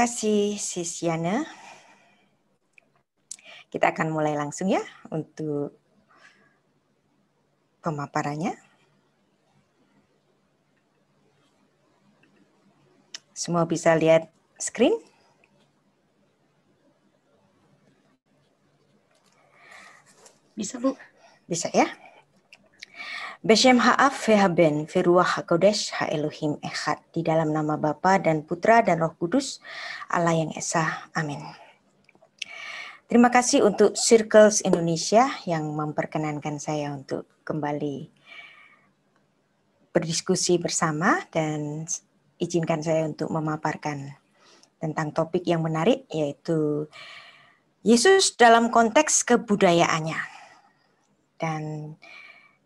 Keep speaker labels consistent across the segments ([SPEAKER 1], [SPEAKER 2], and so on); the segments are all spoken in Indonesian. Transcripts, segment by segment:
[SPEAKER 1] kasih Sisiana. Kita akan mulai langsung ya untuk pemaparannya. Semua bisa lihat screen? Bisa, Bu. Bisa ya? Beshem Ha'af Veheben Veruah HaKodesh elohim Echad di dalam nama Bapa dan Putra dan Roh Kudus Allah yang Esa. Amin. Terima kasih untuk Circles Indonesia yang memperkenankan saya untuk kembali berdiskusi bersama dan izinkan saya untuk memaparkan tentang topik yang menarik yaitu Yesus dalam konteks kebudayaannya. Dan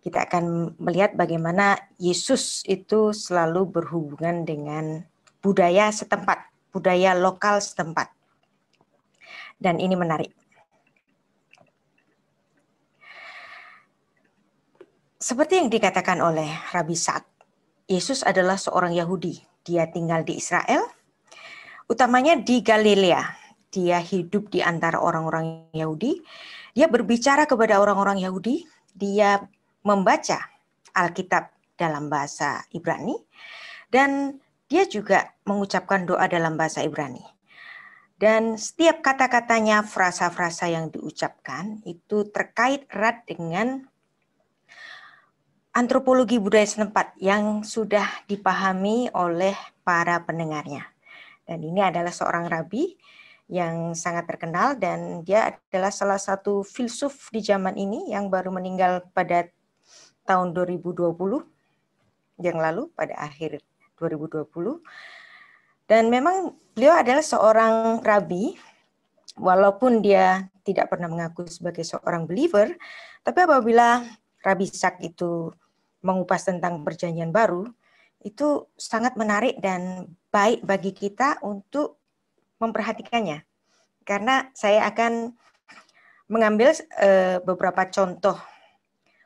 [SPEAKER 1] kita akan melihat bagaimana Yesus itu selalu berhubungan dengan budaya setempat, budaya lokal setempat. Dan ini menarik. Seperti yang dikatakan oleh Rabi Saad, Yesus adalah seorang Yahudi. Dia tinggal di Israel, utamanya di Galilea. Dia hidup di antara orang-orang Yahudi. Dia berbicara kepada orang-orang Yahudi. Dia membaca Alkitab dalam bahasa Ibrani dan dia juga mengucapkan doa dalam bahasa Ibrani. Dan setiap kata-katanya, frasa-frasa yang diucapkan itu terkait erat dengan antropologi budaya setempat yang sudah dipahami oleh para pendengarnya. Dan ini adalah seorang rabi yang sangat terkenal dan dia adalah salah satu filsuf di zaman ini yang baru meninggal pada tahun 2020 yang lalu pada akhir 2020 dan memang beliau adalah seorang rabi walaupun dia tidak pernah mengaku sebagai seorang believer tapi apabila Rabi Sak itu mengupas tentang perjanjian baru itu sangat menarik dan baik bagi kita untuk memperhatikannya karena saya akan mengambil eh, beberapa contoh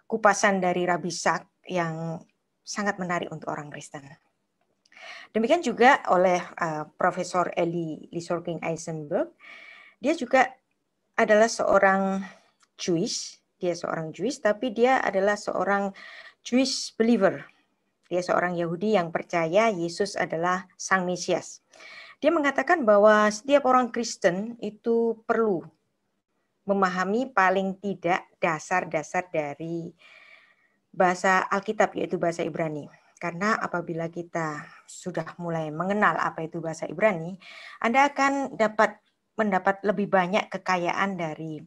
[SPEAKER 1] kupasan dari Rabi Sak yang sangat menarik untuk orang Kristen. Demikian juga oleh uh, Profesor Eli Lisorking Eisenberg. Dia juga adalah seorang Jewish, dia seorang Jewish tapi dia adalah seorang Jewish believer. Dia seorang Yahudi yang percaya Yesus adalah Sang Mesias. Dia mengatakan bahwa setiap orang Kristen itu perlu memahami paling tidak dasar-dasar dari bahasa Alkitab yaitu bahasa Ibrani. Karena apabila kita sudah mulai mengenal apa itu bahasa Ibrani, Anda akan dapat mendapat lebih banyak kekayaan dari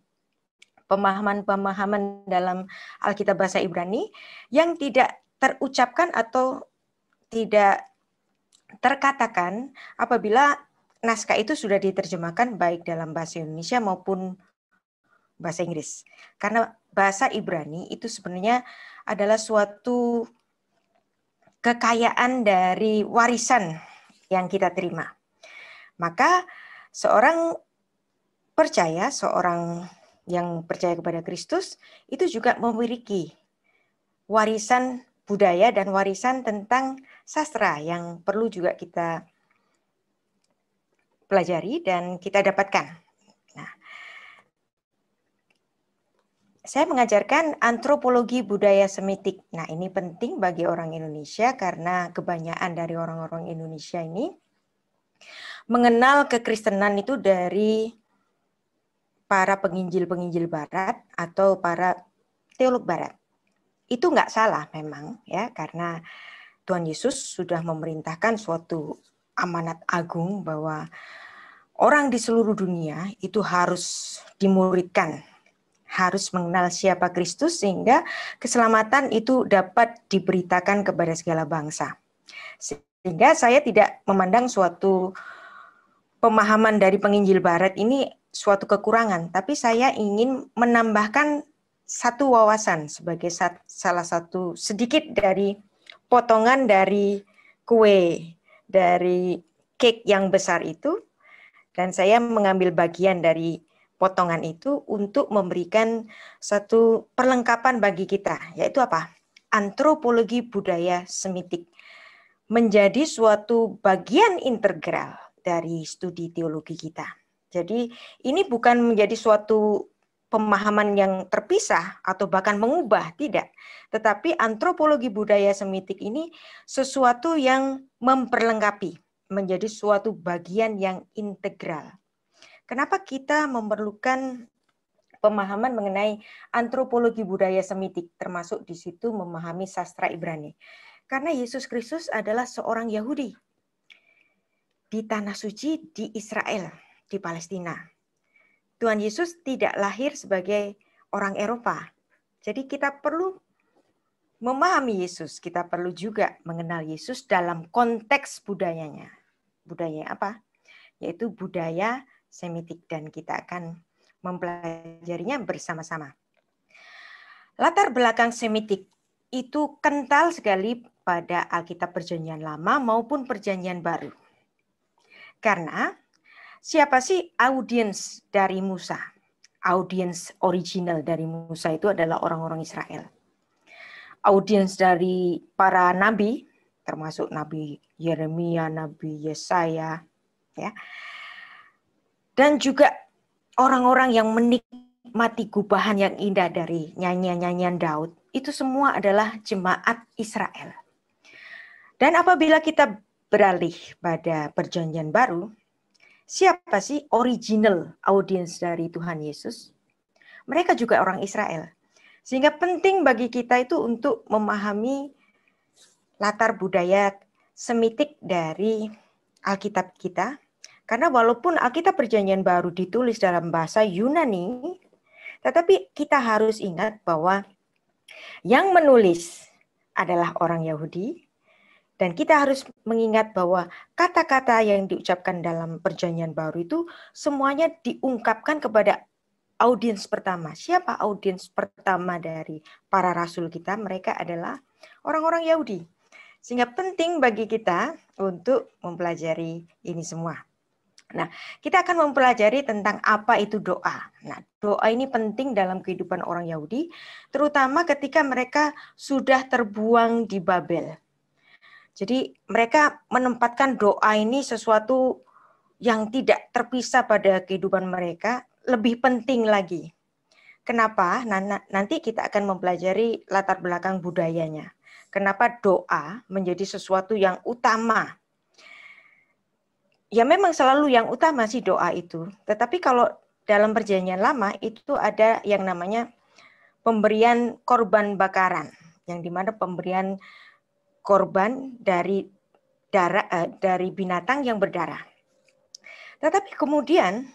[SPEAKER 1] pemahaman-pemahaman dalam Alkitab bahasa Ibrani yang tidak terucapkan atau tidak terkatakan apabila naskah itu sudah diterjemahkan baik dalam bahasa Indonesia maupun bahasa Inggris. Karena bahasa Ibrani itu sebenarnya adalah suatu kekayaan dari warisan yang kita terima. Maka seorang percaya, seorang yang percaya kepada Kristus itu juga memiliki warisan budaya dan warisan tentang sastra yang perlu juga kita pelajari dan kita dapatkan. saya mengajarkan antropologi budaya Semitik. Nah, ini penting bagi orang Indonesia karena kebanyakan dari orang-orang Indonesia ini mengenal kekristenan itu dari para penginjil-penginjil barat atau para teolog barat. Itu nggak salah memang ya karena Tuhan Yesus sudah memerintahkan suatu amanat agung bahwa orang di seluruh dunia itu harus dimuridkan harus mengenal siapa Kristus sehingga keselamatan itu dapat diberitakan kepada segala bangsa. Sehingga saya tidak memandang suatu pemahaman dari penginjil barat ini suatu kekurangan, tapi saya ingin menambahkan satu wawasan sebagai salah satu sedikit dari potongan dari kue dari cake yang besar itu dan saya mengambil bagian dari potongan itu untuk memberikan satu perlengkapan bagi kita, yaitu apa? Antropologi budaya Semitik menjadi suatu bagian integral dari studi teologi kita. Jadi ini bukan menjadi suatu pemahaman yang terpisah atau bahkan mengubah, tidak. Tetapi antropologi budaya Semitik ini sesuatu yang memperlengkapi, menjadi suatu bagian yang integral kenapa kita memerlukan pemahaman mengenai antropologi budaya semitik, termasuk di situ memahami sastra Ibrani. Karena Yesus Kristus adalah seorang Yahudi di tanah suci di Israel, di Palestina. Tuhan Yesus tidak lahir sebagai orang Eropa. Jadi kita perlu memahami Yesus, kita perlu juga mengenal Yesus dalam konteks budayanya. Budaya apa? Yaitu budaya Semitik dan kita akan mempelajarinya bersama-sama. Latar belakang Semitik itu kental sekali pada Alkitab Perjanjian Lama maupun Perjanjian Baru. Karena siapa sih audiens dari Musa? Audiens original dari Musa itu adalah orang-orang Israel. Audiens dari para nabi, termasuk Nabi Yeremia, Nabi Yesaya, ya dan juga orang-orang yang menikmati gubahan yang indah dari nyanyian-nyanyian Daud itu semua adalah jemaat Israel. Dan apabila kita beralih pada perjanjian baru, siapa sih original audiens dari Tuhan Yesus? Mereka juga orang Israel. Sehingga penting bagi kita itu untuk memahami latar budaya semitik dari Alkitab kita karena walaupun Alkitab Perjanjian Baru ditulis dalam bahasa Yunani, tetapi kita harus ingat bahwa yang menulis adalah orang Yahudi, dan kita harus mengingat bahwa kata-kata yang diucapkan dalam perjanjian baru itu semuanya diungkapkan kepada audiens pertama. Siapa audiens pertama dari para rasul kita? Mereka adalah orang-orang Yahudi. Sehingga penting bagi kita untuk mempelajari ini semua. Nah, kita akan mempelajari tentang apa itu doa. Nah, doa ini penting dalam kehidupan orang Yahudi, terutama ketika mereka sudah terbuang di Babel. Jadi, mereka menempatkan doa ini sesuatu yang tidak terpisah pada kehidupan mereka, lebih penting lagi. Kenapa? Nah, nanti kita akan mempelajari latar belakang budayanya. Kenapa doa menjadi sesuatu yang utama ya memang selalu yang utama sih doa itu. Tetapi kalau dalam perjanjian lama itu ada yang namanya pemberian korban bakaran, yang dimana pemberian korban dari darah eh, dari binatang yang berdarah. Tetapi kemudian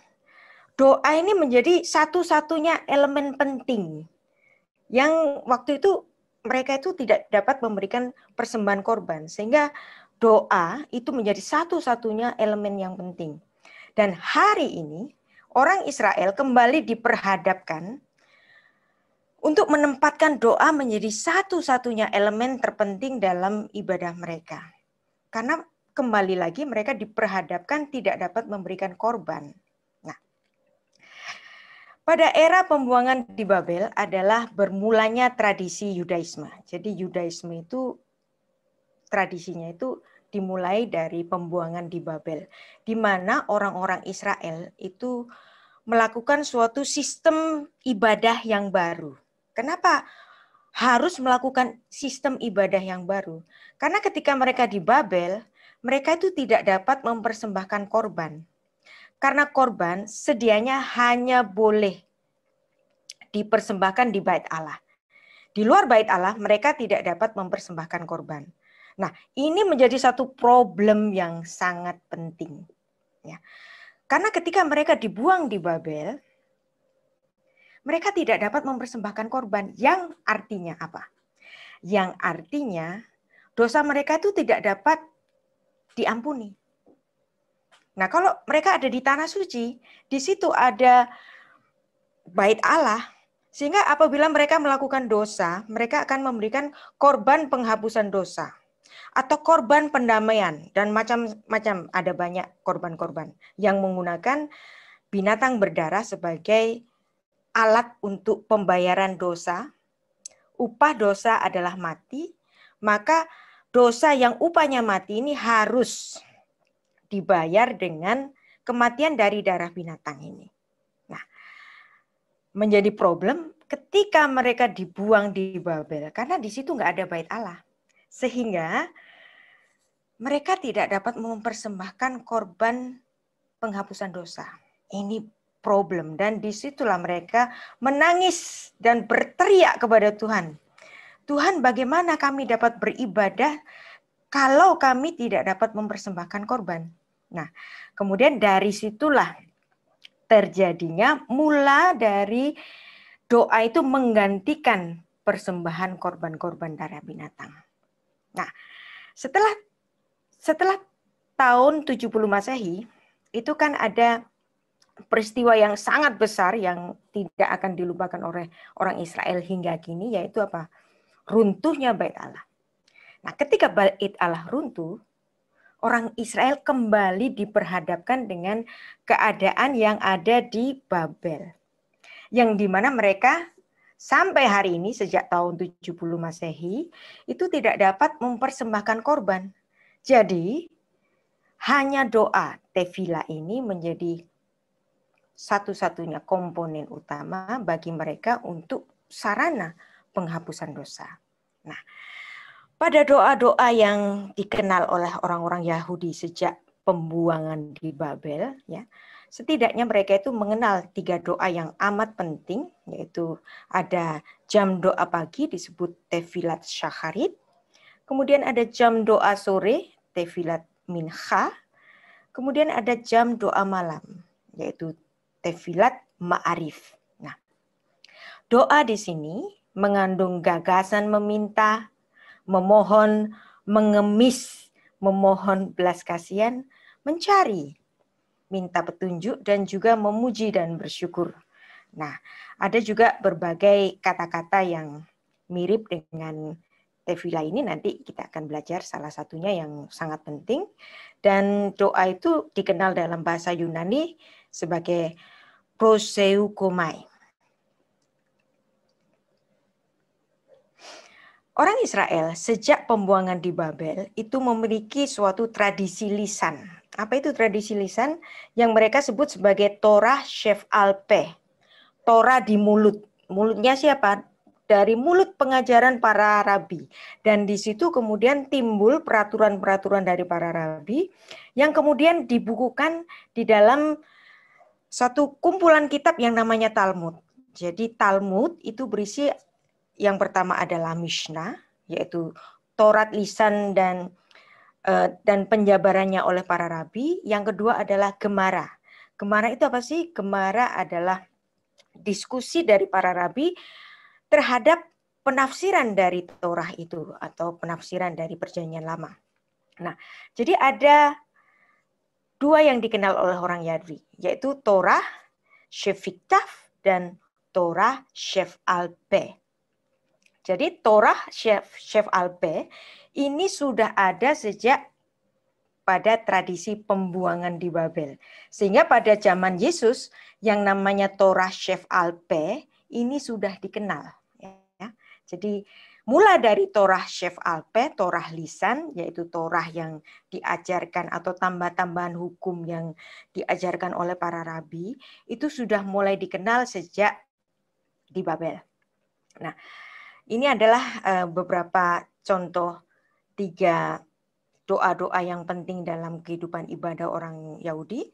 [SPEAKER 1] doa ini menjadi satu-satunya elemen penting yang waktu itu mereka itu tidak dapat memberikan persembahan korban sehingga doa itu menjadi satu-satunya elemen yang penting. Dan hari ini orang Israel kembali diperhadapkan untuk menempatkan doa menjadi satu-satunya elemen terpenting dalam ibadah mereka. Karena kembali lagi mereka diperhadapkan tidak dapat memberikan korban. Nah, pada era pembuangan di Babel adalah bermulanya tradisi Yudaisme. Jadi Yudaisme itu tradisinya itu dimulai dari pembuangan di Babel, di mana orang-orang Israel itu melakukan suatu sistem ibadah yang baru. Kenapa harus melakukan sistem ibadah yang baru? Karena ketika mereka di Babel, mereka itu tidak dapat mempersembahkan korban. Karena korban sedianya hanya boleh dipersembahkan di bait Allah. Di luar bait Allah, mereka tidak dapat mempersembahkan korban. Nah, ini menjadi satu problem yang sangat penting. Ya. Karena ketika mereka dibuang di Babel, mereka tidak dapat mempersembahkan korban yang artinya apa? Yang artinya dosa mereka itu tidak dapat diampuni. Nah, kalau mereka ada di tanah suci, di situ ada bait Allah, sehingga apabila mereka melakukan dosa, mereka akan memberikan korban penghapusan dosa atau korban pendamaian dan macam-macam ada banyak korban-korban yang menggunakan binatang berdarah sebagai alat untuk pembayaran dosa. Upah dosa adalah mati, maka dosa yang upahnya mati ini harus dibayar dengan kematian dari darah binatang ini. Nah, menjadi problem ketika mereka dibuang di Babel karena di situ nggak ada bait Allah. Sehingga mereka tidak dapat mempersembahkan korban penghapusan dosa. Ini problem dan disitulah mereka menangis dan berteriak kepada Tuhan. Tuhan bagaimana kami dapat beribadah kalau kami tidak dapat mempersembahkan korban. Nah, kemudian dari situlah terjadinya mula dari doa itu menggantikan persembahan korban-korban darah binatang. Nah, setelah setelah tahun 70 Masehi, itu kan ada peristiwa yang sangat besar yang tidak akan dilupakan oleh orang Israel hingga kini yaitu apa? runtuhnya Bait Allah. Nah, ketika Bait Allah runtuh, orang Israel kembali diperhadapkan dengan keadaan yang ada di Babel. Yang dimana mereka sampai hari ini sejak tahun 70 Masehi itu tidak dapat mempersembahkan korban. Jadi hanya doa tevila ini menjadi satu-satunya komponen utama bagi mereka untuk sarana penghapusan dosa. Nah, pada doa-doa yang dikenal oleh orang-orang Yahudi sejak pembuangan di Babel, ya, setidaknya mereka itu mengenal tiga doa yang amat penting, yaitu ada jam doa pagi disebut tefilat syaharit, kemudian ada jam doa sore, tefilat minha, kemudian ada jam doa malam, yaitu tefilat ma'arif. Nah, doa di sini mengandung gagasan meminta, memohon, mengemis, memohon belas kasihan, mencari, minta petunjuk dan juga memuji dan bersyukur. Nah, ada juga berbagai kata-kata yang mirip dengan tevila ini nanti kita akan belajar salah satunya yang sangat penting dan doa itu dikenal dalam bahasa Yunani sebagai proseukomai. Orang Israel sejak pembuangan di Babel itu memiliki suatu tradisi lisan apa itu tradisi lisan yang mereka sebut sebagai Torah Chef Alpe. Torah di mulut. Mulutnya siapa? Dari mulut pengajaran para rabi. Dan di situ kemudian timbul peraturan-peraturan dari para rabi yang kemudian dibukukan di dalam satu kumpulan kitab yang namanya Talmud. Jadi Talmud itu berisi yang pertama adalah Mishnah, yaitu Torat lisan dan Eh, dan penjabarannya oleh para rabi. Yang kedua adalah gemara. Gemara itu apa sih? Gemara adalah diskusi dari para rabi terhadap penafsiran dari Torah itu atau penafsiran dari perjanjian lama. Nah, jadi ada dua yang dikenal oleh orang Yahudi, yaitu Torah Shefiktaf dan Torah Shef Alpe. Jadi Torah Shef, Shef Alpe ini sudah ada sejak pada tradisi pembuangan di Babel. Sehingga pada zaman Yesus yang namanya Torah Chef Alpe ini sudah dikenal. Ya. Jadi mulai dari Torah Chef Alpe, Torah lisan, yaitu Torah yang diajarkan atau tambah-tambahan hukum yang diajarkan oleh para rabi, itu sudah mulai dikenal sejak di Babel. Nah, ini adalah eh, beberapa contoh tiga doa-doa yang penting dalam kehidupan ibadah orang Yahudi,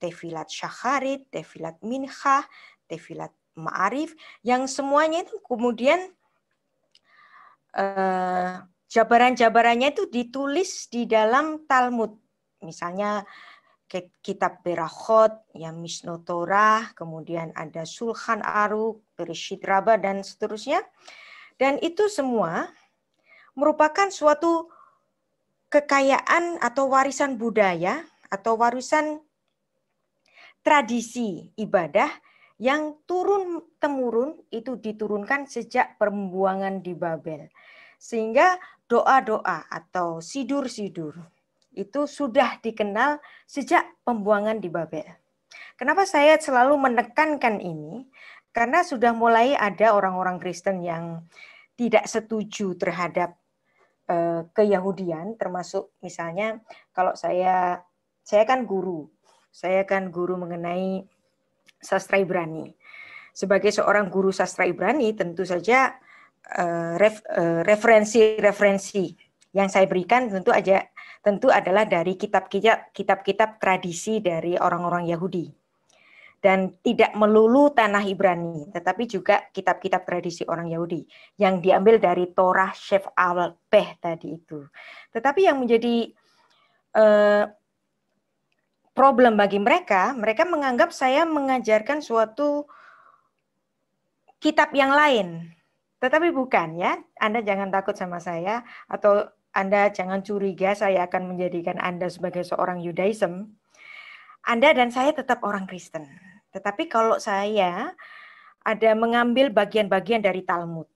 [SPEAKER 1] tefilat syaharit, tefilat mincha tefilat ma'arif, yang semuanya itu kemudian eh, jabaran-jabarannya itu ditulis di dalam Talmud. Misalnya kitab Berakhot, ya Misno Torah, kemudian ada Sulhan Aruk, Bereshit Rabba, dan seterusnya. Dan itu semua merupakan suatu kekayaan atau warisan budaya atau warisan tradisi ibadah yang turun temurun itu diturunkan sejak pembuangan di Babel. Sehingga doa-doa atau sidur-sidur itu sudah dikenal sejak pembuangan di Babel. Kenapa saya selalu menekankan ini? Karena sudah mulai ada orang-orang Kristen yang tidak setuju terhadap Eh, keyahudian termasuk misalnya kalau saya saya kan guru saya kan guru mengenai sastra Ibrani sebagai seorang guru sastra Ibrani tentu saja eh, eh, referensi-referensi yang saya berikan tentu aja tentu adalah dari kitab-kitab kitab-kitab tradisi dari orang-orang Yahudi dan tidak melulu tanah Ibrani, tetapi juga kitab-kitab tradisi orang Yahudi yang diambil dari Torah Shef al Peh tadi itu. Tetapi yang menjadi uh, problem bagi mereka, mereka menganggap saya mengajarkan suatu kitab yang lain. Tetapi bukan ya, Anda jangan takut sama saya atau Anda jangan curiga saya akan menjadikan Anda sebagai seorang Yudaism. Anda dan saya tetap orang Kristen tetapi kalau saya ada mengambil bagian-bagian dari Talmud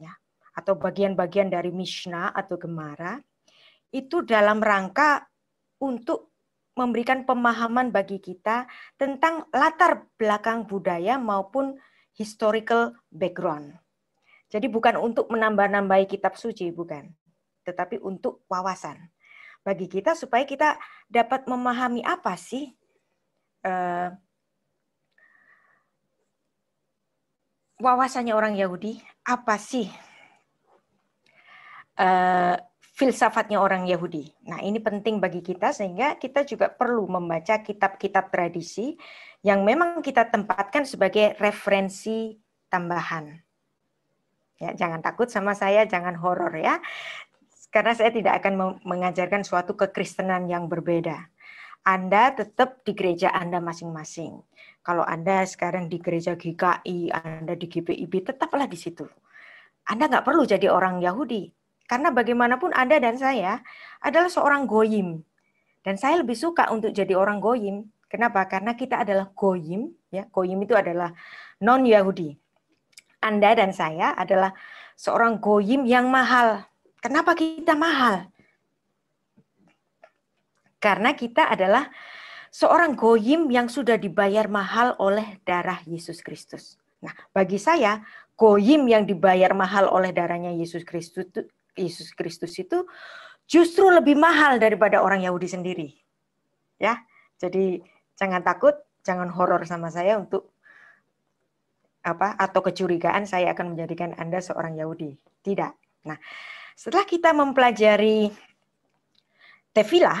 [SPEAKER 1] ya atau bagian-bagian dari Mishnah atau Gemara itu dalam rangka untuk memberikan pemahaman bagi kita tentang latar belakang budaya maupun historical background. Jadi bukan untuk menambah-nambahi kitab suci, bukan. Tetapi untuk wawasan. Bagi kita supaya kita dapat memahami apa sih eh, wawasannya orang Yahudi, apa sih uh, filsafatnya orang Yahudi. Nah, ini penting bagi kita sehingga kita juga perlu membaca kitab-kitab tradisi yang memang kita tempatkan sebagai referensi tambahan. Ya, jangan takut sama saya, jangan horor ya. Karena saya tidak akan mengajarkan suatu kekristenan yang berbeda. Anda tetap di gereja Anda masing-masing. Kalau Anda sekarang di gereja GKI, Anda di GPIB, tetaplah di situ. Anda nggak perlu jadi orang Yahudi. Karena bagaimanapun Anda dan saya adalah seorang goyim. Dan saya lebih suka untuk jadi orang goyim. Kenapa? Karena kita adalah goyim. Ya, goyim itu adalah non-Yahudi. Anda dan saya adalah seorang goyim yang mahal. Kenapa kita mahal? Karena kita adalah seorang goyim yang sudah dibayar mahal oleh darah Yesus Kristus. Nah, bagi saya, goyim yang dibayar mahal oleh darahnya Yesus Kristus Yesus Kristus itu justru lebih mahal daripada orang Yahudi sendiri. Ya. Jadi jangan takut, jangan horor sama saya untuk apa atau kecurigaan saya akan menjadikan Anda seorang Yahudi. Tidak. Nah, setelah kita mempelajari tefilah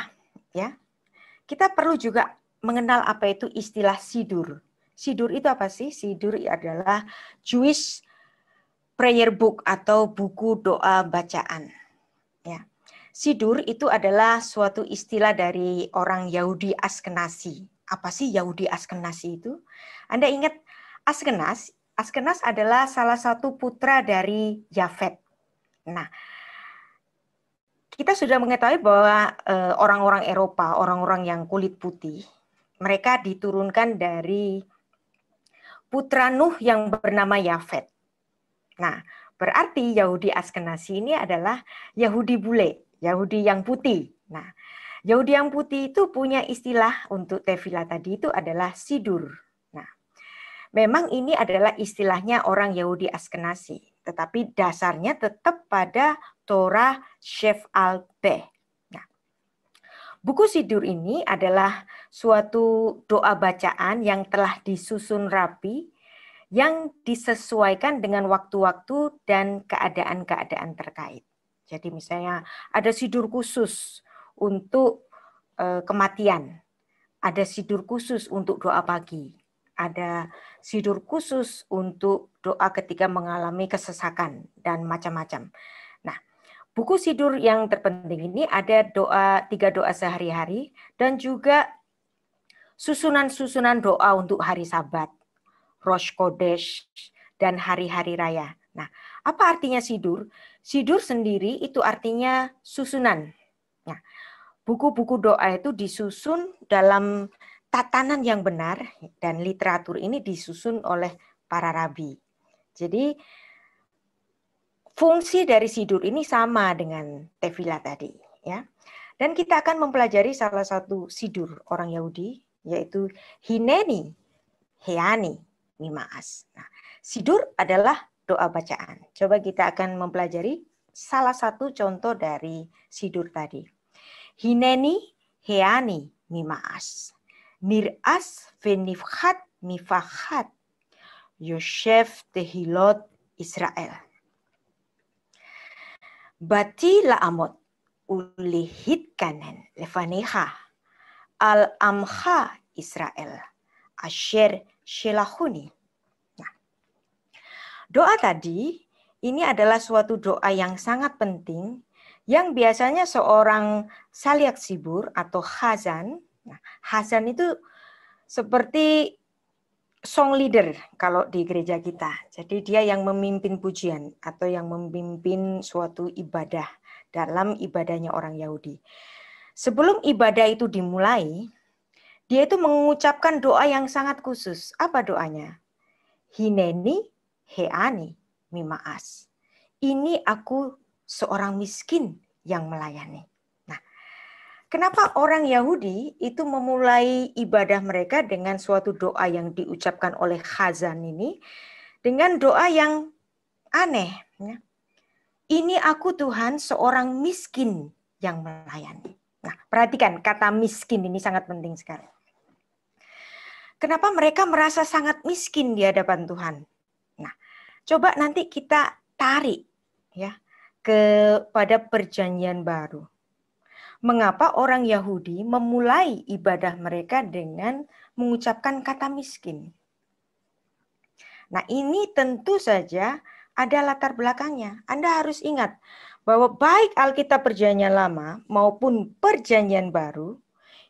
[SPEAKER 1] ya. Kita perlu juga mengenal apa itu istilah sidur. Sidur itu apa sih? Sidur adalah Jewish prayer book atau buku doa bacaan. Ya. Sidur itu adalah suatu istilah dari orang Yahudi Askenasi. Apa sih Yahudi Askenasi itu? Anda ingat Askenas? Askenas adalah salah satu putra dari Yafet. Nah, kita sudah mengetahui bahwa orang eh, orang-orang Eropa, orang-orang yang kulit putih, mereka diturunkan dari putra Nuh yang bernama Yafet. Nah, berarti Yahudi Askenasi ini adalah Yahudi bule, Yahudi yang putih. Nah, Yahudi yang putih itu punya istilah untuk tevila tadi itu adalah sidur. Nah, memang ini adalah istilahnya orang Yahudi Askenasi, tetapi dasarnya tetap pada Torah Chef Alpe. Nah, buku Sidur ini adalah suatu doa bacaan yang telah disusun rapi yang disesuaikan dengan waktu-waktu dan keadaan-keadaan terkait. Jadi misalnya ada sidur khusus untuk e, kematian, ada sidur khusus untuk doa pagi, ada sidur khusus untuk doa ketika mengalami kesesakan dan macam-macam buku sidur yang terpenting ini ada doa tiga doa sehari-hari dan juga susunan-susunan doa untuk hari Sabat, Rosh Kodesh, dan hari-hari raya. Nah, apa artinya sidur? Sidur sendiri itu artinya susunan. Nah, buku-buku doa itu disusun dalam tatanan yang benar dan literatur ini disusun oleh para rabi. Jadi fungsi dari sidur ini sama dengan tefila tadi, ya. Dan kita akan mempelajari salah satu sidur orang Yahudi yaitu hineni heani mimaas. Nah, sidur adalah doa bacaan. Coba kita akan mempelajari salah satu contoh dari sidur tadi. Hineni heani mimaas. Niras venifhat mifahat. Yosef tehilot Israel. Bati la'amot ulihit kanan lefaneha al-amha Israel asher shelahuni. Nah, doa tadi ini adalah suatu doa yang sangat penting yang biasanya seorang saliak sibur atau hazan. Nah, hazan itu seperti song leader kalau di gereja kita. Jadi dia yang memimpin pujian atau yang memimpin suatu ibadah dalam ibadahnya orang Yahudi. Sebelum ibadah itu dimulai, dia itu mengucapkan doa yang sangat khusus. Apa doanya? Hineni heani mimaas. Ini aku seorang miskin yang melayani. Kenapa orang Yahudi itu memulai ibadah mereka dengan suatu doa yang diucapkan oleh Khazan ini dengan doa yang aneh. Ya. Ini aku Tuhan seorang miskin yang melayani. Nah, perhatikan kata miskin ini sangat penting sekali. Kenapa mereka merasa sangat miskin di hadapan Tuhan? Nah, coba nanti kita tarik ya kepada perjanjian baru mengapa orang Yahudi memulai ibadah mereka dengan mengucapkan kata miskin. Nah, ini tentu saja ada latar belakangnya. Anda harus ingat bahwa baik Alkitab Perjanjian Lama maupun Perjanjian Baru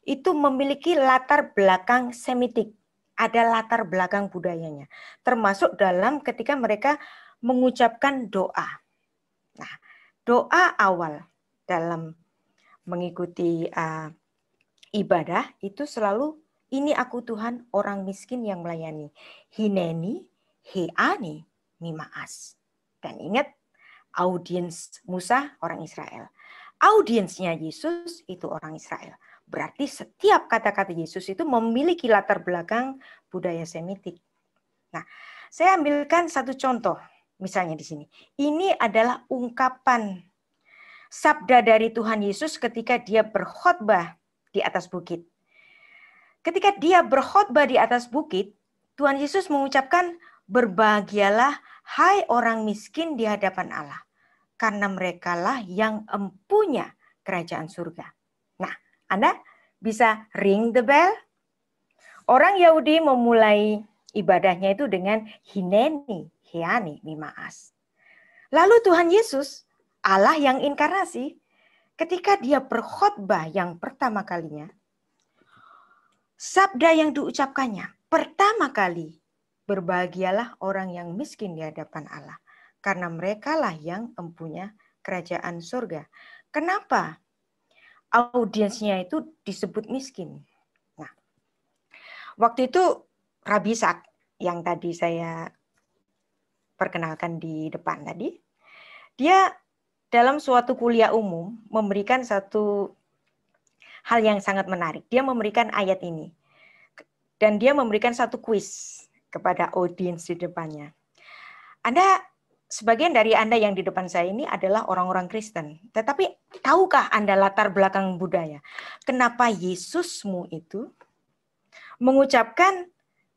[SPEAKER 1] itu memiliki latar belakang semitik, ada latar belakang budayanya, termasuk dalam ketika mereka mengucapkan doa. Nah, doa awal dalam mengikuti uh, ibadah itu selalu ini aku Tuhan orang miskin yang melayani. Hineni, heani, mimaas. Dan ingat audiens Musa orang Israel. Audiensnya Yesus itu orang Israel. Berarti setiap kata-kata Yesus itu memiliki latar belakang budaya Semitik. Nah, saya ambilkan satu contoh misalnya di sini. Ini adalah ungkapan sabda dari Tuhan Yesus ketika dia berkhotbah di atas bukit. Ketika dia berkhotbah di atas bukit, Tuhan Yesus mengucapkan, "Berbahagialah hai orang miskin di hadapan Allah, karena merekalah yang empunya kerajaan surga." Nah, Anda bisa ring the bell. Orang Yahudi memulai ibadahnya itu dengan hineni, hiani, mimaas. Lalu Tuhan Yesus Allah yang inkarnasi, ketika dia berkhotbah yang pertama kalinya, sabda yang diucapkannya pertama kali, berbahagialah orang yang miskin di hadapan Allah, karena merekalah yang empunya kerajaan surga. Kenapa audiensnya itu disebut miskin? Nah, waktu itu Rabi Sak yang tadi saya perkenalkan di depan tadi, dia dalam suatu kuliah umum memberikan satu hal yang sangat menarik. Dia memberikan ayat ini. Dan dia memberikan satu kuis kepada audiens di depannya. Anda sebagian dari Anda yang di depan saya ini adalah orang-orang Kristen. Tetapi tahukah Anda latar belakang budaya? Kenapa Yesusmu itu mengucapkan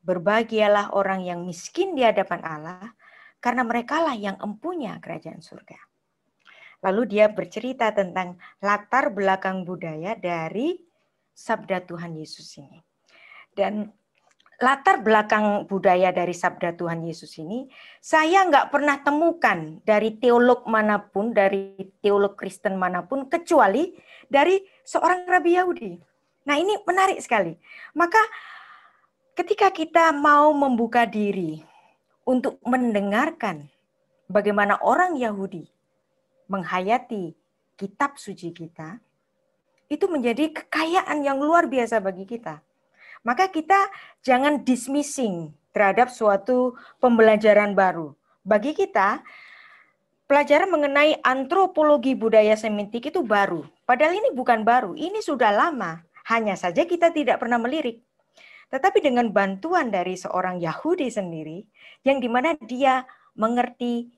[SPEAKER 1] berbahagialah orang yang miskin di hadapan Allah karena merekalah yang empunya kerajaan surga. Lalu dia bercerita tentang latar belakang budaya dari sabda Tuhan Yesus ini. Dan latar belakang budaya dari sabda Tuhan Yesus ini, saya nggak pernah temukan dari teolog manapun, dari teolog Kristen manapun, kecuali dari seorang Rabi Yahudi. Nah ini menarik sekali. Maka ketika kita mau membuka diri untuk mendengarkan bagaimana orang Yahudi menghayati kitab suci kita, itu menjadi kekayaan yang luar biasa bagi kita. Maka kita jangan dismissing terhadap suatu pembelajaran baru. Bagi kita, pelajaran mengenai antropologi budaya semintik itu baru. Padahal ini bukan baru, ini sudah lama. Hanya saja kita tidak pernah melirik. Tetapi dengan bantuan dari seorang Yahudi sendiri, yang dimana dia mengerti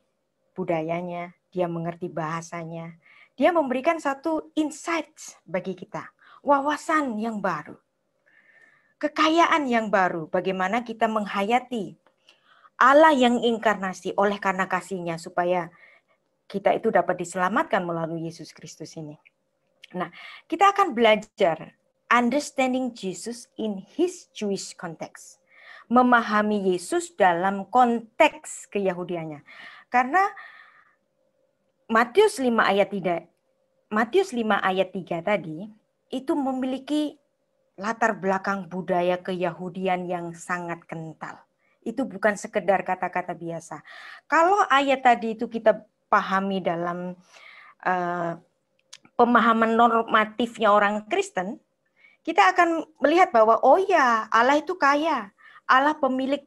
[SPEAKER 1] budayanya, dia mengerti bahasanya, dia memberikan satu insight bagi kita, wawasan yang baru, kekayaan yang baru, bagaimana kita menghayati Allah yang inkarnasi oleh karena kasihnya supaya kita itu dapat diselamatkan melalui Yesus Kristus ini. Nah, kita akan belajar understanding Jesus in his Jewish context. Memahami Yesus dalam konteks keyahudiannya. Karena Matius 5 ayat 3 Matius 5 ayat 3 tadi itu memiliki latar belakang budaya keyahudian yang sangat kental. Itu bukan sekedar kata-kata biasa. Kalau ayat tadi itu kita pahami dalam uh, pemahaman normatifnya orang Kristen, kita akan melihat bahwa oh ya, Allah itu kaya, Allah pemilik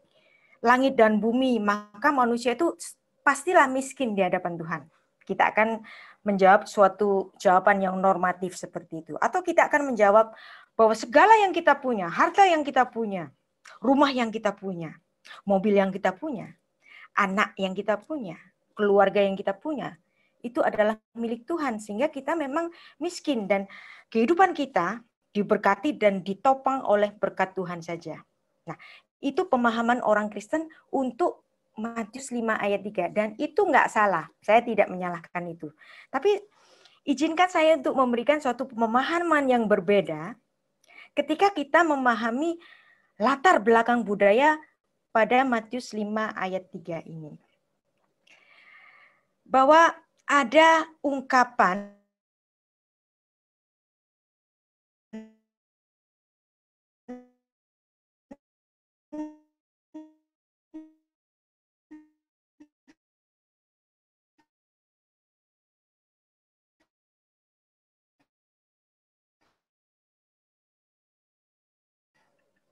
[SPEAKER 1] langit dan bumi, maka manusia itu pastilah miskin di hadapan Tuhan kita akan menjawab suatu jawaban yang normatif seperti itu. Atau kita akan menjawab bahwa segala yang kita punya, harta yang kita punya, rumah yang kita punya, mobil yang kita punya, anak yang kita punya, keluarga yang kita punya, itu adalah milik Tuhan sehingga kita memang miskin dan kehidupan kita diberkati dan ditopang oleh berkat Tuhan saja. Nah, itu pemahaman orang Kristen untuk Matius 5 ayat 3 dan itu nggak salah. Saya tidak menyalahkan itu. Tapi izinkan saya untuk memberikan suatu pemahaman yang berbeda ketika kita memahami latar belakang budaya pada Matius 5 ayat 3 ini. Bahwa ada ungkapan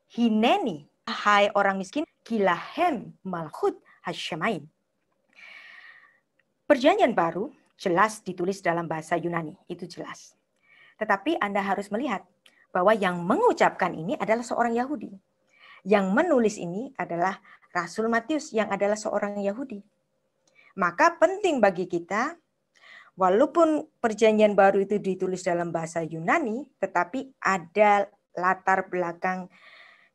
[SPEAKER 1] Hineni, hai orang miskin, kilahem malhut hasyamain. Perjanjian baru jelas ditulis dalam bahasa Yunani, itu jelas. Tetapi Anda harus melihat bahwa yang mengucapkan ini adalah seorang Yahudi. Yang menulis ini adalah Rasul Matius yang adalah seorang Yahudi. Maka penting bagi kita walaupun perjanjian baru itu ditulis dalam bahasa Yunani, tetapi ada latar belakang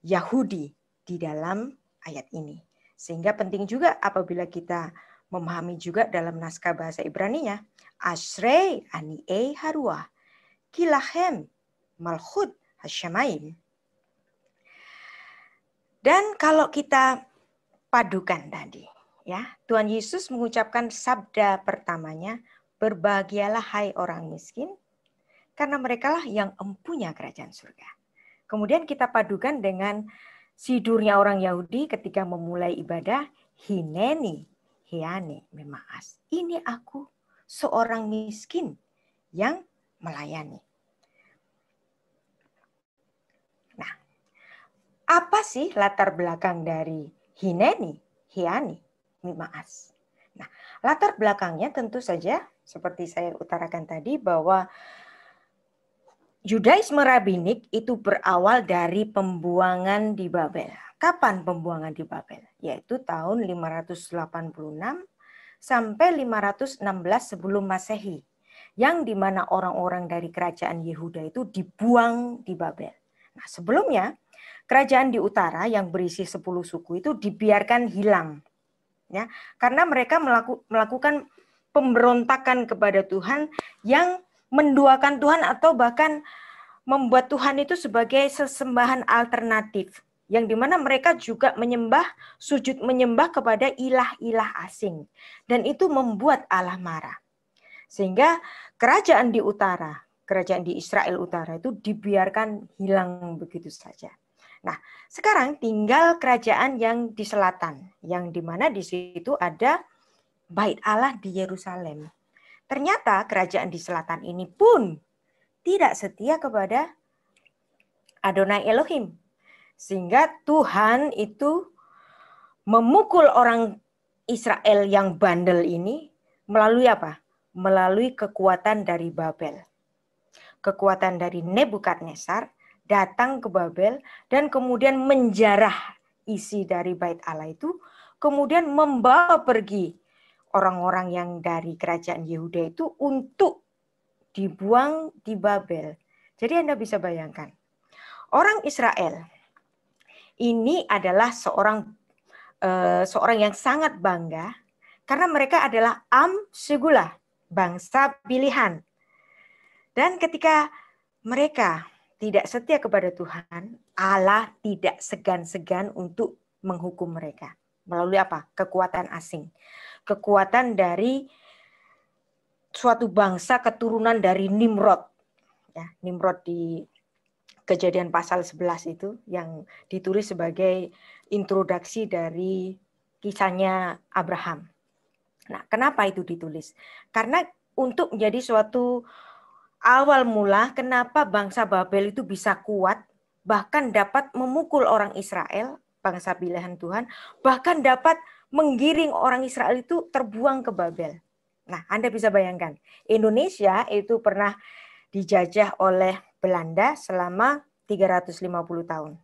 [SPEAKER 1] Yahudi di dalam ayat ini. Sehingga penting juga apabila kita memahami juga dalam naskah bahasa Ibraninya, Ashrei Aniei Harua, Kilahem Malchut Hasyamaim. Dan kalau kita padukan tadi, ya Tuhan Yesus mengucapkan sabda pertamanya, berbahagialah hai orang miskin, karena merekalah yang empunya kerajaan surga. Kemudian kita padukan dengan sidurnya orang Yahudi ketika memulai ibadah, hineni, hiane, memaas. Ini aku seorang miskin yang melayani. Nah, apa sih latar belakang dari hineni, hiani, memaas? Nah, latar belakangnya tentu saja seperti saya utarakan tadi bahwa Judaisme rabbinik itu berawal dari pembuangan di Babel. Kapan pembuangan di Babel? Yaitu tahun 586 sampai 516 sebelum Masehi. Yang dimana orang-orang dari kerajaan Yehuda itu dibuang di Babel. Nah, sebelumnya kerajaan di utara yang berisi 10 suku itu dibiarkan hilang. Ya, karena mereka melaku, melakukan pemberontakan kepada Tuhan yang menduakan Tuhan atau bahkan membuat Tuhan itu sebagai sesembahan alternatif yang dimana mereka juga menyembah sujud menyembah kepada ilah-ilah asing dan itu membuat Allah marah sehingga kerajaan di utara kerajaan di Israel utara itu dibiarkan hilang begitu saja nah sekarang tinggal kerajaan yang di selatan yang dimana di situ ada bait Allah di Yerusalem Ternyata kerajaan di selatan ini pun tidak setia kepada Adonai Elohim. Sehingga Tuhan itu memukul orang Israel yang bandel ini melalui apa? Melalui kekuatan dari Babel. Kekuatan dari Nebukadnezar datang ke Babel dan kemudian menjarah isi dari bait Allah itu, kemudian membawa pergi orang-orang yang dari kerajaan Yehuda itu untuk dibuang di Babel. Jadi Anda bisa bayangkan, orang Israel ini adalah seorang eh, seorang yang sangat bangga karena mereka adalah am segula, bangsa pilihan. Dan ketika mereka tidak setia kepada Tuhan, Allah tidak segan-segan untuk menghukum mereka melalui apa? kekuatan asing kekuatan dari suatu bangsa keturunan dari Nimrod. Ya, Nimrod di kejadian pasal 11 itu yang ditulis sebagai introduksi dari kisahnya Abraham. Nah, kenapa itu ditulis? Karena untuk menjadi suatu awal mula kenapa bangsa Babel itu bisa kuat bahkan dapat memukul orang Israel, bangsa pilihan Tuhan, bahkan dapat menggiring orang Israel itu terbuang ke Babel. Nah, Anda bisa bayangkan, Indonesia itu pernah dijajah oleh Belanda selama 350 tahun.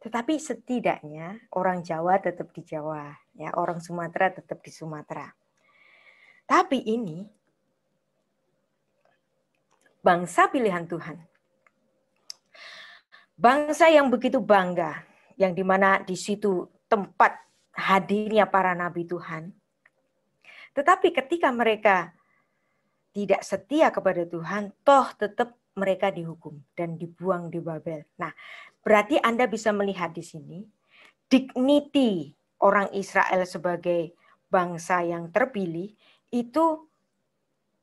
[SPEAKER 1] Tetapi setidaknya orang Jawa tetap di Jawa, ya, orang Sumatera tetap di Sumatera. Tapi ini bangsa pilihan Tuhan. Bangsa yang begitu bangga, yang dimana di situ tempat hadirnya para nabi Tuhan. Tetapi ketika mereka tidak setia kepada Tuhan, toh tetap mereka dihukum dan dibuang di Babel. Nah, berarti Anda bisa melihat di sini dignity orang Israel sebagai bangsa yang terpilih itu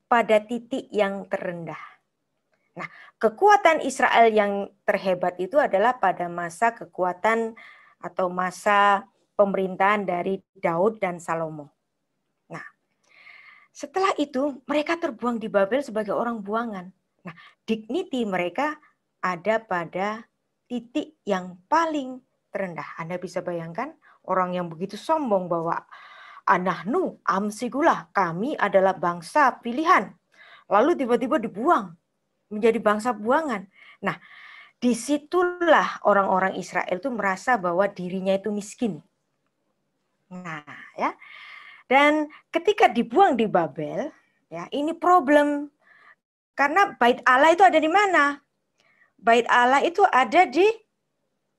[SPEAKER 1] pada titik yang terendah. Nah, kekuatan Israel yang terhebat itu adalah pada masa kekuatan atau masa pemerintahan dari Daud dan Salomo. Nah, setelah itu mereka terbuang di Babel sebagai orang buangan. Nah, dignity mereka ada pada titik yang paling terendah. Anda bisa bayangkan orang yang begitu sombong bahwa anahnu Amsigula, kami adalah bangsa pilihan. Lalu tiba-tiba dibuang menjadi bangsa buangan. Nah, disitulah orang-orang Israel itu merasa bahwa dirinya itu miskin. Nah, ya. Dan ketika dibuang di Babel, ya, ini problem karena bait Allah itu ada di mana? Bait Allah itu ada di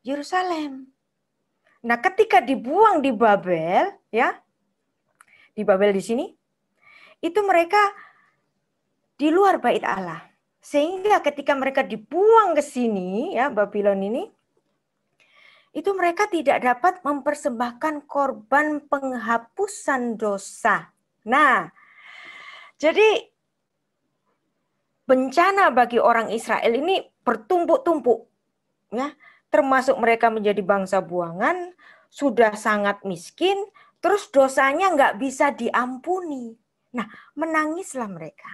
[SPEAKER 1] Yerusalem. Nah, ketika dibuang di Babel, ya. Di Babel di sini itu mereka di luar bait Allah. Sehingga ketika mereka dibuang ke sini ya Babylon ini itu mereka tidak dapat mempersembahkan korban penghapusan dosa. Nah, jadi bencana bagi orang Israel ini bertumpuk-tumpuk ya, termasuk mereka menjadi bangsa buangan, sudah sangat miskin, terus dosanya nggak bisa diampuni. Nah, menangislah mereka.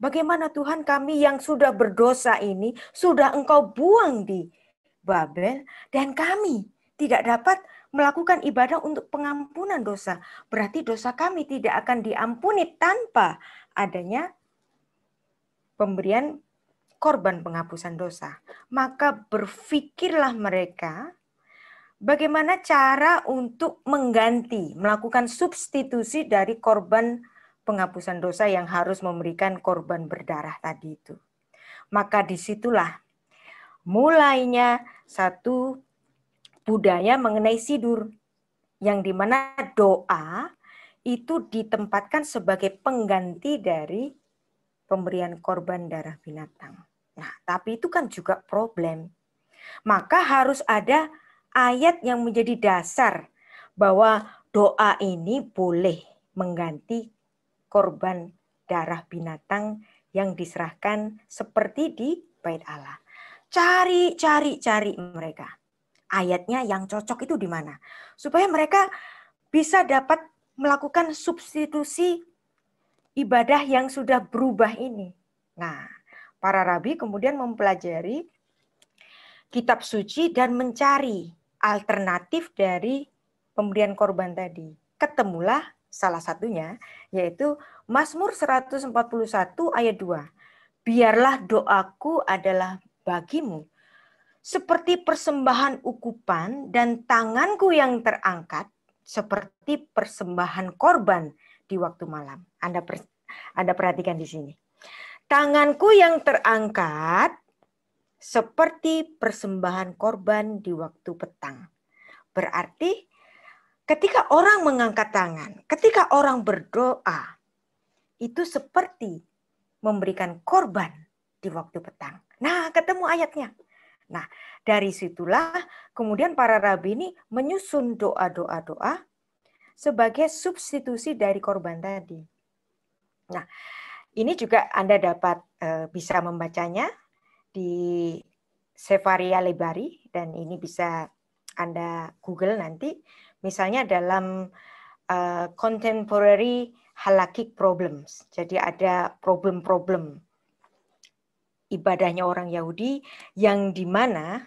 [SPEAKER 1] Bagaimana Tuhan kami yang sudah berdosa ini sudah engkau buang di Babel, dan kami tidak dapat melakukan ibadah untuk pengampunan dosa. Berarti dosa kami tidak akan diampuni tanpa adanya pemberian korban penghapusan dosa. Maka berfikirlah mereka bagaimana cara untuk mengganti, melakukan substitusi dari korban penghapusan dosa yang harus memberikan korban berdarah tadi itu. Maka disitulah mulainya satu budaya mengenai sidur yang dimana doa itu ditempatkan sebagai pengganti dari pemberian korban darah binatang. Nah, tapi itu kan juga problem. Maka harus ada ayat yang menjadi dasar bahwa doa ini boleh mengganti korban darah binatang yang diserahkan seperti di bait Allah. Cari, cari, cari mereka. Ayatnya yang cocok itu di mana? Supaya mereka bisa dapat melakukan substitusi ibadah yang sudah berubah ini. Nah, para rabi kemudian mempelajari kitab suci dan mencari alternatif dari pemberian korban tadi. Ketemulah salah satunya yaitu Mazmur 141 ayat 2. Biarlah doaku adalah bagimu. Seperti persembahan ukupan dan tanganku yang terangkat, seperti persembahan korban di waktu malam. Anda, per, Anda perhatikan di sini. Tanganku yang terangkat seperti persembahan korban di waktu petang. Berarti ketika orang mengangkat tangan, ketika orang berdoa, itu seperti memberikan korban di waktu petang. Nah, ketemu ayatnya. Nah, dari situlah kemudian para rabi ini menyusun doa-doa-doa sebagai substitusi dari korban tadi. Nah, ini juga Anda dapat e, bisa membacanya di Sefaria Lebari dan ini bisa Anda Google nanti. Misalnya dalam e, Contemporary Halakhic Problems. Jadi ada problem-problem ibadahnya orang Yahudi yang di mana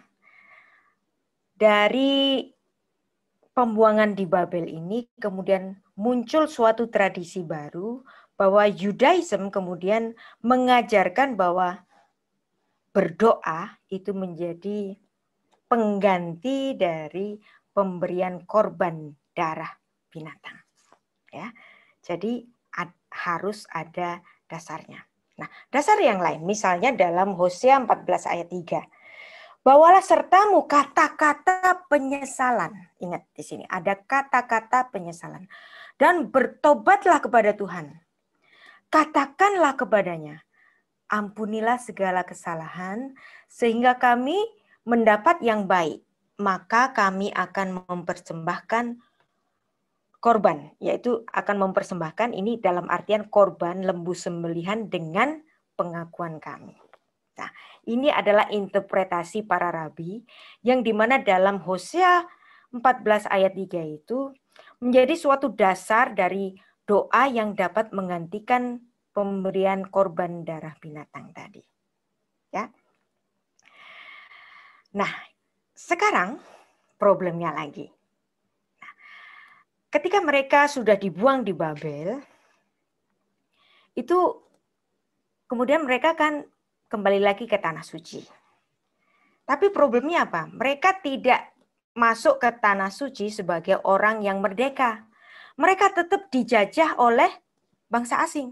[SPEAKER 1] dari pembuangan di Babel ini kemudian muncul suatu tradisi baru bahwa Yudaism kemudian mengajarkan bahwa berdoa itu menjadi pengganti dari pemberian korban darah binatang. Ya. Jadi ad, harus ada dasarnya. Nah, dasar yang lain, misalnya dalam Hosea 14 ayat 3. Bawalah sertamu kata-kata penyesalan. Ingat di sini, ada kata-kata penyesalan. Dan bertobatlah kepada Tuhan. Katakanlah kepadanya, ampunilah segala kesalahan, sehingga kami mendapat yang baik. Maka kami akan mempersembahkan korban, yaitu akan mempersembahkan ini dalam artian korban lembu sembelihan dengan pengakuan kami. Nah, ini adalah interpretasi para rabi yang dimana dalam Hosea 14 ayat 3 itu menjadi suatu dasar dari doa yang dapat menggantikan pemberian korban darah binatang tadi. Ya. Nah, sekarang problemnya lagi ketika mereka sudah dibuang di Babel, itu kemudian mereka kan kembali lagi ke tanah suci. Tapi problemnya apa? Mereka tidak masuk ke tanah suci sebagai orang yang merdeka. Mereka tetap dijajah oleh bangsa asing.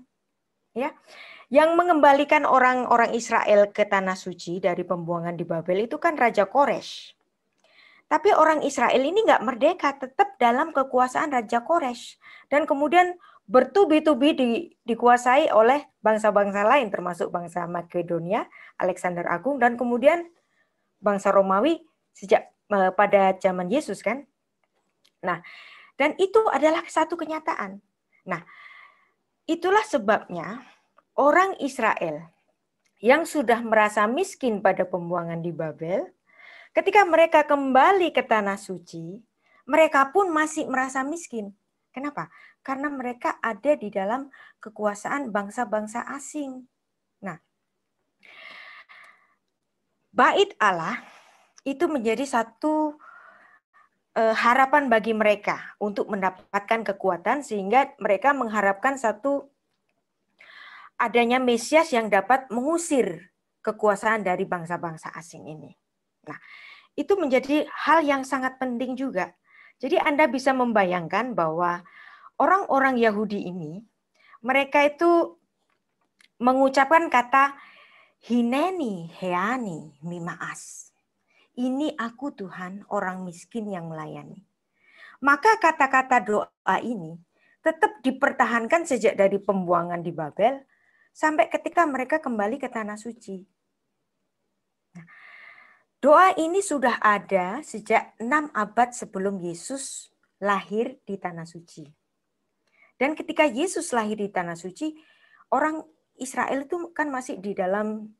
[SPEAKER 1] Ya. Yang mengembalikan orang-orang Israel ke tanah suci dari pembuangan di Babel itu kan Raja Koresh. Tapi orang Israel ini nggak merdeka, tetap dalam kekuasaan Raja Koresh. Dan kemudian bertubi-tubi di, dikuasai oleh bangsa-bangsa lain, termasuk bangsa Makedonia, Alexander Agung, dan kemudian bangsa Romawi sejak eh, pada zaman Yesus kan. Nah, dan itu adalah satu kenyataan. Nah, itulah sebabnya orang Israel yang sudah merasa miskin pada pembuangan di Babel, Ketika mereka kembali ke tanah suci, mereka pun masih merasa miskin. Kenapa? Karena mereka ada di dalam kekuasaan bangsa-bangsa asing. Nah, bait Allah itu menjadi satu eh, harapan bagi mereka untuk mendapatkan kekuatan sehingga mereka mengharapkan satu adanya Mesias yang dapat mengusir kekuasaan dari bangsa-bangsa asing ini. Nah, itu menjadi hal yang sangat penting juga. Jadi Anda bisa membayangkan bahwa orang-orang Yahudi ini mereka itu mengucapkan kata hineni heani mimaas. Ini aku Tuhan orang miskin yang melayani. Maka kata-kata doa ini tetap dipertahankan sejak dari pembuangan di Babel sampai ketika mereka kembali ke tanah suci. Doa ini sudah ada sejak enam abad sebelum Yesus lahir di Tanah Suci. Dan ketika Yesus lahir di Tanah Suci, orang Israel itu kan masih di dalam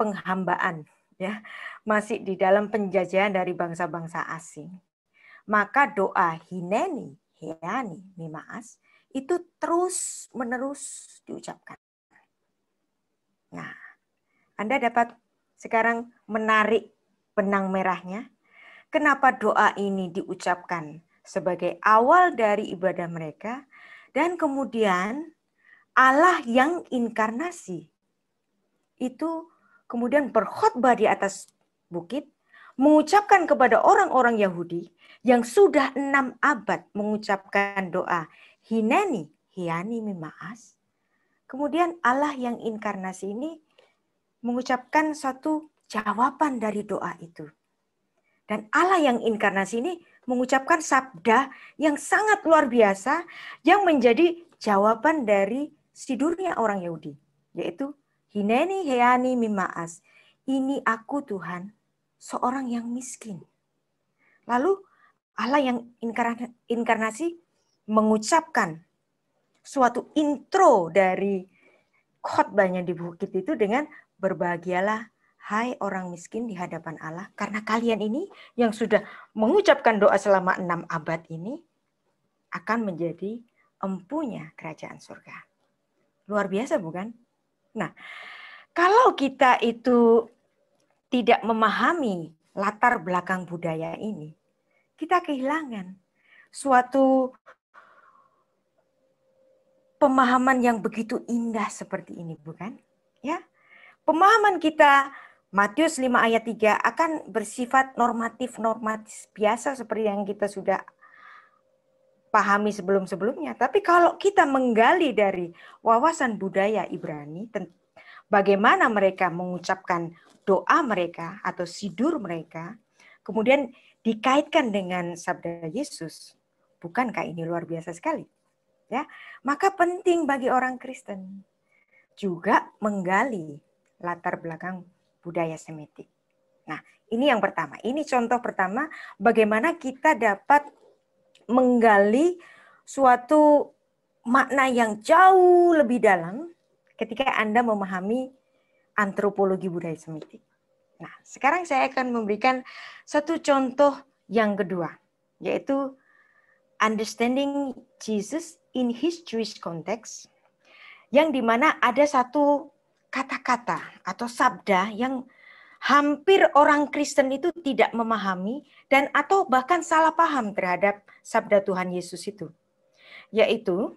[SPEAKER 1] penghambaan, ya, masih di dalam penjajahan dari bangsa-bangsa asing. Maka doa Hineni, Heani, Mimaas itu terus menerus diucapkan. Nah, Anda dapat sekarang menarik benang merahnya? Kenapa doa ini diucapkan sebagai awal dari ibadah mereka dan kemudian Allah yang inkarnasi itu kemudian berkhutbah di atas bukit mengucapkan kepada orang-orang Yahudi yang sudah enam abad mengucapkan doa hineni hiani mimaas. Kemudian Allah yang inkarnasi ini mengucapkan satu jawaban dari doa itu. Dan Allah yang inkarnasi ini mengucapkan sabda yang sangat luar biasa yang menjadi jawaban dari sidurnya orang Yahudi, yaitu Hineni heani mimaas. Ini aku Tuhan, seorang yang miskin. Lalu Allah yang inkarnasi mengucapkan suatu intro dari khotbahnya di bukit itu dengan berbahagialah Hai orang miskin di hadapan Allah, karena kalian ini yang sudah mengucapkan doa selama enam abad ini akan menjadi empunya kerajaan surga. Luar biasa bukan? Nah, kalau kita itu tidak memahami latar belakang budaya ini, kita kehilangan suatu pemahaman yang begitu indah seperti ini, bukan? Ya, pemahaman kita Matius 5 ayat 3 akan bersifat normatif-normatif biasa seperti yang kita sudah pahami sebelum-sebelumnya. Tapi kalau kita menggali dari wawasan budaya Ibrani, bagaimana mereka mengucapkan doa mereka atau sidur mereka, kemudian dikaitkan dengan sabda Yesus, bukankah ini luar biasa sekali? Ya, maka penting bagi orang Kristen juga menggali latar belakang budaya Semitik. Nah, ini yang pertama. Ini contoh pertama bagaimana kita dapat menggali suatu makna yang jauh lebih dalam ketika Anda memahami antropologi budaya Semitik. Nah, sekarang saya akan memberikan satu contoh yang kedua, yaitu understanding Jesus in his Jewish context, yang dimana ada satu kata-kata atau sabda yang hampir orang Kristen itu tidak memahami dan atau bahkan salah paham terhadap sabda Tuhan Yesus itu. Yaitu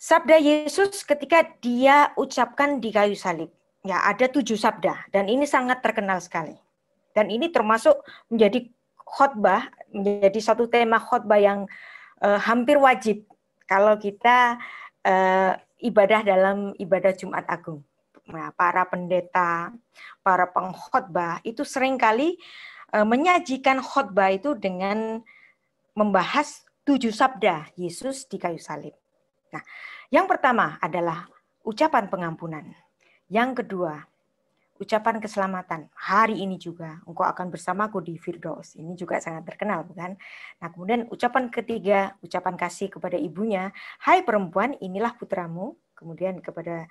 [SPEAKER 1] sabda Yesus ketika dia ucapkan di kayu salib. Ya, ada tujuh sabda dan ini sangat terkenal sekali. Dan ini termasuk menjadi khotbah, menjadi satu tema khotbah yang uh, hampir wajib kalau kita uh, ibadah dalam ibadah Jumat Agung. Nah, para pendeta, para pengkhotbah itu seringkali e, menyajikan khotbah itu dengan membahas tujuh sabda Yesus di kayu salib. Nah, yang pertama adalah ucapan pengampunan. Yang kedua ucapan keselamatan. Hari ini juga engkau akan bersamaku di Firdaus. Ini juga sangat terkenal, bukan? Nah, kemudian ucapan ketiga, ucapan kasih kepada ibunya, "Hai perempuan, inilah putramu." Kemudian kepada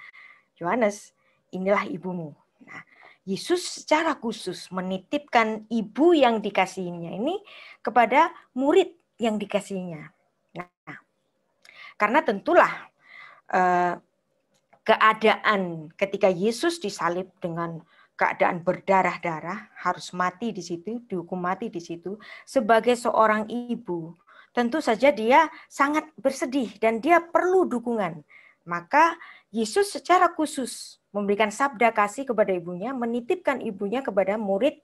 [SPEAKER 1] Yohanes, "Inilah ibumu." Nah, Yesus secara khusus menitipkan ibu yang dikasihinya ini kepada murid yang dikasihinya. Nah, karena tentulah eh, keadaan ketika Yesus disalib dengan keadaan berdarah-darah harus mati di situ, dihukum mati di situ sebagai seorang ibu. Tentu saja dia sangat bersedih dan dia perlu dukungan. Maka Yesus secara khusus memberikan sabda kasih kepada ibunya, menitipkan ibunya kepada murid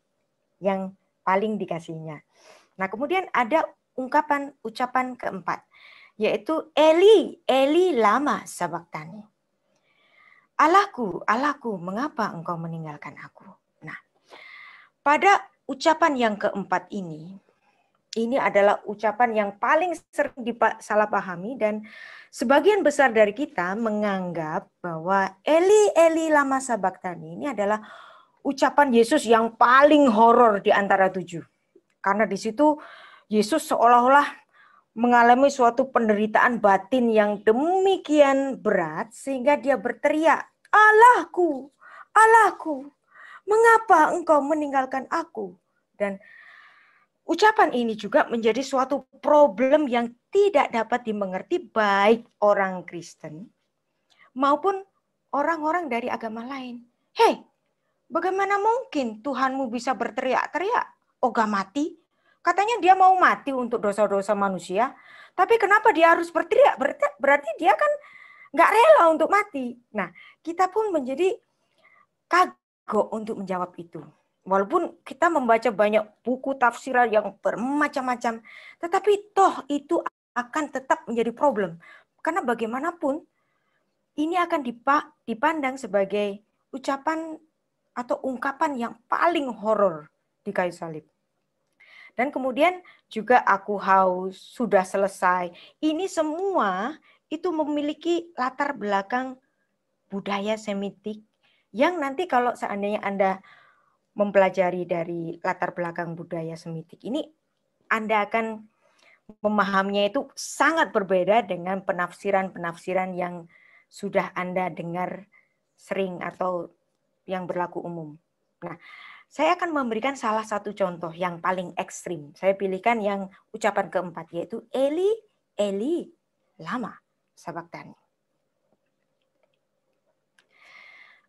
[SPEAKER 1] yang paling dikasihnya. Nah, kemudian ada ungkapan ucapan keempat yaitu Eli, Eli lama sabaktani. Allahku, Allahku, mengapa engkau meninggalkan aku? Nah, pada ucapan yang keempat ini, ini adalah ucapan yang paling sering disalahpahami dan sebagian besar dari kita menganggap bahwa Eli Eli lama sabaktani ini adalah ucapan Yesus yang paling horor di antara tujuh. Karena di situ Yesus seolah-olah mengalami suatu penderitaan batin yang demikian berat sehingga dia berteriak, "Allahku, Allahku, mengapa engkau meninggalkan aku?" Dan ucapan ini juga menjadi suatu problem yang tidak dapat dimengerti baik orang Kristen maupun orang-orang dari agama lain. Hei, bagaimana mungkin Tuhanmu bisa berteriak-teriak, oga oh, mati, Katanya dia mau mati untuk dosa-dosa manusia, tapi kenapa dia harus berteriak? Berarti dia kan nggak rela untuk mati. Nah, kita pun menjadi kagok untuk menjawab itu. Walaupun kita membaca banyak buku tafsiran yang bermacam-macam, tetapi toh itu akan tetap menjadi problem. Karena bagaimanapun ini akan dipandang sebagai ucapan atau ungkapan yang paling horor di kayu salib dan kemudian juga aku haus sudah selesai. Ini semua itu memiliki latar belakang budaya semitik yang nanti kalau seandainya Anda mempelajari dari latar belakang budaya semitik ini Anda akan memahaminya itu sangat berbeda dengan penafsiran-penafsiran yang sudah Anda dengar sering atau yang berlaku umum. Nah, saya akan memberikan salah satu contoh yang paling ekstrim. Saya pilihkan yang ucapan keempat, yaitu Eli, Eli, lama sabaktan.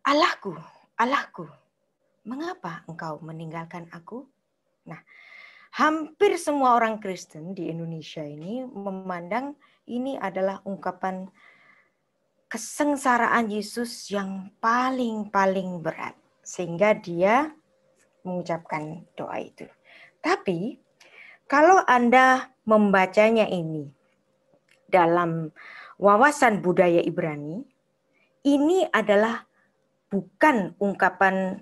[SPEAKER 1] Allahku, Allahku, mengapa engkau meninggalkan aku? Nah, hampir semua orang Kristen di Indonesia ini memandang ini adalah ungkapan kesengsaraan Yesus yang paling-paling berat. Sehingga dia mengucapkan doa itu. Tapi kalau Anda membacanya ini dalam wawasan budaya Ibrani, ini adalah bukan ungkapan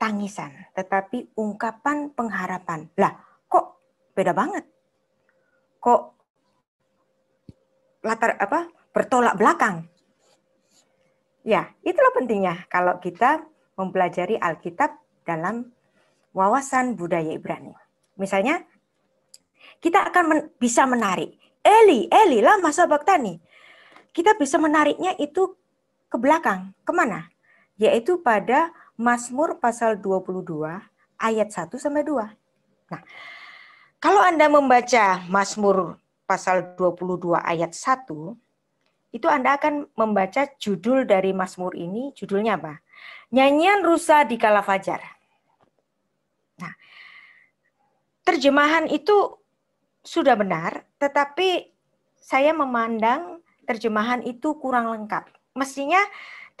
[SPEAKER 1] tangisan, tetapi ungkapan pengharapan. Lah, kok beda banget? Kok latar apa? bertolak belakang. Ya, itulah pentingnya kalau kita mempelajari Alkitab dalam wawasan budaya Ibrani. Misalnya, kita akan men bisa menarik. Eli, Eli, lama sabaktani. Kita bisa menariknya itu ke belakang. Kemana? Yaitu pada Mazmur pasal 22 ayat 1 sampai 2. Nah, kalau Anda membaca Mazmur pasal 22 ayat 1, itu Anda akan membaca judul dari Mazmur ini, judulnya apa? Nyanyian Rusa di Kala Fajar. Nah, terjemahan itu sudah benar, tetapi saya memandang terjemahan itu kurang lengkap. Mestinya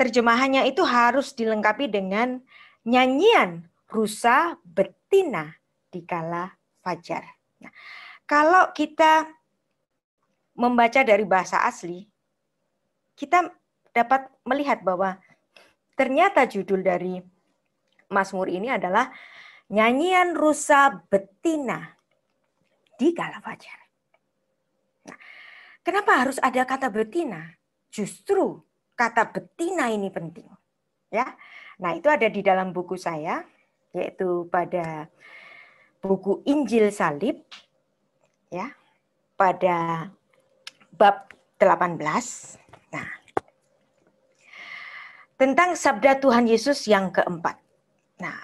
[SPEAKER 1] terjemahannya itu harus dilengkapi dengan nyanyian rusa betina di kala fajar. Nah, kalau kita membaca dari bahasa asli, kita dapat melihat bahwa ternyata judul dari Mazmur ini adalah nyanyian rusa betina di kala fajar. Nah, kenapa harus ada kata betina? Justru kata betina ini penting. Ya. Nah, itu ada di dalam buku saya yaitu pada buku Injil Salib ya pada bab 18. Nah, tentang sabda Tuhan Yesus yang keempat. Nah,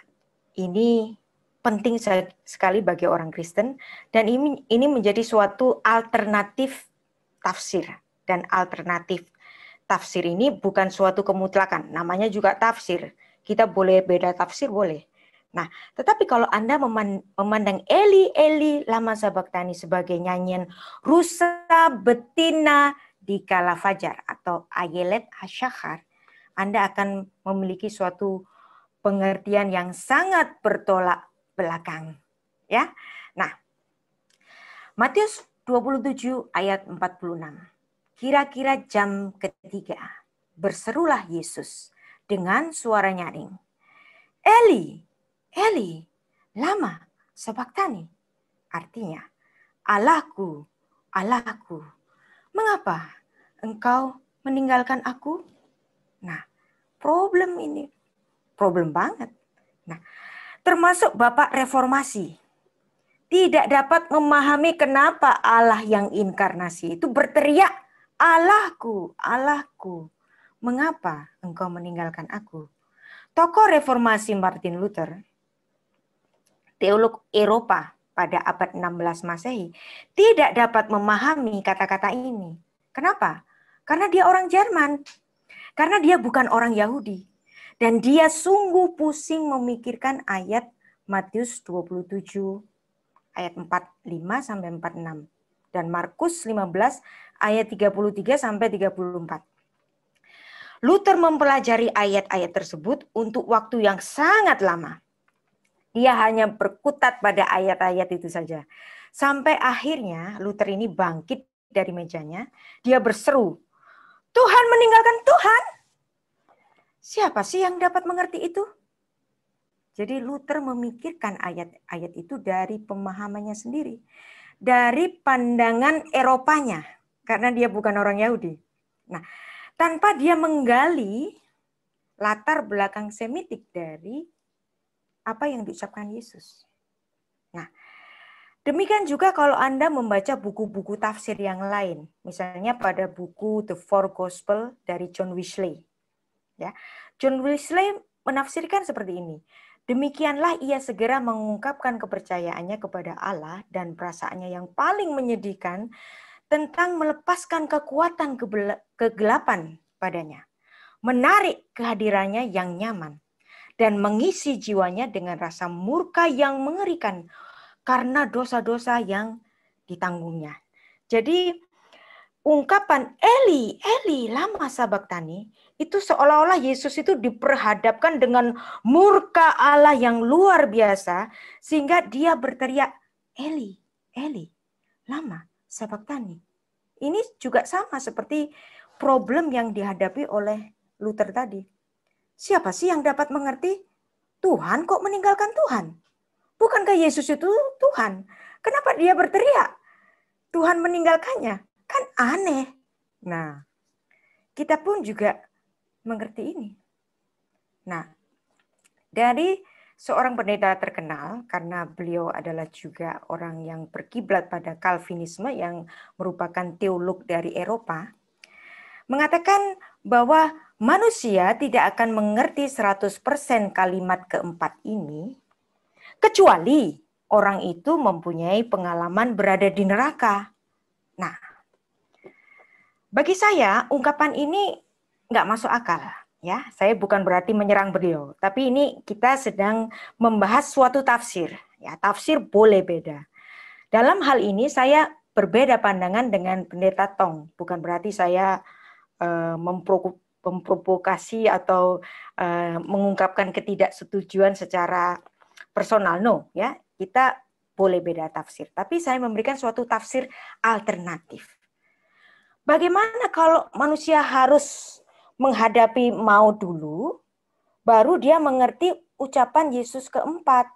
[SPEAKER 1] ini penting sekali bagi orang Kristen dan ini ini menjadi suatu alternatif tafsir dan alternatif tafsir ini bukan suatu kemutlakan namanya juga tafsir kita boleh beda tafsir boleh Nah, tetapi kalau Anda memandang Eli, Eli, lama sabak tani sebagai nyanyian rusa betina di kala fajar atau ayelet hasyahar, Anda akan memiliki suatu pengertian yang sangat bertolak belakang. Ya. Nah, Matius 27 ayat 46. Kira-kira jam ketiga, berserulah Yesus dengan suara nyaring. Eli, Eli, lama sabaktani. Artinya, Allahku, Allahku, mengapa engkau meninggalkan aku? Nah, problem ini problem banget. Nah, termasuk Bapak Reformasi tidak dapat memahami kenapa Allah yang inkarnasi itu berteriak, "Allahku, Allahku, mengapa engkau meninggalkan aku?" Tokoh reformasi Martin Luther, teolog Eropa pada abad 16 Masehi, tidak dapat memahami kata-kata ini. Kenapa? Karena dia orang Jerman. Karena dia bukan orang Yahudi dan dia sungguh pusing memikirkan ayat Matius 27 ayat 45 sampai 46 dan Markus 15 ayat 33 sampai 34. Luther mempelajari ayat-ayat tersebut untuk waktu yang sangat lama. Dia hanya berkutat pada ayat-ayat itu saja. Sampai akhirnya Luther ini bangkit dari mejanya, dia berseru, "Tuhan meninggalkan Tuhan!" Siapa sih yang dapat mengerti itu? Jadi Luther memikirkan ayat-ayat itu dari pemahamannya sendiri, dari pandangan Eropanya, karena dia bukan orang Yahudi. Nah, tanpa dia menggali latar belakang Semitik dari apa yang diucapkan Yesus. Nah, demikian juga kalau Anda membaca buku-buku tafsir yang lain, misalnya pada buku The Four Gospel dari John Wesley Ya. John Wesley menafsirkan seperti ini. Demikianlah ia segera mengungkapkan kepercayaannya kepada Allah dan perasaannya yang paling menyedihkan tentang melepaskan kekuatan kegelapan padanya, menarik kehadirannya yang nyaman, dan mengisi jiwanya dengan rasa murka yang mengerikan karena dosa-dosa yang ditanggungnya. Jadi ungkapan Eli, Eli, lama tani, itu seolah-olah Yesus itu diperhadapkan dengan murka Allah yang luar biasa, sehingga dia berteriak, Eli, Eli, lama tani. Ini juga sama seperti problem yang dihadapi oleh Luther tadi. Siapa sih yang dapat mengerti? Tuhan kok meninggalkan Tuhan? Bukankah Yesus itu Tuhan? Kenapa dia berteriak? Tuhan meninggalkannya. Kan aneh. Nah, kita pun juga mengerti ini. Nah, dari seorang pendeta terkenal karena beliau adalah juga orang yang berkiblat pada Calvinisme yang merupakan teolog dari Eropa mengatakan bahwa manusia tidak akan mengerti 100% kalimat keempat ini kecuali orang itu mempunyai pengalaman berada di neraka. Nah, bagi saya, ungkapan ini nggak masuk akal. Ya, saya bukan berarti menyerang beliau, tapi ini kita sedang membahas suatu tafsir. Ya, tafsir boleh beda. Dalam hal ini saya berbeda pandangan dengan pendeta Tong. Bukan berarti saya uh, memprovokasi atau uh, mengungkapkan ketidaksetujuan secara personal. No, ya kita boleh beda tafsir. Tapi saya memberikan suatu tafsir alternatif. Bagaimana kalau manusia harus menghadapi mau dulu, baru dia mengerti ucapan Yesus keempat.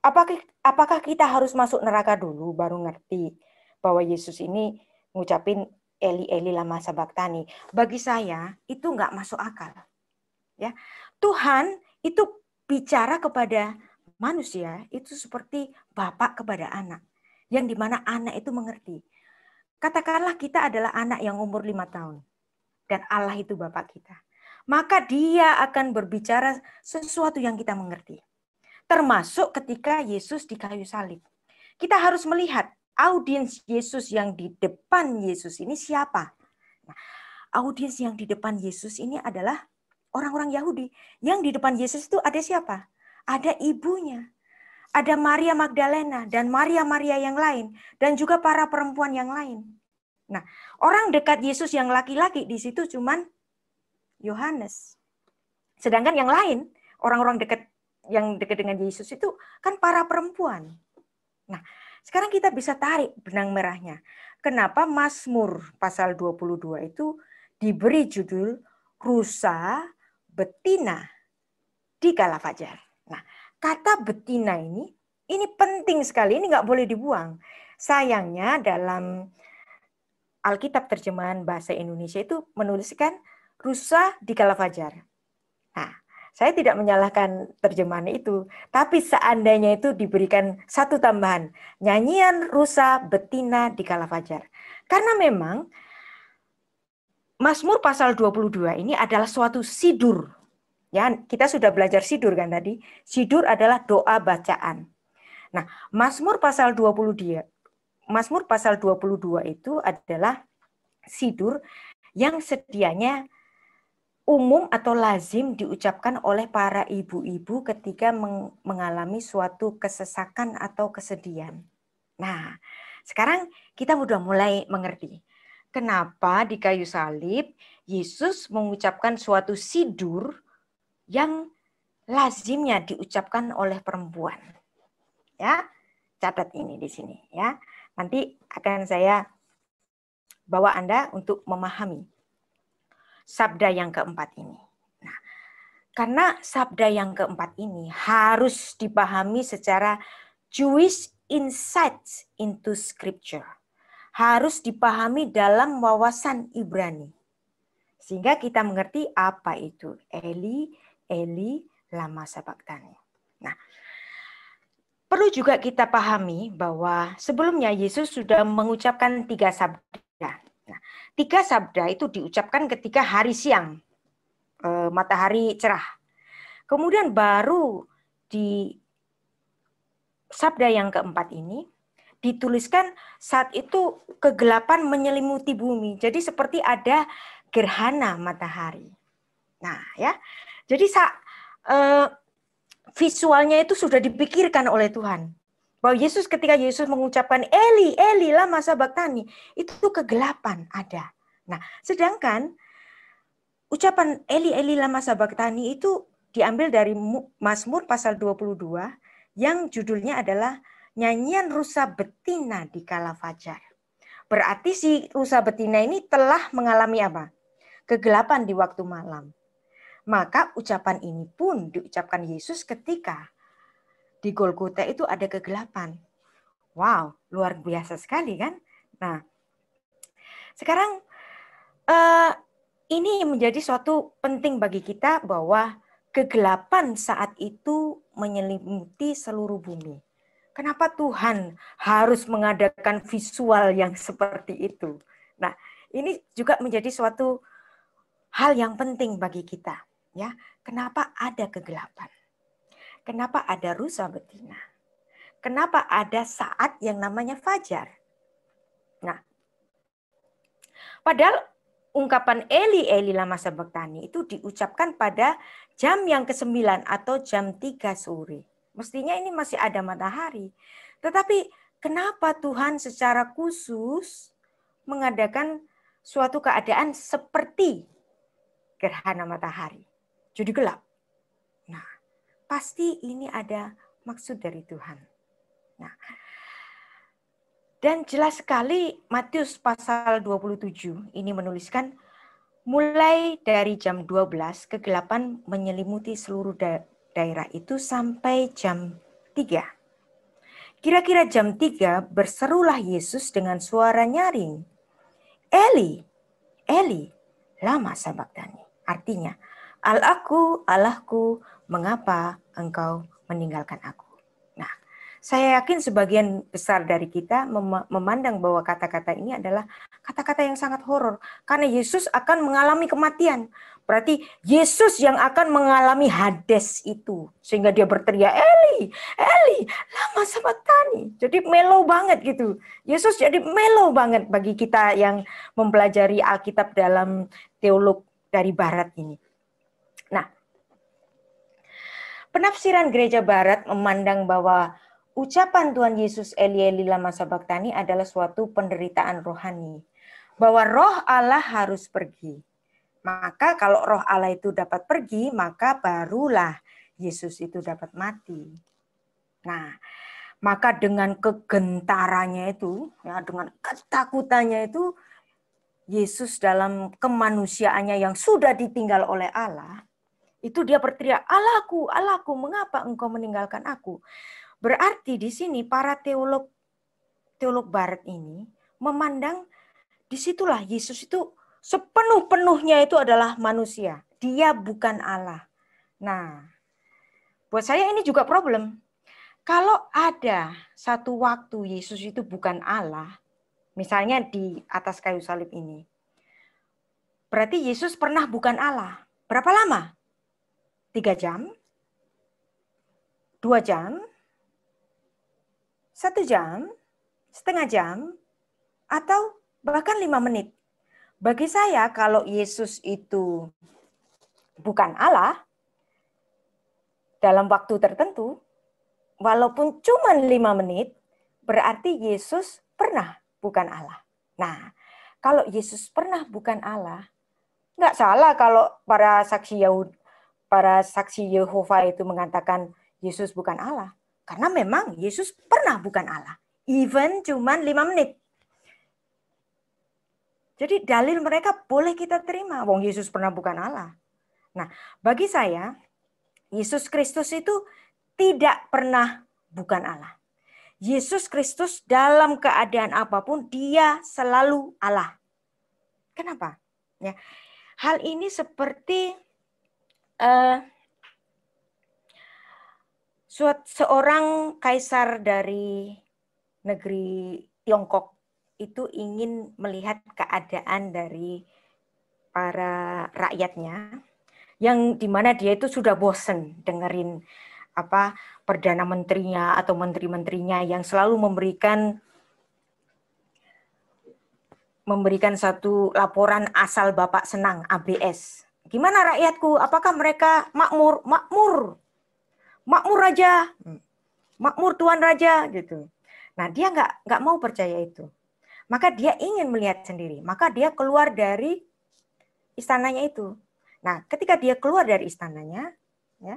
[SPEAKER 1] Apakah, apakah kita harus masuk neraka dulu baru ngerti bahwa Yesus ini ngucapin Eli Eli lama tani. Bagi saya itu nggak masuk akal. Ya, Tuhan itu bicara kepada manusia itu seperti bapak kepada anak, yang dimana anak itu mengerti Katakanlah kita adalah anak yang umur lima tahun. Dan Allah itu Bapak kita. Maka dia akan berbicara sesuatu yang kita mengerti. Termasuk ketika Yesus di kayu salib. Kita harus melihat audiens Yesus yang di depan Yesus ini siapa. Nah, audiens yang di depan Yesus ini adalah orang-orang Yahudi. Yang di depan Yesus itu ada siapa? Ada ibunya ada Maria Magdalena dan Maria-Maria yang lain, dan juga para perempuan yang lain. Nah, orang dekat Yesus yang laki-laki di situ cuman Yohanes. Sedangkan yang lain, orang-orang dekat yang dekat dengan Yesus itu kan para perempuan. Nah, sekarang kita bisa tarik benang merahnya. Kenapa Mazmur pasal 22 itu diberi judul Rusa Betina di Kala Fajar. Nah, kata betina ini, ini penting sekali, ini nggak boleh dibuang. Sayangnya dalam Alkitab terjemahan bahasa Indonesia itu menuliskan rusa di kala fajar. Nah, saya tidak menyalahkan terjemahan itu, tapi seandainya itu diberikan satu tambahan, nyanyian rusa betina di kala fajar. Karena memang Mazmur pasal 22 ini adalah suatu sidur Ya, kita sudah belajar sidur kan tadi. Sidur adalah doa bacaan. Nah, Mazmur pasal 20 dia Mazmur pasal 22 itu adalah sidur yang sedianya umum atau lazim diucapkan oleh para ibu-ibu ketika mengalami suatu kesesakan atau kesedihan. Nah, sekarang kita sudah mulai mengerti kenapa di kayu salib Yesus mengucapkan suatu sidur yang lazimnya diucapkan oleh perempuan. Ya, catat ini di sini ya. Nanti akan saya bawa Anda untuk memahami sabda yang keempat ini. Nah, karena sabda yang keempat ini harus dipahami secara Jewish insights into scripture. Harus dipahami dalam wawasan Ibrani. Sehingga kita mengerti apa itu Eli, Eli Lama Sabaktani. Nah, perlu juga kita pahami bahwa sebelumnya Yesus sudah mengucapkan tiga sabda. Nah, tiga sabda itu diucapkan ketika hari siang, e, matahari cerah. Kemudian baru di sabda yang keempat ini dituliskan saat itu kegelapan menyelimuti bumi. Jadi seperti ada gerhana matahari. Nah, ya. Jadi sa, eh, visualnya itu sudah dipikirkan oleh Tuhan. Bahwa Yesus ketika Yesus mengucapkan Eli, Eli lama baktani, itu kegelapan ada. Nah, sedangkan ucapan Eli, Eli lama baktani itu diambil dari Mazmur pasal 22 yang judulnya adalah nyanyian rusa betina di kala fajar. Berarti si rusa betina ini telah mengalami apa? Kegelapan di waktu malam. Maka ucapan ini pun diucapkan Yesus ketika di Golgota itu ada kegelapan. Wow, luar biasa sekali kan? Nah, sekarang uh, ini menjadi suatu penting bagi kita bahwa kegelapan saat itu menyelimuti seluruh bumi. Kenapa Tuhan harus mengadakan visual yang seperti itu? Nah, ini juga menjadi suatu hal yang penting bagi kita ya kenapa ada kegelapan kenapa ada rusa betina kenapa ada saat yang namanya fajar nah padahal ungkapan Eli Eli lama tani itu diucapkan pada jam yang ke-9 atau jam 3 sore mestinya ini masih ada matahari tetapi kenapa Tuhan secara khusus mengadakan suatu keadaan seperti gerhana matahari jadi gelap. Nah, pasti ini ada maksud dari Tuhan. Nah, dan jelas sekali Matius pasal 27 ini menuliskan mulai dari jam 12 kegelapan menyelimuti seluruh da daerah itu sampai jam 3. Kira-kira jam 3 berserulah Yesus dengan suara nyaring. Eli, Eli, lama sabaktani. Artinya, Al-Aku, Allahku, mengapa engkau meninggalkan aku? Nah, saya yakin sebagian besar dari kita memandang bahwa kata-kata ini adalah kata-kata yang sangat horor. Karena Yesus akan mengalami kematian. Berarti Yesus yang akan mengalami Hades itu. Sehingga dia berteriak, Eli, Eli, lama sabatani. Jadi melo banget gitu. Yesus jadi melo banget bagi kita yang mempelajari Alkitab dalam teolog dari Barat ini. Penafsiran gereja barat memandang bahwa ucapan Tuhan Yesus Eli Eli lama sabaktani adalah suatu penderitaan rohani. Bahwa roh Allah harus pergi. Maka kalau roh Allah itu dapat pergi, maka barulah Yesus itu dapat mati. Nah, maka dengan kegentarannya itu, ya dengan ketakutannya itu, Yesus dalam kemanusiaannya yang sudah ditinggal oleh Allah, itu dia berteriak, "Allahku, Allahku, mengapa engkau meninggalkan aku?" Berarti di sini para teolog teolog barat ini memandang disitulah Yesus itu sepenuh-penuhnya itu adalah manusia. Dia bukan Allah. Nah, buat saya ini juga problem. Kalau ada satu waktu Yesus itu bukan Allah, misalnya di atas kayu salib ini, berarti Yesus pernah bukan Allah. Berapa lama? tiga jam, dua jam, satu jam, setengah jam, atau bahkan lima menit. Bagi saya kalau Yesus itu bukan Allah, dalam waktu tertentu, walaupun cuma lima menit, berarti Yesus pernah bukan Allah. Nah, kalau Yesus pernah bukan Allah, nggak salah kalau para saksi Yahudi, para saksi Yehova itu mengatakan Yesus bukan Allah? Karena memang Yesus pernah bukan Allah. Even cuman lima menit. Jadi dalil mereka boleh kita terima. Wong Yesus pernah bukan Allah. Nah, bagi saya, Yesus Kristus itu tidak pernah bukan Allah. Yesus Kristus dalam keadaan apapun, dia selalu Allah. Kenapa? Ya, hal ini seperti uh, seorang kaisar dari negeri Tiongkok itu ingin melihat keadaan dari para rakyatnya yang dimana dia itu sudah bosen dengerin apa perdana menterinya atau menteri-menterinya yang selalu memberikan memberikan satu laporan asal bapak senang ABS Gimana rakyatku? Apakah mereka makmur? Makmur. Makmur raja. Hmm. Makmur tuan raja gitu. Nah, dia nggak nggak mau percaya itu. Maka dia ingin melihat sendiri. Maka dia keluar dari istananya itu. Nah, ketika dia keluar dari istananya, ya,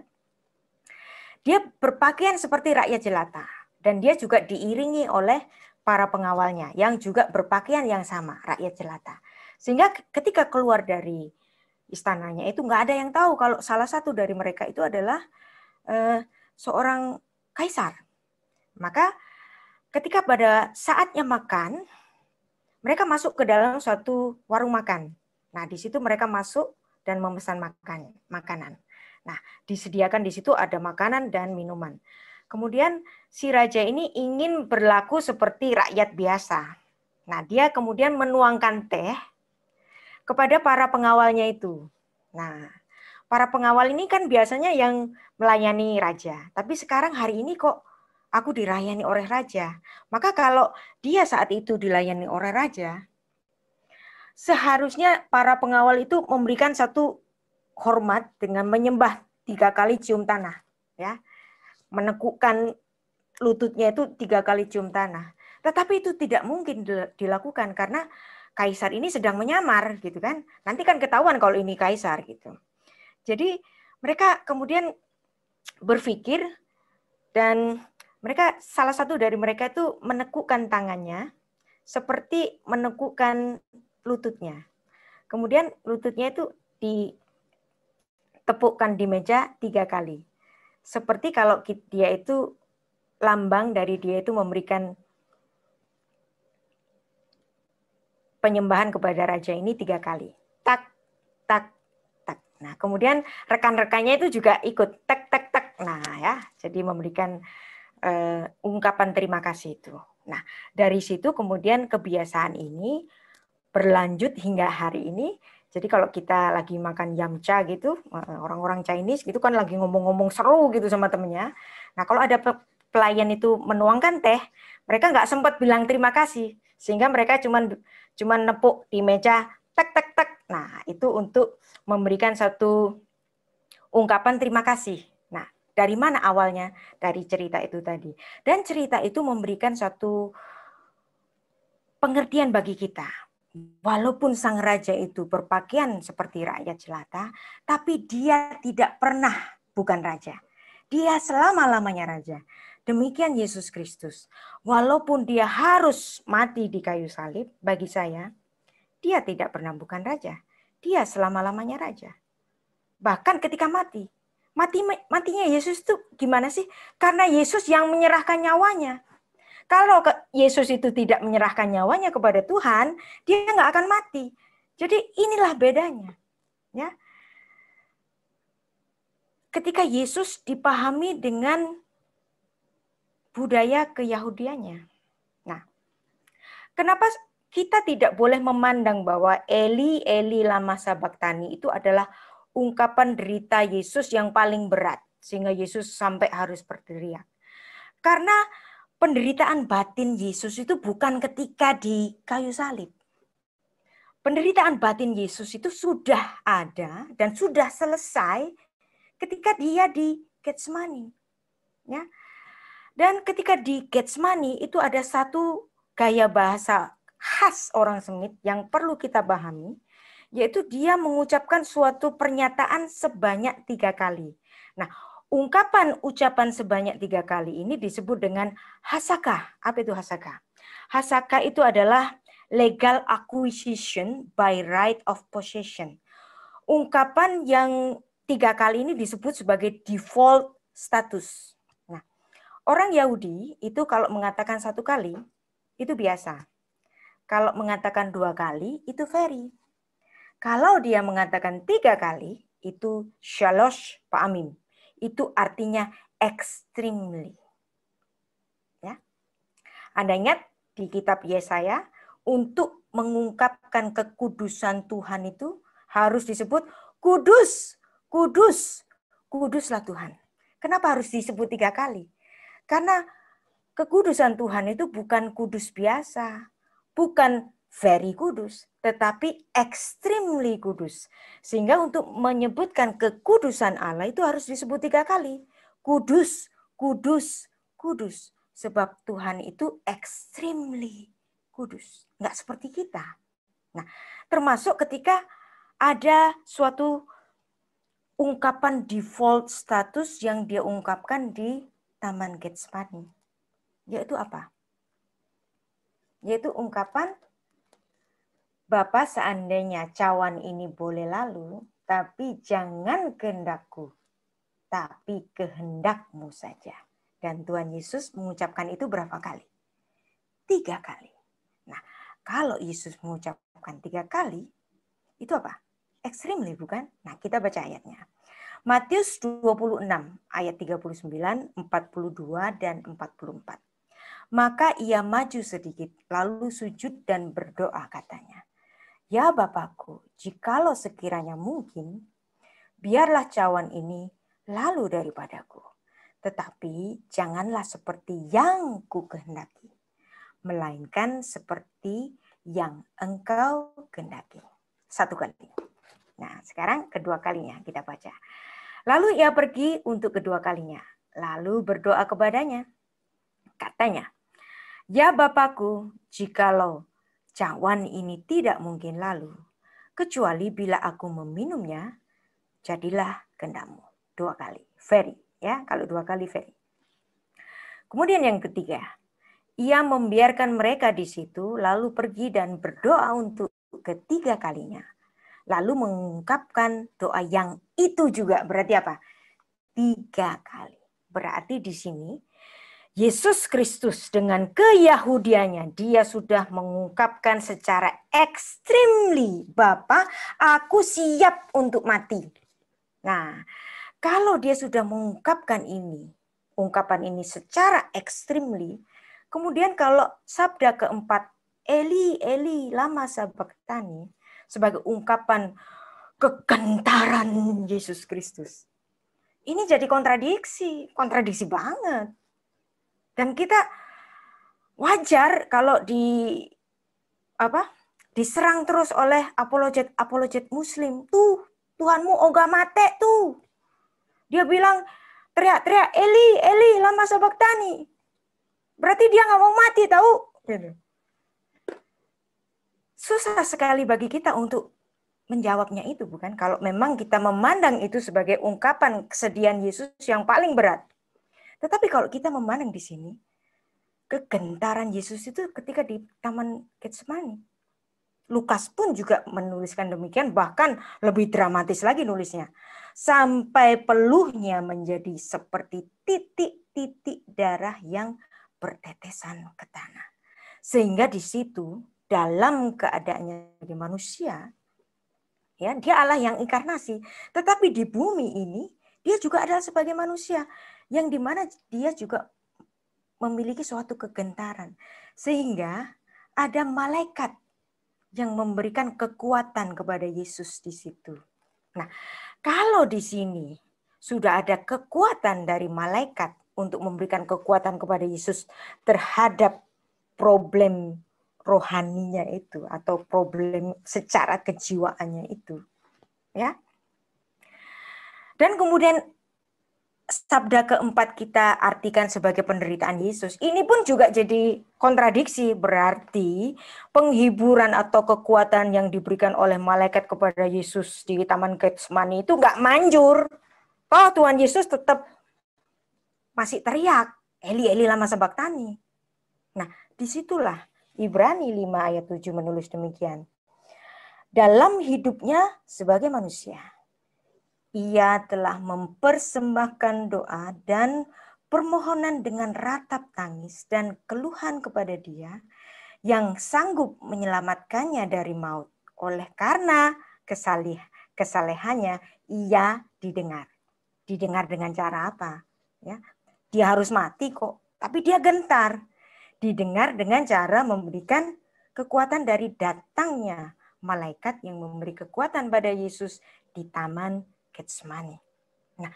[SPEAKER 1] dia berpakaian seperti rakyat jelata dan dia juga diiringi oleh para pengawalnya yang juga berpakaian yang sama, rakyat jelata. Sehingga ketika keluar dari istananya itu nggak ada yang tahu kalau salah satu dari mereka itu adalah eh, seorang kaisar. Maka ketika pada saatnya makan, mereka masuk ke dalam suatu warung makan. Nah, di situ mereka masuk dan memesan makan makanan. Nah, disediakan di situ ada makanan dan minuman. Kemudian si raja ini ingin berlaku seperti rakyat biasa. Nah, dia kemudian menuangkan teh kepada para pengawalnya itu. Nah, para pengawal ini kan biasanya yang melayani raja. Tapi sekarang hari ini kok aku dirayani oleh raja. Maka kalau dia saat itu dilayani oleh raja, seharusnya para pengawal itu memberikan satu hormat dengan menyembah tiga kali cium tanah, ya, menekukkan lututnya itu tiga kali cium tanah. Tetapi itu tidak mungkin dilakukan karena kaisar ini sedang menyamar gitu kan. Nanti kan ketahuan kalau ini kaisar gitu. Jadi mereka kemudian berpikir dan mereka salah satu dari mereka itu menekukkan tangannya seperti menekukkan lututnya. Kemudian lututnya itu ditepukkan di meja tiga kali. Seperti kalau dia itu lambang dari dia itu memberikan penyembahan kepada raja ini tiga kali. Tak, tak, tak. Nah, kemudian rekan-rekannya itu juga ikut tak, tak, tak. Nah, ya, jadi memberikan uh, ungkapan terima kasih itu. Nah, dari situ kemudian kebiasaan ini berlanjut hingga hari ini. Jadi kalau kita lagi makan yamcha gitu, eh, orang-orang Chinese gitu kan lagi ngomong-ngomong seru gitu sama temennya. Nah, kalau ada pelayan itu menuangkan teh, mereka nggak sempat bilang terima kasih. Sehingga mereka cuman cuman nepuk di meja tek tek tek. Nah, itu untuk memberikan satu ungkapan terima kasih. Nah, dari mana awalnya? Dari cerita itu tadi. Dan cerita itu memberikan satu pengertian bagi kita. Walaupun sang raja itu berpakaian seperti rakyat jelata, tapi dia tidak pernah bukan raja. Dia selama-lamanya raja. Demikian Yesus Kristus. Walaupun dia harus mati di kayu salib, bagi saya, dia tidak pernah bukan raja. Dia selama-lamanya raja. Bahkan ketika mati, mati matinya Yesus itu gimana sih? Karena Yesus yang menyerahkan nyawanya. Kalau Yesus itu tidak menyerahkan nyawanya kepada Tuhan, dia nggak akan mati. Jadi inilah bedanya. Ya. Ketika Yesus dipahami dengan budaya keyahudiannya. Nah, kenapa kita tidak boleh memandang bahwa Eli Eli lama sabaktani itu adalah ungkapan derita Yesus yang paling berat sehingga Yesus sampai harus berteriak. Karena penderitaan batin Yesus itu bukan ketika di kayu salib. Penderitaan batin Yesus itu sudah ada dan sudah selesai ketika dia di Getsemani. Ya, dan ketika di Getsemani itu ada satu gaya bahasa khas orang Semit yang perlu kita pahami, yaitu dia mengucapkan suatu pernyataan sebanyak tiga kali. Nah, ungkapan ucapan sebanyak tiga kali ini disebut dengan hasaka. Apa itu hasaka? Hasaka itu adalah legal acquisition by right of possession. Ungkapan yang tiga kali ini disebut sebagai default status Orang Yahudi itu kalau mengatakan satu kali, itu biasa. Kalau mengatakan dua kali, itu very. Kalau dia mengatakan tiga kali, itu shalosh pa'amim. Itu artinya extremely. Ya. Anda ingat di kitab Yesaya, untuk mengungkapkan kekudusan Tuhan itu harus disebut kudus, kudus, kuduslah Tuhan. Kenapa harus disebut tiga kali? Karena kekudusan Tuhan itu bukan kudus biasa, bukan very kudus, tetapi extremely kudus. Sehingga untuk menyebutkan kekudusan Allah itu harus disebut tiga kali. Kudus, kudus, kudus. Sebab Tuhan itu extremely kudus. Nggak seperti kita. Nah, termasuk ketika ada suatu ungkapan default status yang dia ungkapkan di Taman Getsemani, yaitu apa? Yaitu ungkapan Bapak seandainya cawan ini boleh lalu, tapi jangan kehendakku, tapi kehendakmu saja. Dan Tuhan Yesus mengucapkan itu berapa kali? Tiga kali. Nah, kalau Yesus mengucapkan tiga kali, itu apa? Ekstrim bukan? Nah, kita baca ayatnya. Matius 26 ayat 39, 42 dan 44. Maka ia maju sedikit lalu sujud dan berdoa katanya. Ya Bapakku, jikalau sekiranya mungkin, biarlah cawan ini lalu daripadaku. Tetapi janganlah seperti yang ku kehendaki, melainkan seperti yang engkau kehendaki. Satu kali. Nah, sekarang kedua kalinya kita baca. Lalu ia pergi untuk kedua kalinya, lalu berdoa kepadanya. Katanya, Ya Bapakku, jikalau cawan ini tidak mungkin lalu, kecuali bila aku meminumnya, jadilah kendamu Dua kali, very. Ya, kalau dua kali very. Kemudian yang ketiga, ia membiarkan mereka di situ, lalu pergi dan berdoa untuk ketiga kalinya lalu mengungkapkan doa yang itu juga berarti apa? Tiga kali. Berarti di sini Yesus Kristus dengan keyahudiannya dia sudah mengungkapkan secara extremely Bapa, aku siap untuk mati. Nah, kalau dia sudah mengungkapkan ini, ungkapan ini secara extremely, kemudian kalau sabda keempat Eli Eli lama sabaktani, sebagai ungkapan kegentaran Yesus Kristus. Ini jadi kontradiksi, kontradiksi banget. Dan kita wajar kalau di apa? diserang terus oleh apologet apologet muslim. Tuh, Tuhanmu ogah mate tuh. Dia bilang teriak-teriak Eli, Eli lama sabak tani. Berarti dia nggak mau mati tahu? Gitu susah sekali bagi kita untuk menjawabnya itu bukan kalau memang kita memandang itu sebagai ungkapan kesedihan Yesus yang paling berat. Tetapi kalau kita memandang di sini kegentaran Yesus itu ketika di Taman Getsemani. Lukas pun juga menuliskan demikian bahkan lebih dramatis lagi nulisnya. Sampai peluhnya menjadi seperti titik-titik darah yang bertetesan ke tanah. Sehingga di situ dalam keadaannya sebagai manusia, ya dia Allah yang inkarnasi. Tetapi di bumi ini dia juga adalah sebagai manusia yang dimana dia juga memiliki suatu kegentaran sehingga ada malaikat yang memberikan kekuatan kepada Yesus di situ. Nah, kalau di sini sudah ada kekuatan dari malaikat untuk memberikan kekuatan kepada Yesus terhadap problem rohaninya itu atau problem secara kejiwaannya itu ya dan kemudian sabda keempat kita artikan sebagai penderitaan Yesus. Ini pun juga jadi kontradiksi, berarti penghiburan atau kekuatan yang diberikan oleh malaikat kepada Yesus di Taman Getsemani itu nggak manjur. oh Tuhan Yesus tetap masih teriak, Eli Eli lama sebaktani. Nah, disitulah Ibrani 5 ayat 7 menulis demikian. Dalam hidupnya sebagai manusia, ia telah mempersembahkan doa dan permohonan dengan ratap tangis dan keluhan kepada dia yang sanggup menyelamatkannya dari maut. Oleh karena kesalih, kesalehannya ia didengar. Didengar dengan cara apa? Ya, dia harus mati kok, tapi dia gentar didengar dengan cara memberikan kekuatan dari datangnya malaikat yang memberi kekuatan pada Yesus di Taman Getsemani. Nah,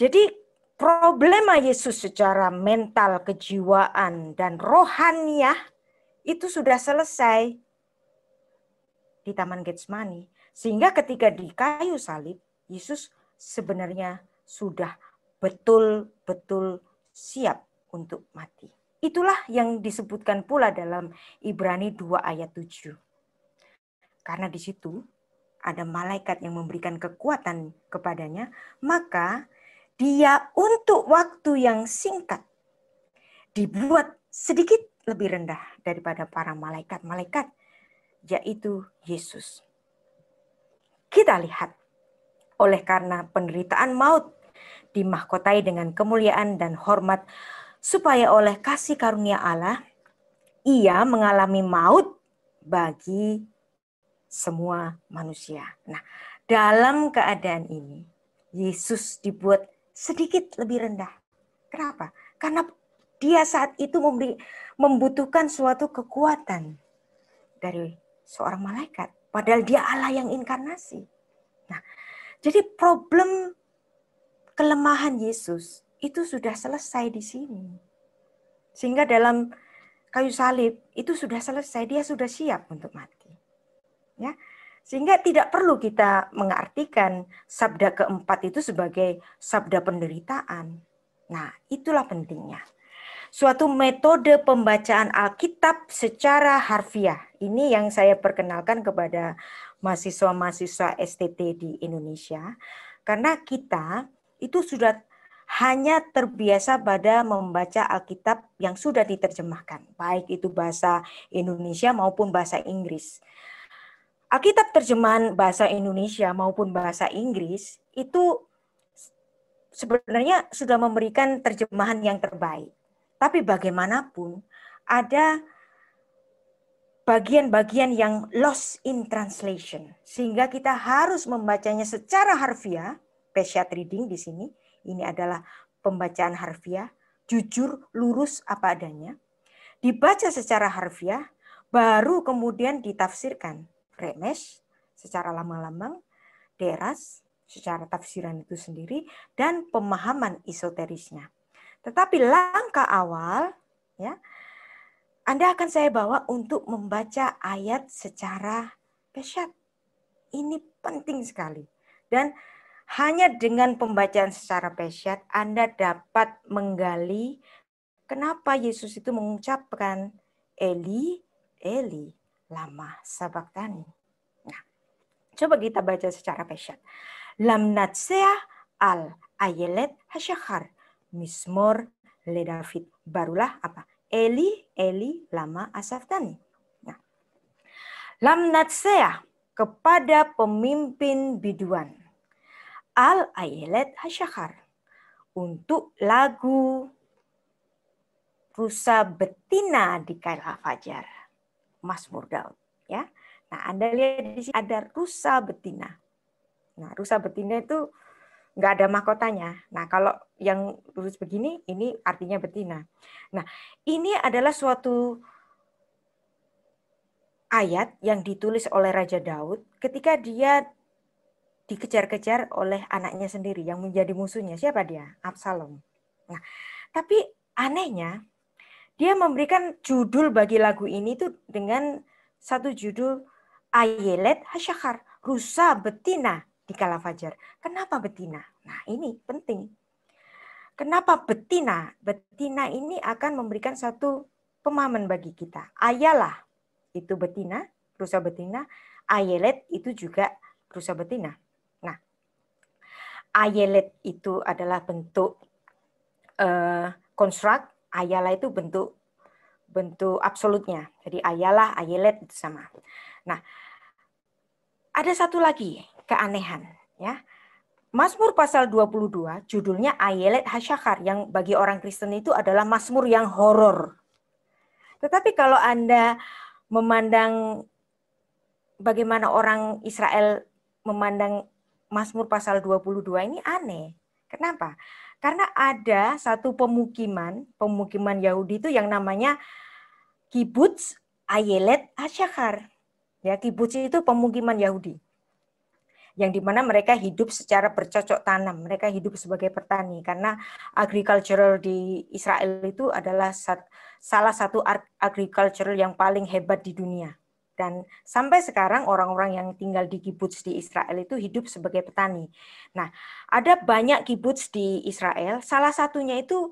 [SPEAKER 1] jadi problema Yesus secara mental, kejiwaan, dan rohaniah itu sudah selesai di Taman Getsemani. Sehingga ketika di kayu salib, Yesus sebenarnya sudah betul-betul siap untuk mati. Itulah yang disebutkan pula dalam Ibrani 2 ayat 7. Karena di situ ada malaikat yang memberikan kekuatan kepadanya, maka dia untuk waktu yang singkat dibuat sedikit lebih rendah daripada para malaikat-malaikat, yaitu Yesus. Kita lihat, oleh karena penderitaan maut dimahkotai dengan kemuliaan dan hormat supaya oleh kasih karunia Allah ia mengalami maut bagi semua manusia. Nah, dalam keadaan ini Yesus dibuat sedikit lebih rendah. Kenapa? Karena dia saat itu memberi, membutuhkan suatu kekuatan dari seorang malaikat. Padahal dia Allah yang inkarnasi. Nah, jadi problem kelemahan Yesus itu sudah selesai di sini. Sehingga dalam kayu salib itu sudah selesai, dia sudah siap untuk mati. Ya. Sehingga tidak perlu kita mengartikan sabda keempat itu sebagai sabda penderitaan. Nah, itulah pentingnya suatu metode pembacaan Alkitab secara harfiah. Ini yang saya perkenalkan kepada mahasiswa-mahasiswa STT di Indonesia. Karena kita itu sudah hanya terbiasa pada membaca Alkitab yang sudah diterjemahkan, baik itu bahasa Indonesia maupun bahasa Inggris. Alkitab terjemahan bahasa Indonesia maupun bahasa Inggris itu sebenarnya sudah memberikan terjemahan yang terbaik. Tapi bagaimanapun ada bagian-bagian yang lost in translation sehingga kita harus membacanya secara harfiah, special reading di sini ini adalah pembacaan harfiah, jujur, lurus apa adanya. Dibaca secara harfiah, baru kemudian ditafsirkan. Remes secara lambang-lambang, deras secara tafsiran itu sendiri, dan pemahaman esoterisnya. Tetapi langkah awal, ya, anda akan saya bawa untuk membaca ayat secara pesat. Ini penting sekali. Dan hanya dengan pembacaan secara pesyat Anda dapat menggali kenapa Yesus itu mengucapkan Eli, Eli, lama sabaktani. Nah, coba kita baca secara pesyat. Lam natsea al ayelet hasyakhar mismor le David. Barulah apa? Eli, Eli, lama asaftani. Nah, lam natsea kepada pemimpin biduan Al-Ayelet hasyakar untuk lagu Rusa Betina di Kaila Fajar, mas Daud. Ya. Nah, Anda lihat di sini ada rusa betina. Nah, rusa betina itu nggak ada mahkotanya. Nah, kalau yang lurus begini, ini artinya betina. Nah, ini adalah suatu ayat yang ditulis oleh Raja Daud ketika dia dikejar-kejar oleh anaknya sendiri yang menjadi musuhnya siapa dia Absalom. Nah, tapi anehnya dia memberikan judul bagi lagu ini tuh dengan satu judul Ayelet Hasyakhar, rusa betina di kala fajar. Kenapa betina? Nah, ini penting. Kenapa betina? Betina ini akan memberikan satu pemahaman bagi kita. Ayalah itu betina, rusa betina. Ayelet itu juga rusa betina ayelet itu adalah bentuk uh, konstruk, ayala itu bentuk bentuk absolutnya. Jadi ayalah, ayelet itu sama. Nah, ada satu lagi keanehan ya. Mazmur pasal 22 judulnya Ayelet Hasyakar yang bagi orang Kristen itu adalah Masmur yang horor. Tetapi kalau Anda memandang bagaimana orang Israel memandang Mazmur pasal 22 ini aneh. Kenapa? Karena ada satu pemukiman, pemukiman Yahudi itu yang namanya Kibbutz Ayelet Ashakar. Ya, kibbutz itu pemukiman Yahudi. Yang dimana mereka hidup secara bercocok tanam, mereka hidup sebagai petani. Karena agricultural di Israel itu adalah salah satu agricultural yang paling hebat di dunia. Dan sampai sekarang orang-orang yang tinggal di kibbutz di Israel itu hidup sebagai petani. Nah, ada banyak kibbutz di Israel, salah satunya itu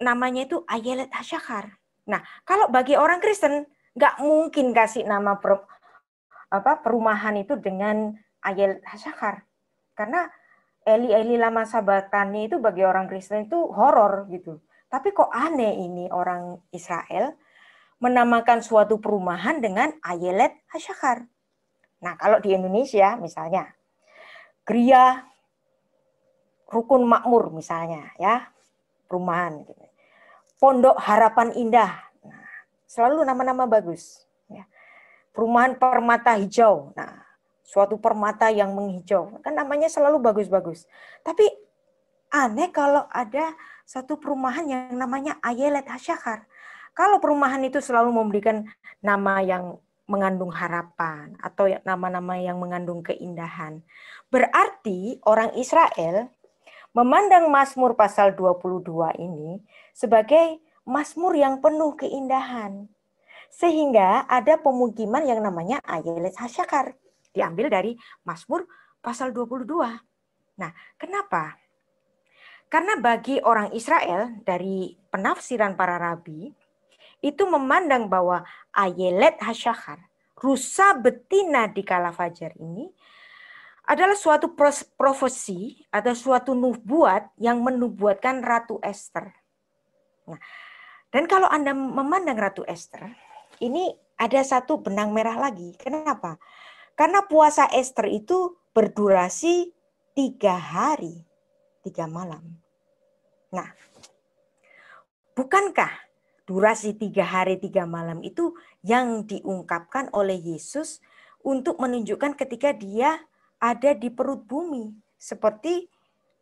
[SPEAKER 1] namanya itu Ayelet Hasyakhar. Nah, kalau bagi orang Kristen, nggak mungkin kasih nama per, apa, perumahan itu dengan Ayelet Hasyakhar. Karena Eli-Eli lama sabatannya itu bagi orang Kristen itu horor gitu. Tapi kok aneh ini orang Israel menamakan suatu perumahan dengan Ayelet Hasyakar. Nah, kalau di Indonesia misalnya Gria Rukun Makmur misalnya ya, perumahan gitu. Pondok Harapan Indah. Nah, selalu nama-nama bagus ya. Perumahan Permata Hijau. Nah, suatu permata yang menghijau. Kan namanya selalu bagus-bagus. Tapi aneh kalau ada satu perumahan yang namanya Ayelet Hasyakar. Kalau perumahan itu selalu memberikan nama yang mengandung harapan atau ya, nama-nama yang mengandung keindahan. Berarti orang Israel memandang Mazmur pasal 22 ini sebagai Mazmur yang penuh keindahan. Sehingga ada pemukiman yang namanya Ayelet Hasyakar. Diambil dari Mazmur pasal 22. Nah, kenapa? Karena bagi orang Israel dari penafsiran para rabi, itu memandang bahwa ayelet hasyahar, rusa betina di kala fajar ini adalah suatu profesi atau suatu nubuat yang menubuatkan Ratu Esther. Nah, dan kalau Anda memandang Ratu Esther, ini ada satu benang merah lagi. Kenapa? Karena puasa Esther itu berdurasi tiga hari, tiga malam. Nah, bukankah durasi tiga hari tiga malam itu yang diungkapkan oleh Yesus untuk menunjukkan ketika dia ada di perut bumi seperti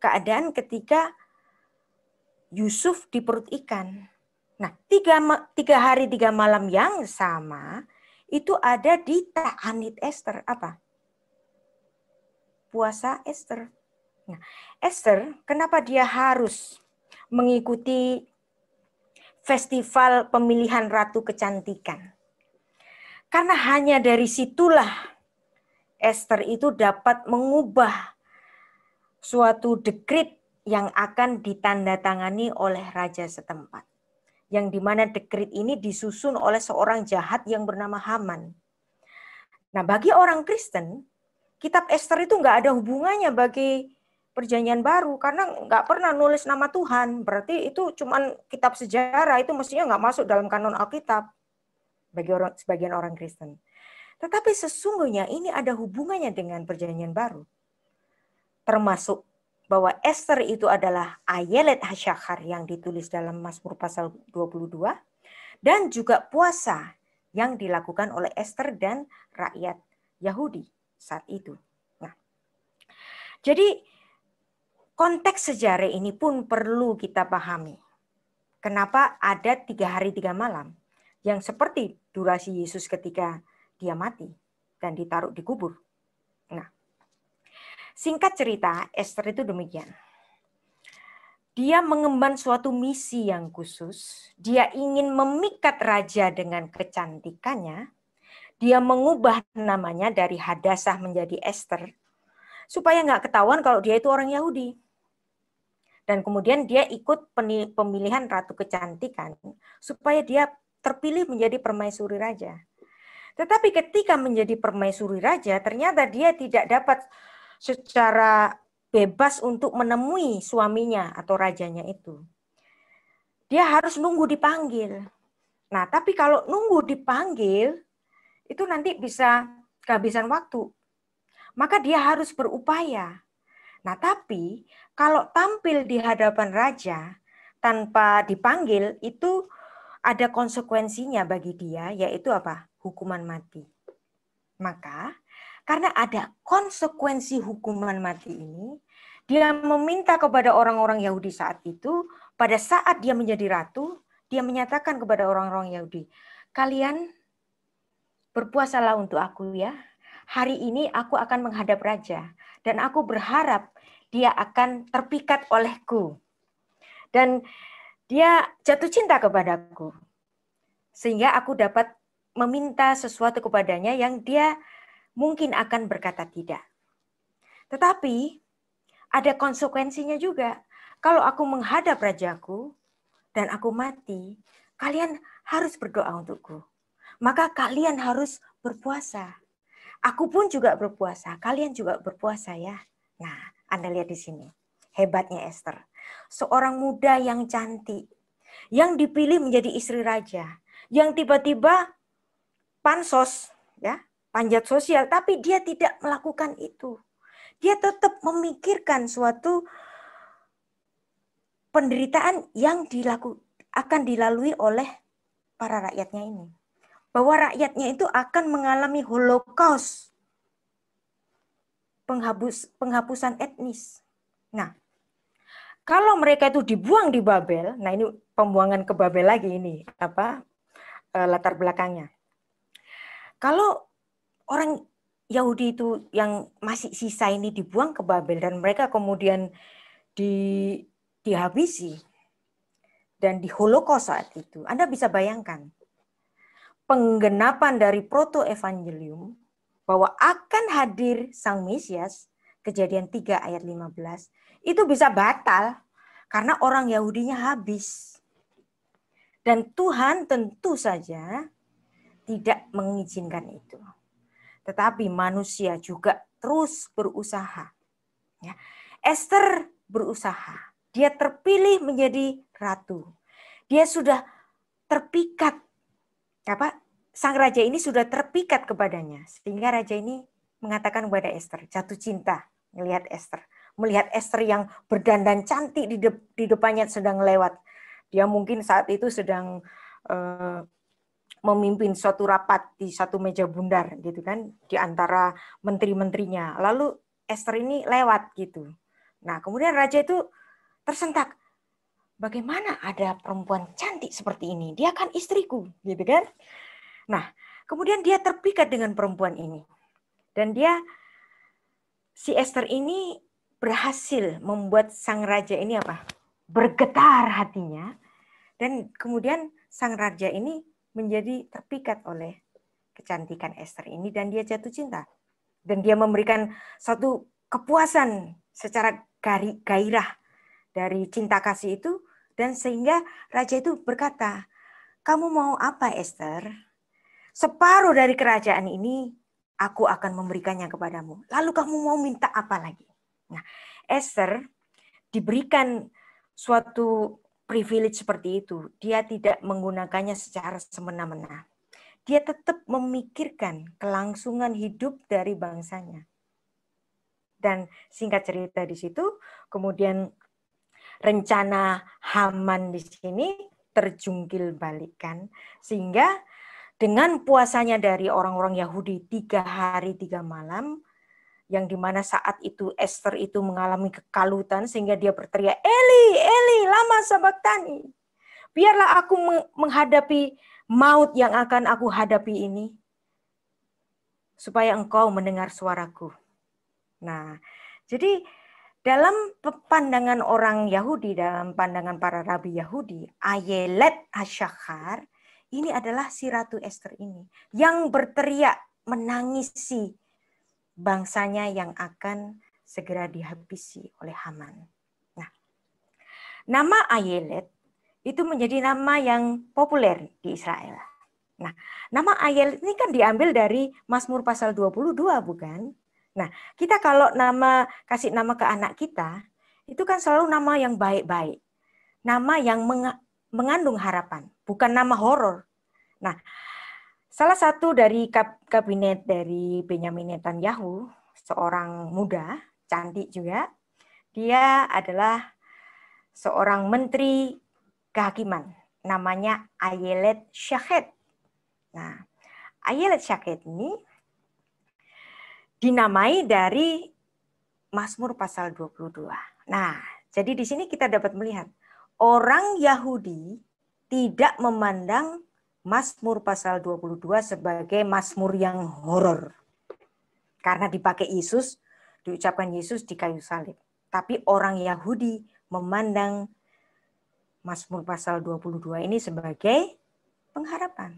[SPEAKER 1] keadaan ketika Yusuf di perut ikan. Nah, tiga, tiga hari tiga malam yang sama itu ada di Ta'anit Esther apa? Puasa Esther. Nah, Esther kenapa dia harus mengikuti Festival Pemilihan Ratu Kecantikan. Karena hanya dari situlah Esther itu dapat mengubah suatu dekrit yang akan ditandatangani oleh raja setempat. Yang dimana dekrit ini disusun oleh seorang jahat yang bernama Haman. Nah bagi orang Kristen, kitab Esther itu nggak ada hubungannya bagi perjanjian baru karena nggak pernah nulis nama Tuhan. Berarti itu cuman kitab sejarah itu mestinya nggak masuk dalam kanon Alkitab bagi orang sebagian orang Kristen. Tetapi sesungguhnya ini ada hubungannya dengan perjanjian baru. Termasuk bahwa Esther itu adalah Ayelet Hasyakhar yang ditulis dalam Mazmur pasal 22 dan juga puasa yang dilakukan oleh Esther dan rakyat Yahudi saat itu. Nah, jadi konteks sejarah ini pun perlu kita pahami. Kenapa ada tiga hari tiga malam yang seperti durasi Yesus ketika dia mati dan ditaruh di kubur. Nah, singkat cerita Esther itu demikian. Dia mengemban suatu misi yang khusus. Dia ingin memikat raja dengan kecantikannya. Dia mengubah namanya dari Hadasah menjadi Esther supaya nggak ketahuan kalau dia itu orang Yahudi dan kemudian dia ikut pemilihan ratu kecantikan supaya dia terpilih menjadi permaisuri raja. Tetapi ketika menjadi permaisuri raja, ternyata dia tidak dapat secara bebas untuk menemui suaminya atau rajanya itu. Dia harus nunggu dipanggil. Nah, tapi kalau nunggu dipanggil, itu nanti bisa kehabisan waktu. Maka dia harus berupaya. Nah, tapi kalau tampil di hadapan raja tanpa dipanggil itu ada konsekuensinya bagi dia yaitu apa? hukuman mati. Maka karena ada konsekuensi hukuman mati ini, dia meminta kepada orang-orang Yahudi saat itu, pada saat dia menjadi ratu, dia menyatakan kepada orang-orang Yahudi, "Kalian berpuasalah untuk aku ya. Hari ini aku akan menghadap raja dan aku berharap dia akan terpikat olehku. Dan dia jatuh cinta kepadaku. Sehingga aku dapat meminta sesuatu kepadanya yang dia mungkin akan berkata tidak. Tetapi ada konsekuensinya juga. Kalau aku menghadap rajaku dan aku mati, kalian harus berdoa untukku. Maka kalian harus berpuasa. Aku pun juga berpuasa, kalian juga berpuasa ya. Nah, anda lihat di sini. Hebatnya Esther. Seorang muda yang cantik, yang dipilih menjadi istri raja, yang tiba-tiba pansos, ya, panjat sosial, tapi dia tidak melakukan itu. Dia tetap memikirkan suatu penderitaan yang dilaku, akan dilalui oleh para rakyatnya ini. Bahwa rakyatnya itu akan mengalami holocaust penghapus, penghapusan etnis. Nah, kalau mereka itu dibuang di Babel, nah ini pembuangan ke Babel lagi ini apa e, latar belakangnya. Kalau orang Yahudi itu yang masih sisa ini dibuang ke Babel dan mereka kemudian di, dihabisi dan di Holocaust saat itu, Anda bisa bayangkan penggenapan dari proto evangelium bahwa akan hadir Sang Mesias, kejadian 3 ayat 15, itu bisa batal karena orang Yahudinya habis. Dan Tuhan tentu saja tidak mengizinkan itu. Tetapi manusia juga terus berusaha. Ya. Esther berusaha. Dia terpilih menjadi ratu. Dia sudah terpikat apa sang raja ini sudah terpikat kepadanya sehingga raja ini mengatakan kepada Esther jatuh cinta melihat Esther melihat Esther yang berdandan cantik di, de di depannya sedang lewat dia mungkin saat itu sedang uh, memimpin suatu rapat di satu meja bundar gitu kan di antara menteri-menterinya lalu Esther ini lewat gitu nah kemudian raja itu tersentak bagaimana ada perempuan cantik seperti ini dia kan istriku gitu kan Nah, kemudian dia terpikat dengan perempuan ini. Dan dia si Esther ini berhasil membuat sang raja ini apa? bergetar hatinya dan kemudian sang raja ini menjadi terpikat oleh kecantikan Esther ini dan dia jatuh cinta. Dan dia memberikan satu kepuasan secara gairah dari cinta kasih itu dan sehingga raja itu berkata, "Kamu mau apa, Esther?" Separuh dari kerajaan ini aku akan memberikannya kepadamu. Lalu kamu mau minta apa lagi? Nah, Esther diberikan suatu privilege seperti itu. Dia tidak menggunakannya secara semena-mena. Dia tetap memikirkan kelangsungan hidup dari bangsanya. Dan singkat cerita di situ, kemudian rencana Haman di sini terjungkil balikan sehingga dengan puasanya dari orang-orang Yahudi tiga hari tiga malam, yang dimana saat itu Esther itu mengalami kekalutan sehingga dia berteriak, Eli, Eli, lama sabaktani. Biarlah aku menghadapi maut yang akan aku hadapi ini, supaya engkau mendengar suaraku. Nah, jadi dalam pandangan orang Yahudi, dalam pandangan para rabi Yahudi, ayelet asyakhar, ini adalah si Ratu Esther ini yang berteriak menangisi bangsanya yang akan segera dihabisi oleh Haman. Nah, nama Ayelet itu menjadi nama yang populer di Israel. Nah, nama Ayelet ini kan diambil dari Mazmur pasal 22 bukan? Nah, kita kalau nama kasih nama ke anak kita itu kan selalu nama yang baik-baik. Nama yang mengandung harapan, bukan nama horor. Nah, salah satu dari kabinet dari Benyamin Netanyahu, seorang muda, cantik juga, dia adalah seorang menteri kehakiman, namanya Ayelet Shaked. Nah, Ayelet Shaked ini dinamai dari Masmur pasal 22. Nah, jadi di sini kita dapat melihat orang Yahudi tidak memandang Mazmur pasal 22 sebagai Mazmur yang horor. Karena dipakai Yesus, diucapkan Yesus di kayu salib. Tapi orang Yahudi memandang Mazmur pasal 22 ini sebagai pengharapan.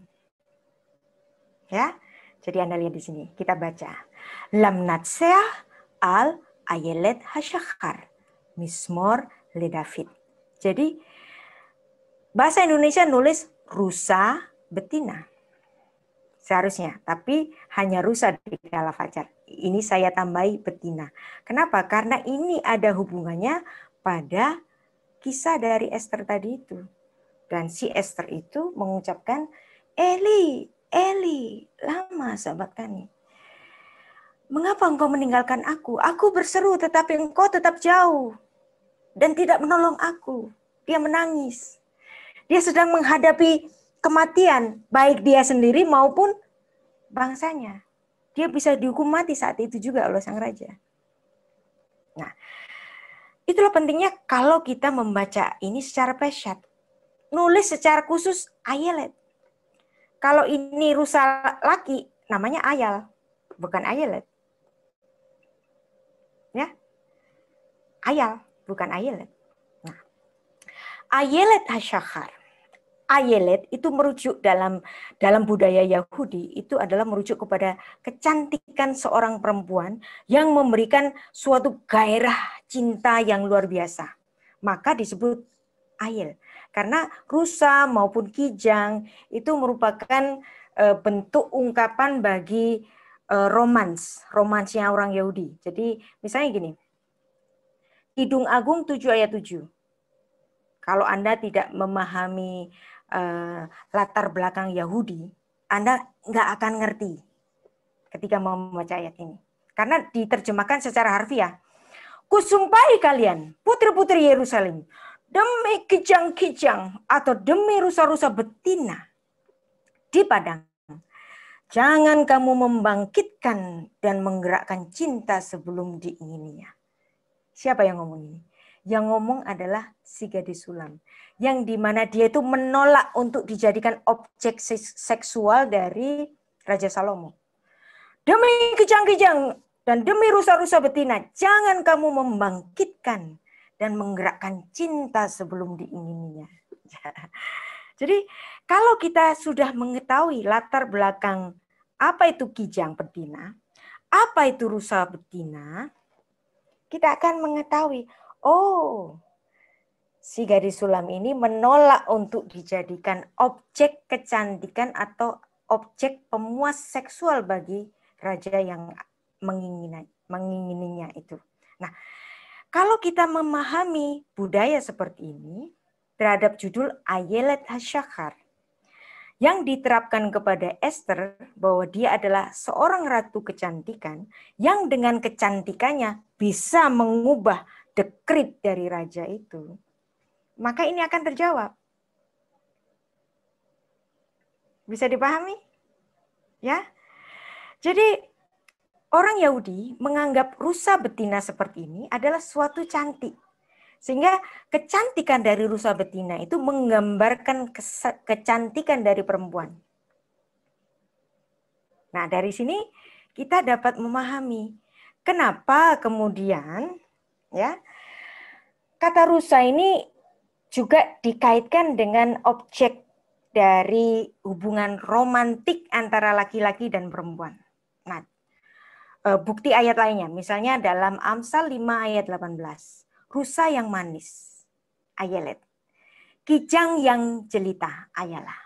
[SPEAKER 1] Ya. Jadi Anda lihat di sini, kita baca. Lam al ayelet hashakar Mismor le David jadi bahasa Indonesia nulis rusa betina seharusnya, tapi hanya rusa di kala fajar. Ini saya tambahi betina. Kenapa? Karena ini ada hubungannya pada kisah dari Esther tadi itu. Dan si Esther itu mengucapkan, Eli, Eli, lama sahabat kami. Mengapa engkau meninggalkan aku? Aku berseru tetapi engkau tetap jauh dan tidak menolong aku. Dia menangis. Dia sedang menghadapi kematian, baik dia sendiri maupun bangsanya. Dia bisa dihukum mati saat itu juga oleh sang raja. Nah, itulah pentingnya kalau kita membaca ini secara pesat, Nulis secara khusus ayelet. Kalau ini rusak laki, namanya ayal, bukan ayelet. Ya, ayal bukan ayelet. Nah, ayelet hasyahar. Ayelet itu merujuk dalam dalam budaya Yahudi itu adalah merujuk kepada kecantikan seorang perempuan yang memberikan suatu gairah cinta yang luar biasa. Maka disebut ayel karena rusa maupun kijang itu merupakan e, bentuk ungkapan bagi e, romans romansnya orang Yahudi. Jadi misalnya gini, Kidung Agung 7 ayat 7. Kalau Anda tidak memahami uh, latar belakang Yahudi, Anda nggak akan ngerti ketika mau membaca ayat ini. Karena diterjemahkan secara harfiah. Kusumpahi kalian, putri-putri Yerusalem, demi kijang-kijang atau demi rusa-rusa betina di padang. Jangan kamu membangkitkan dan menggerakkan cinta sebelum diingininya. Siapa yang ngomong ini? Yang ngomong adalah si gadis sulam. Yang dimana dia itu menolak untuk dijadikan objek seksual dari Raja Salomo. Demi kejang-kejang dan demi rusa-rusa betina, jangan kamu membangkitkan dan menggerakkan cinta sebelum diingininya. Jadi kalau kita sudah mengetahui latar belakang apa itu kijang betina, apa itu rusa betina, kita akan mengetahui, oh, si gadis sulam ini menolak untuk dijadikan objek kecantikan atau objek pemuas seksual bagi raja yang mengingininya itu. Nah, kalau kita memahami budaya seperti ini terhadap judul Ayelet hasyakar yang diterapkan kepada Esther bahwa dia adalah seorang ratu kecantikan yang dengan kecantikannya bisa mengubah dekrit dari raja itu, maka ini akan terjawab. Bisa dipahami? Ya. Jadi orang Yahudi menganggap rusa betina seperti ini adalah suatu cantik. Sehingga kecantikan dari rusa betina itu menggambarkan kecantikan dari perempuan. Nah, dari sini kita dapat memahami kenapa kemudian ya kata rusa ini juga dikaitkan dengan objek dari hubungan romantik antara laki-laki dan perempuan. Nah, eh, bukti ayat lainnya misalnya dalam Amsal 5 ayat 18 rusa yang manis, ayelet, kijang yang jelita, ayalah.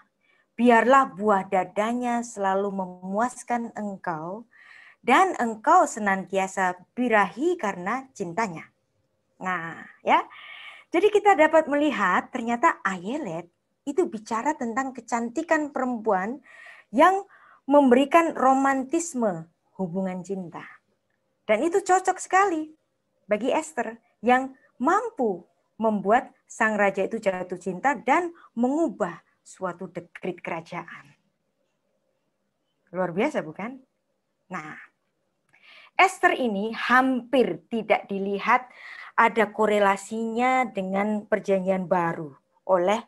[SPEAKER 1] Biarlah buah dadanya selalu memuaskan engkau, dan engkau senantiasa birahi karena cintanya. Nah, ya. Jadi kita dapat melihat ternyata Ayelet itu bicara tentang kecantikan perempuan yang memberikan romantisme hubungan cinta. Dan itu cocok sekali bagi Esther yang mampu membuat sang raja itu jatuh cinta dan mengubah suatu dekrit kerajaan. Luar biasa bukan? Nah, Esther ini hampir tidak dilihat ada korelasinya dengan perjanjian baru oleh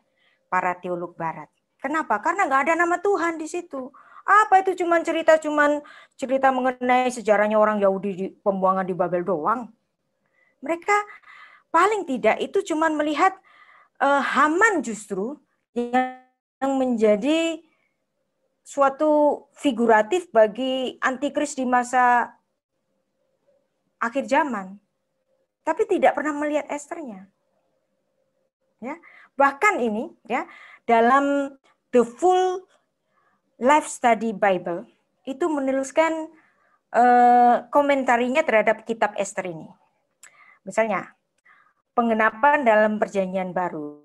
[SPEAKER 1] para teolog barat. Kenapa? Karena nggak ada nama Tuhan di situ. Apa itu cuman cerita cuman cerita mengenai sejarahnya orang Yahudi di pembuangan di Babel doang? Mereka paling tidak itu cuma melihat uh, Haman justru yang menjadi suatu figuratif bagi antikris di masa akhir zaman. Tapi tidak pernah melihat Esternya. Ya, bahkan ini ya dalam The Full Life Study Bible itu menuliskan uh, komentarinya terhadap kitab Esther ini. Misalnya, penggenapan dalam perjanjian baru.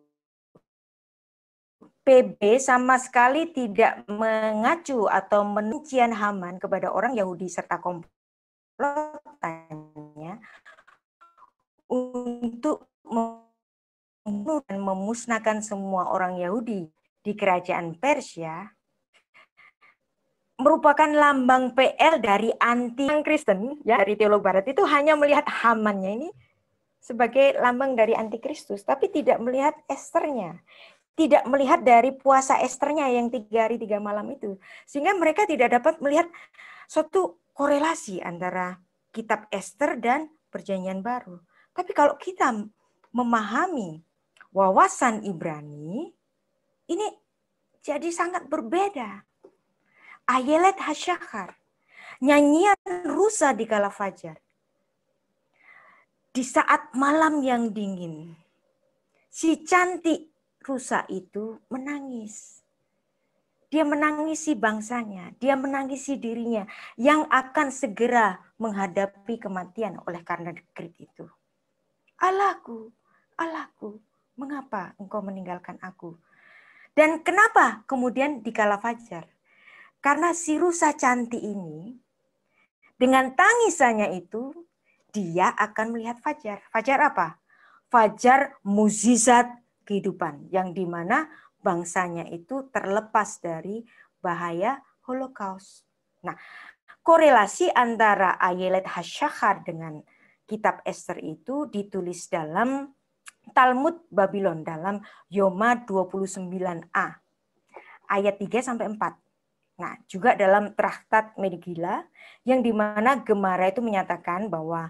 [SPEAKER 1] PB sama sekali tidak mengacu atau menuncian Haman kepada orang Yahudi serta komplotannya untuk memusnahkan semua orang Yahudi di kerajaan Persia merupakan lambang PL dari anti Kristen ya dari teolog barat itu hanya melihat Hamannya ini sebagai lambang dari antikristus, tapi tidak melihat esternya, tidak melihat dari puasa esternya yang tiga hari tiga malam itu, sehingga mereka tidak dapat melihat suatu korelasi antara kitab Ester dan perjanjian baru. Tapi kalau kita memahami wawasan Ibrani, ini jadi sangat berbeda. Ayelet Hasyakar, nyanyian rusa di kala fajar, di saat malam yang dingin, si cantik rusa itu menangis. Dia menangisi bangsanya, dia menangisi dirinya yang akan segera menghadapi kematian oleh karena dekrit itu. Alaku, alaku, mengapa engkau meninggalkan aku? Dan kenapa kemudian di dikala fajar? Karena si rusa cantik ini dengan tangisannya itu dia akan melihat fajar. Fajar apa? Fajar muzizat kehidupan yang dimana bangsanya itu terlepas dari bahaya Holocaust. Nah, korelasi antara Ayelet Hashakar dengan kitab Esther itu ditulis dalam Talmud Babylon dalam Yoma 29a ayat 3 sampai 4. Nah, juga dalam Traktat Medigila yang dimana Gemara itu menyatakan bahwa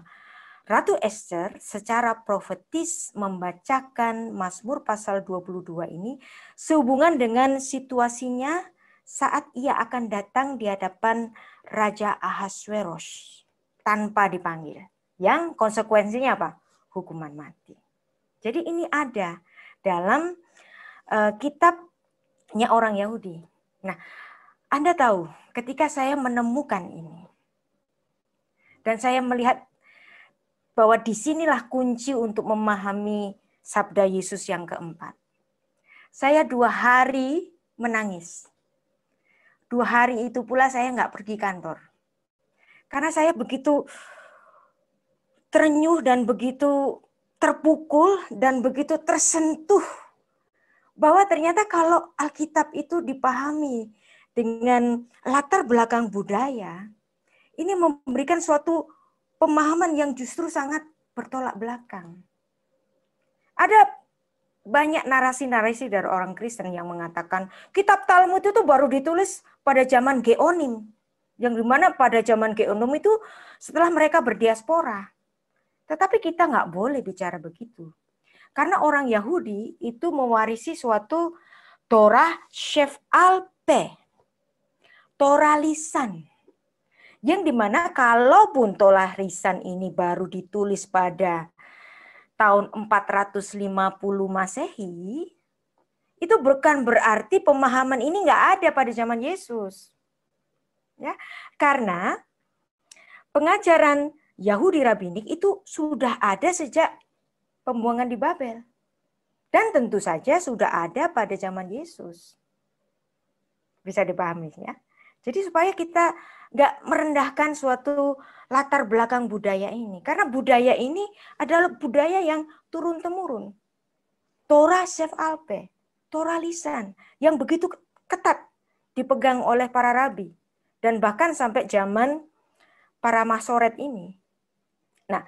[SPEAKER 1] Ratu Esther secara profetis membacakan Mazmur pasal 22 ini sehubungan dengan situasinya saat ia akan datang di hadapan Raja Ahasuerus tanpa dipanggil. Yang konsekuensinya apa? Hukuman mati. Jadi ini ada dalam uh, kitabnya orang Yahudi. Nah, anda tahu, ketika saya menemukan ini, dan saya melihat bahwa disinilah kunci untuk memahami sabda Yesus yang keempat. Saya dua hari menangis. Dua hari itu pula saya nggak pergi kantor. Karena saya begitu terenyuh dan begitu terpukul dan begitu tersentuh bahwa ternyata kalau Alkitab itu dipahami dengan latar belakang budaya, ini memberikan suatu pemahaman yang justru sangat bertolak belakang. Ada banyak narasi-narasi dari orang Kristen yang mengatakan kitab Talmud itu baru ditulis pada zaman Geonim. Yang dimana pada zaman Geonim itu setelah mereka berdiaspora. Tetapi kita nggak boleh bicara begitu. Karena orang Yahudi itu mewarisi suatu Torah Shef Alpe Torah Yang dimana kalaupun Torah lisan ini baru ditulis pada tahun 450 Masehi, itu bukan berarti pemahaman ini nggak ada pada zaman Yesus. Ya, karena pengajaran Yahudi rabbinik itu sudah ada sejak pembuangan di Babel. Dan tentu saja sudah ada pada zaman Yesus. Bisa dipahami ya? Jadi supaya kita nggak merendahkan suatu latar belakang budaya ini. Karena budaya ini adalah budaya yang turun-temurun. Torah Chef Alpe, Torah lisan, yang begitu ketat dipegang oleh para rabi. Dan bahkan sampai zaman para masoret ini. Nah,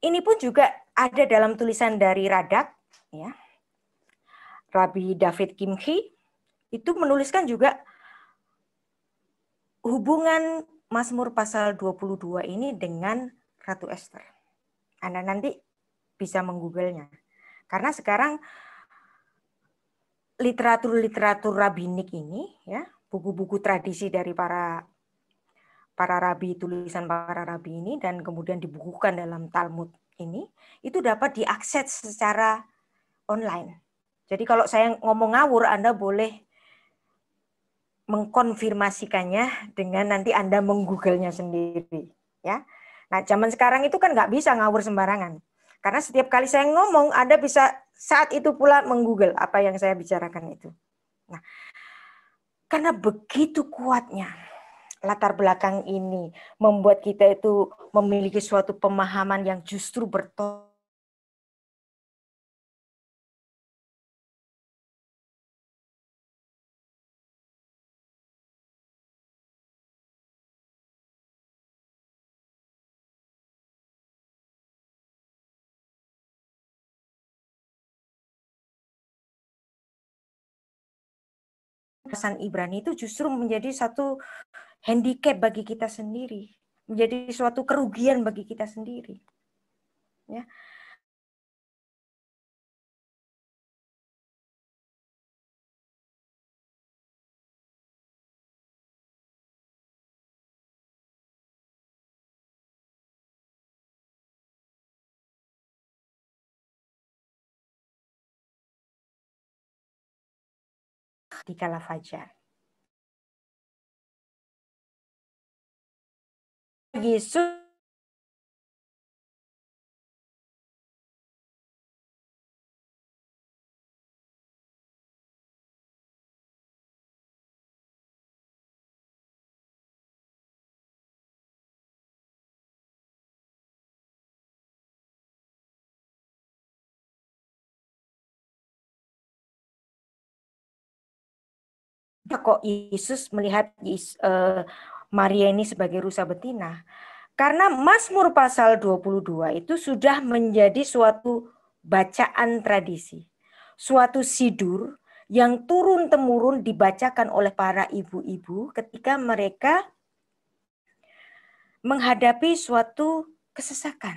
[SPEAKER 1] ini pun juga ada dalam tulisan dari Radak, ya. Rabi David Kimchi, itu menuliskan juga hubungan Mazmur pasal 22 ini dengan Ratu Esther. Anda nanti bisa menggooglenya. Karena sekarang literatur-literatur rabinik ini ya, buku-buku tradisi dari para para rabi, tulisan para rabi ini dan kemudian dibukukan dalam Talmud ini itu dapat diakses secara online. Jadi kalau saya ngomong ngawur Anda boleh mengkonfirmasikannya dengan nanti Anda menggooglenya sendiri. ya. Nah, zaman sekarang itu kan nggak bisa ngawur sembarangan. Karena setiap kali saya ngomong, Anda bisa saat itu pula menggoogle apa yang saya bicarakan itu. Nah, karena begitu kuatnya latar belakang ini membuat kita itu memiliki suatu pemahaman yang justru bertolak
[SPEAKER 2] Hasan Ibrani itu justru
[SPEAKER 1] menjadi satu handicap bagi kita sendiri, menjadi suatu kerugian bagi kita sendiri. Ya,
[SPEAKER 2] di kala fajar. Yesus
[SPEAKER 1] kok Yesus melihat uh, Maria ini sebagai rusa betina? Karena Mazmur pasal 22 itu sudah menjadi suatu bacaan tradisi, suatu sidur yang turun-temurun dibacakan oleh para ibu-ibu ketika mereka menghadapi suatu kesesakan.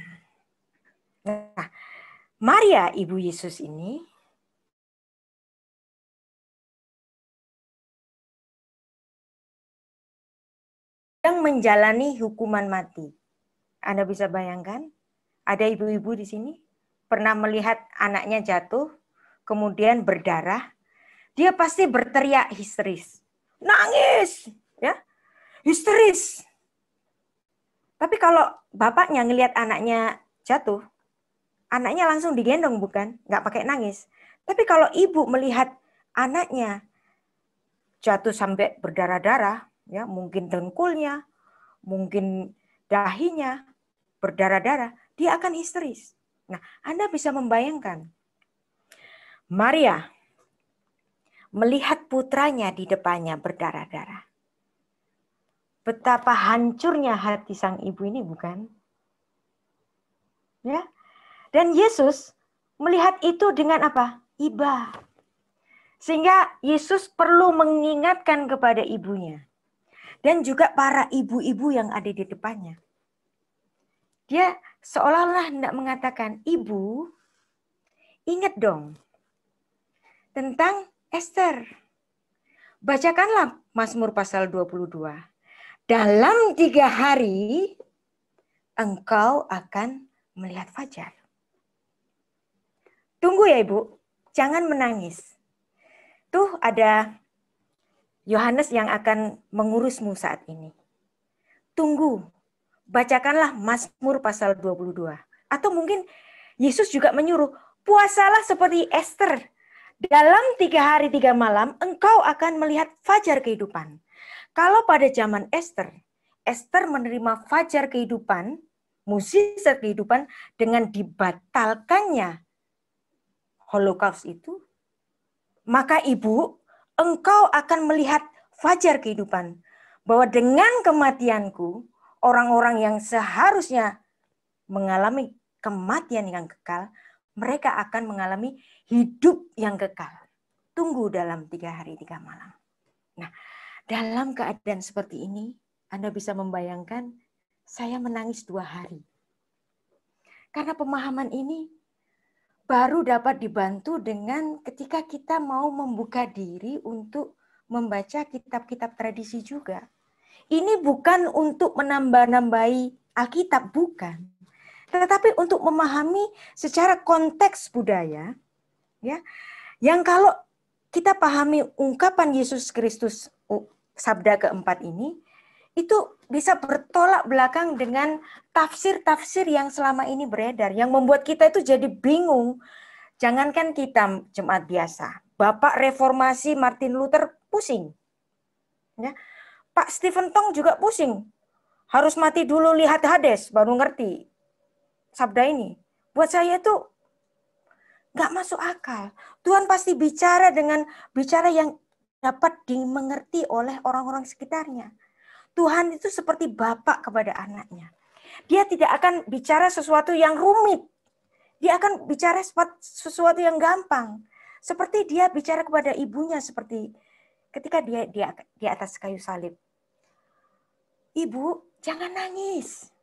[SPEAKER 1] Nah, Maria ibu Yesus ini sedang menjalani hukuman mati. Anda bisa bayangkan, ada ibu-ibu di sini pernah melihat anaknya jatuh, kemudian berdarah, dia pasti berteriak histeris, nangis, ya, histeris. Tapi kalau bapaknya ngelihat anaknya jatuh, anaknya langsung digendong bukan, nggak pakai nangis. Tapi kalau ibu melihat anaknya jatuh sampai berdarah-darah, ya mungkin dengkulnya, mungkin dahinya berdarah-darah, dia akan histeris. Nah, Anda bisa membayangkan Maria melihat putranya di depannya berdarah-darah. Betapa hancurnya hati sang ibu ini bukan? Ya. Dan Yesus melihat itu dengan apa? Iba. Sehingga Yesus perlu mengingatkan kepada ibunya dan juga para ibu-ibu yang ada di depannya. Dia seolah-olah hendak mengatakan, "Ibu, ingat dong tentang Esther. Bacakanlah Mazmur pasal 22. Dalam tiga hari engkau akan melihat fajar." Tunggu ya, Ibu. Jangan menangis. Tuh ada Yohanes yang akan mengurusmu saat ini. Tunggu, bacakanlah Mazmur pasal 22. Atau mungkin Yesus juga menyuruh, puasalah seperti Esther. Dalam tiga hari tiga malam, engkau akan melihat fajar kehidupan. Kalau pada zaman Esther, Esther menerima fajar kehidupan, musisat kehidupan, dengan dibatalkannya Holocaust itu, maka ibu engkau akan melihat fajar kehidupan, bahwa dengan kematianku, orang-orang yang seharusnya mengalami kematian yang kekal, mereka akan mengalami hidup yang kekal. Tunggu dalam tiga hari, tiga malam. Nah, dalam keadaan seperti ini, Anda bisa membayangkan saya menangis dua hari. Karena pemahaman ini baru dapat dibantu dengan ketika kita mau membuka diri untuk membaca kitab-kitab tradisi juga. Ini bukan untuk menambah-nambahi Alkitab, bukan. Tetapi untuk memahami secara konteks budaya, ya, yang kalau kita pahami ungkapan Yesus Kristus sabda keempat ini, itu bisa bertolak belakang dengan tafsir-tafsir yang selama ini beredar, yang membuat kita itu jadi bingung. Jangankan kita jemaat biasa, Bapak Reformasi Martin Luther pusing. Ya. Pak Stephen Tong juga pusing. Harus mati dulu lihat Hades, baru ngerti sabda ini. Buat saya itu nggak masuk akal. Tuhan pasti bicara dengan bicara yang dapat dimengerti oleh orang-orang sekitarnya Tuhan itu seperti bapak kepada anaknya. Dia tidak akan bicara sesuatu yang rumit. Dia akan bicara sesuatu yang gampang. Seperti dia bicara kepada ibunya seperti ketika dia dia di atas kayu salib. Ibu, jangan nangis.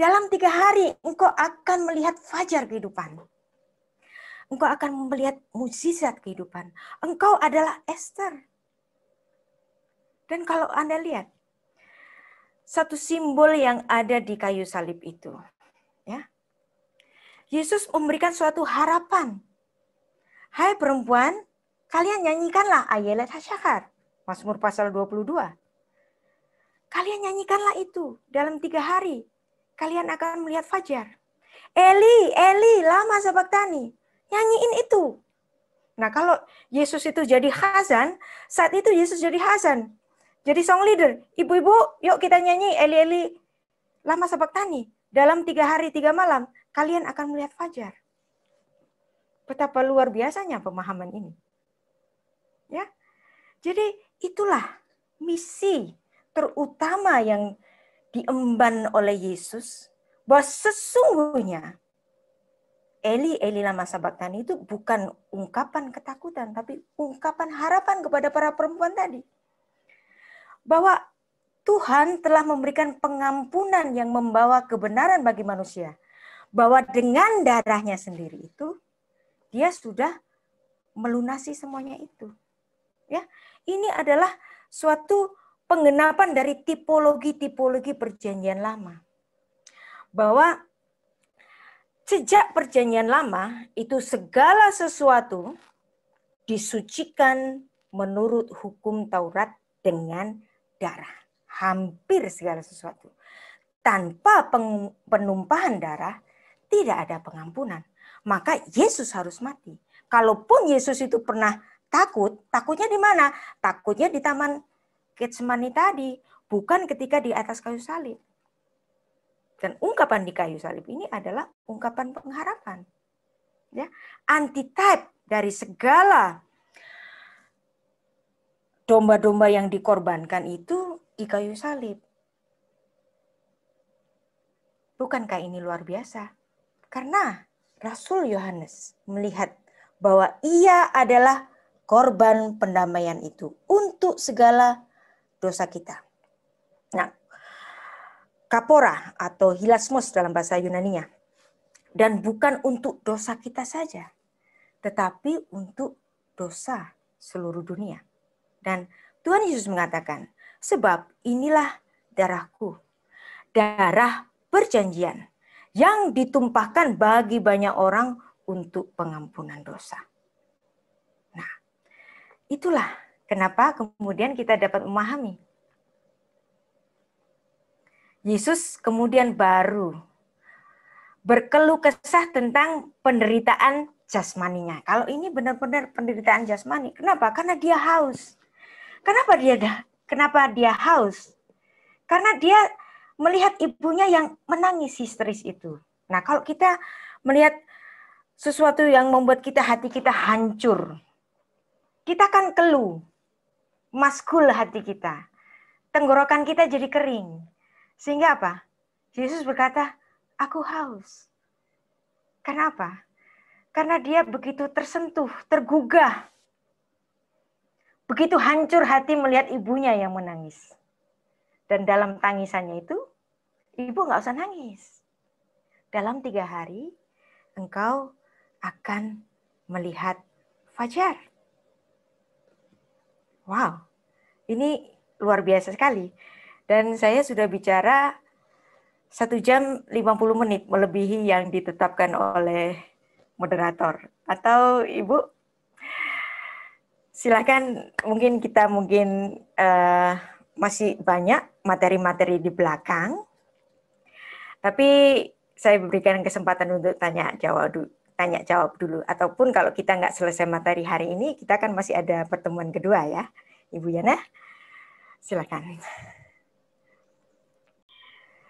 [SPEAKER 1] Dalam tiga hari engkau akan melihat fajar kehidupan. Engkau akan melihat mukjizat kehidupan. Engkau adalah Esther. Dan kalau Anda lihat, satu simbol yang ada di kayu salib itu. Ya. Yesus memberikan suatu harapan. Hai perempuan, kalian nyanyikanlah ayat Hasyakar. Mazmur pasal 22. Kalian nyanyikanlah itu dalam tiga hari. Kalian akan melihat fajar. Eli, Eli, lama sabaktani. Nyanyiin itu. Nah kalau Yesus itu jadi Hazan, saat itu Yesus jadi Hazan. Jadi song leader, ibu-ibu, yuk kita nyanyi Eli-Eli lama sabak tani. Dalam tiga hari, tiga malam, kalian akan melihat fajar. Betapa luar biasanya pemahaman ini. Ya, Jadi itulah misi terutama yang diemban oleh Yesus bahwa sesungguhnya Eli Eli lama sabak tani itu bukan ungkapan ketakutan tapi ungkapan harapan kepada para perempuan tadi bahwa Tuhan telah memberikan pengampunan yang membawa kebenaran bagi manusia. Bahwa dengan darahnya sendiri itu, dia sudah melunasi semuanya itu. Ya, ini adalah suatu penggenapan dari tipologi-tipologi perjanjian lama. Bahwa sejak perjanjian lama itu segala sesuatu disucikan menurut hukum Taurat dengan darah. Hampir segala sesuatu. Tanpa penumpahan darah, tidak ada pengampunan. Maka Yesus harus mati. Kalaupun Yesus itu pernah takut, takutnya di mana? Takutnya di taman Getsemani tadi, bukan ketika di atas kayu salib. Dan ungkapan di kayu salib ini adalah ungkapan pengharapan. Ya, antitype dari segala domba-domba yang dikorbankan itu di kayu salib. Bukankah ini luar biasa? Karena Rasul Yohanes melihat bahwa ia adalah korban pendamaian itu untuk segala dosa kita. Nah, kapora atau hilasmos dalam bahasa Yunaninya. Dan bukan untuk dosa kita saja, tetapi untuk dosa seluruh dunia. Dan Tuhan Yesus mengatakan, sebab inilah darahku, darah perjanjian yang ditumpahkan bagi banyak orang untuk pengampunan dosa. Nah, itulah kenapa kemudian kita dapat memahami. Yesus kemudian baru berkeluh kesah tentang penderitaan jasmaninya. Kalau ini benar-benar penderitaan jasmani, kenapa? Karena dia haus. Kenapa dia kenapa dia haus? Karena dia melihat ibunya yang menangis histeris itu. Nah, kalau kita melihat sesuatu yang membuat kita hati kita hancur, kita kan keluh, maskul hati kita. Tenggorokan kita jadi kering. Sehingga apa? Yesus berkata, aku haus. Kenapa? Karena dia begitu tersentuh, tergugah Begitu hancur hati melihat ibunya yang menangis. Dan dalam tangisannya itu, ibu nggak usah nangis. Dalam tiga hari, engkau akan melihat fajar. Wow, ini luar biasa sekali. Dan saya sudah bicara satu jam 50 menit melebihi yang ditetapkan oleh moderator. Atau Ibu Silakan mungkin kita mungkin uh, masih banyak materi-materi di belakang. Tapi saya berikan kesempatan untuk tanya jawab dulu, tanya jawab dulu. Ataupun kalau kita nggak selesai materi hari ini, kita kan masih ada pertemuan kedua ya, Ibu Yana. Silakan.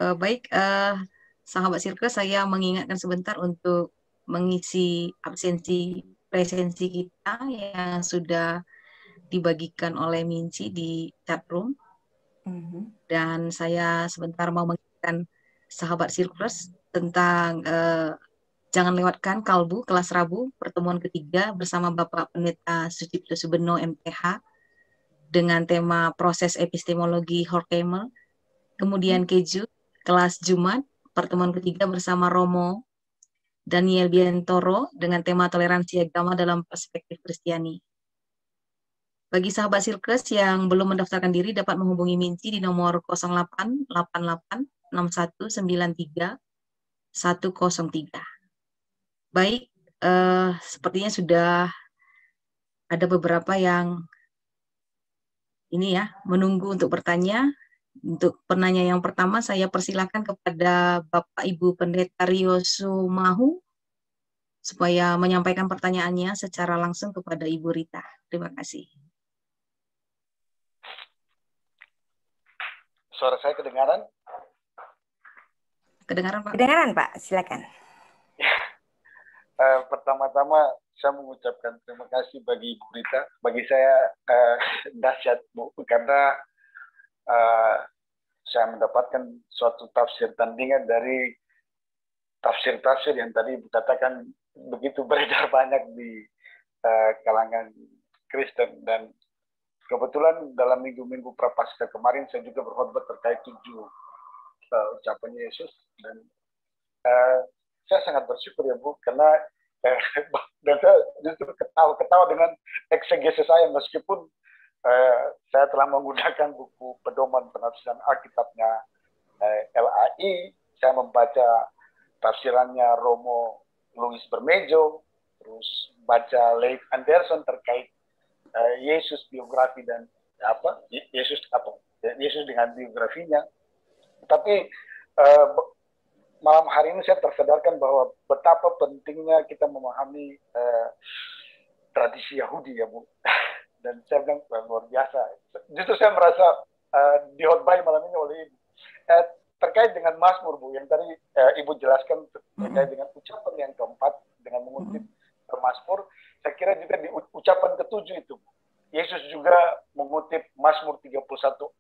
[SPEAKER 1] Uh, baik, uh, sahabat
[SPEAKER 3] sirkus, saya mengingatkan sebentar untuk mengisi absensi presensi kita yang sudah dibagikan oleh Minci di chat room. Mm-hmm. Dan saya sebentar mau mengingatkan sahabat Sirkus tentang eh, jangan lewatkan Kalbu kelas Rabu pertemuan ketiga bersama Bapak Pendeta Sucipto Subeno MTH dengan tema proses epistemologi Horkheimer. Kemudian mm-hmm. Keju kelas Jumat pertemuan ketiga bersama Romo Daniel Bientoro dengan tema toleransi agama dalam perspektif Kristiani. Bagi sahabat Silkes yang belum mendaftarkan diri dapat menghubungi Minci di nomor 08 6193 103. Baik, eh, sepertinya sudah ada beberapa yang ini ya menunggu untuk bertanya. Untuk penanya yang pertama saya persilahkan kepada Bapak Ibu Pendeta Rio Sumahu supaya menyampaikan pertanyaannya secara langsung kepada Ibu Rita. Terima kasih.
[SPEAKER 4] Suara saya kedengaran?
[SPEAKER 1] Kedengaran Pak. Kedengaran Pak, silakan.
[SPEAKER 4] Ya. Uh, pertama-tama saya mengucapkan terima kasih bagi Ibu Rita, bagi saya uh, dahsyat Bu, karena Eh, saya mendapatkan suatu tafsir tandingan dari tafsir-tafsir yang tadi dikatakan begitu beredar banyak di uh, kalangan Kristen dan kebetulan dalam minggu-minggu prapaskah kemarin saya juga berkhotbah terkait tujuh uh, ucapan Yesus dan uh, saya sangat bersyukur ya Bu karena dan saya justru ketawa-ketawa dengan eksegesis saya meskipun Eh, saya telah menggunakan buku pedoman penafsiran Alkitabnya eh, LAI, saya membaca tafsirannya Romo Louis Bermejo, terus baca Leif Anderson terkait eh, Yesus biografi dan eh, apa Yesus apa ya, Yesus dengan biografinya. Tapi eh, malam hari ini saya tersadarkan bahwa betapa pentingnya kita memahami eh, tradisi Yahudi ya Bu. dan saya bilang luar biasa justru saya merasa uh, eh, dihotbah malam ini oleh ibu uh, terkait dengan Mazmur Bu yang tadi uh, ibu jelaskan terkait mm-hmm. dengan ucapan yang keempat dengan mengutip mm-hmm. Mazmur saya kira juga di ucapan ketujuh itu Yesus juga mengutip Mazmur 31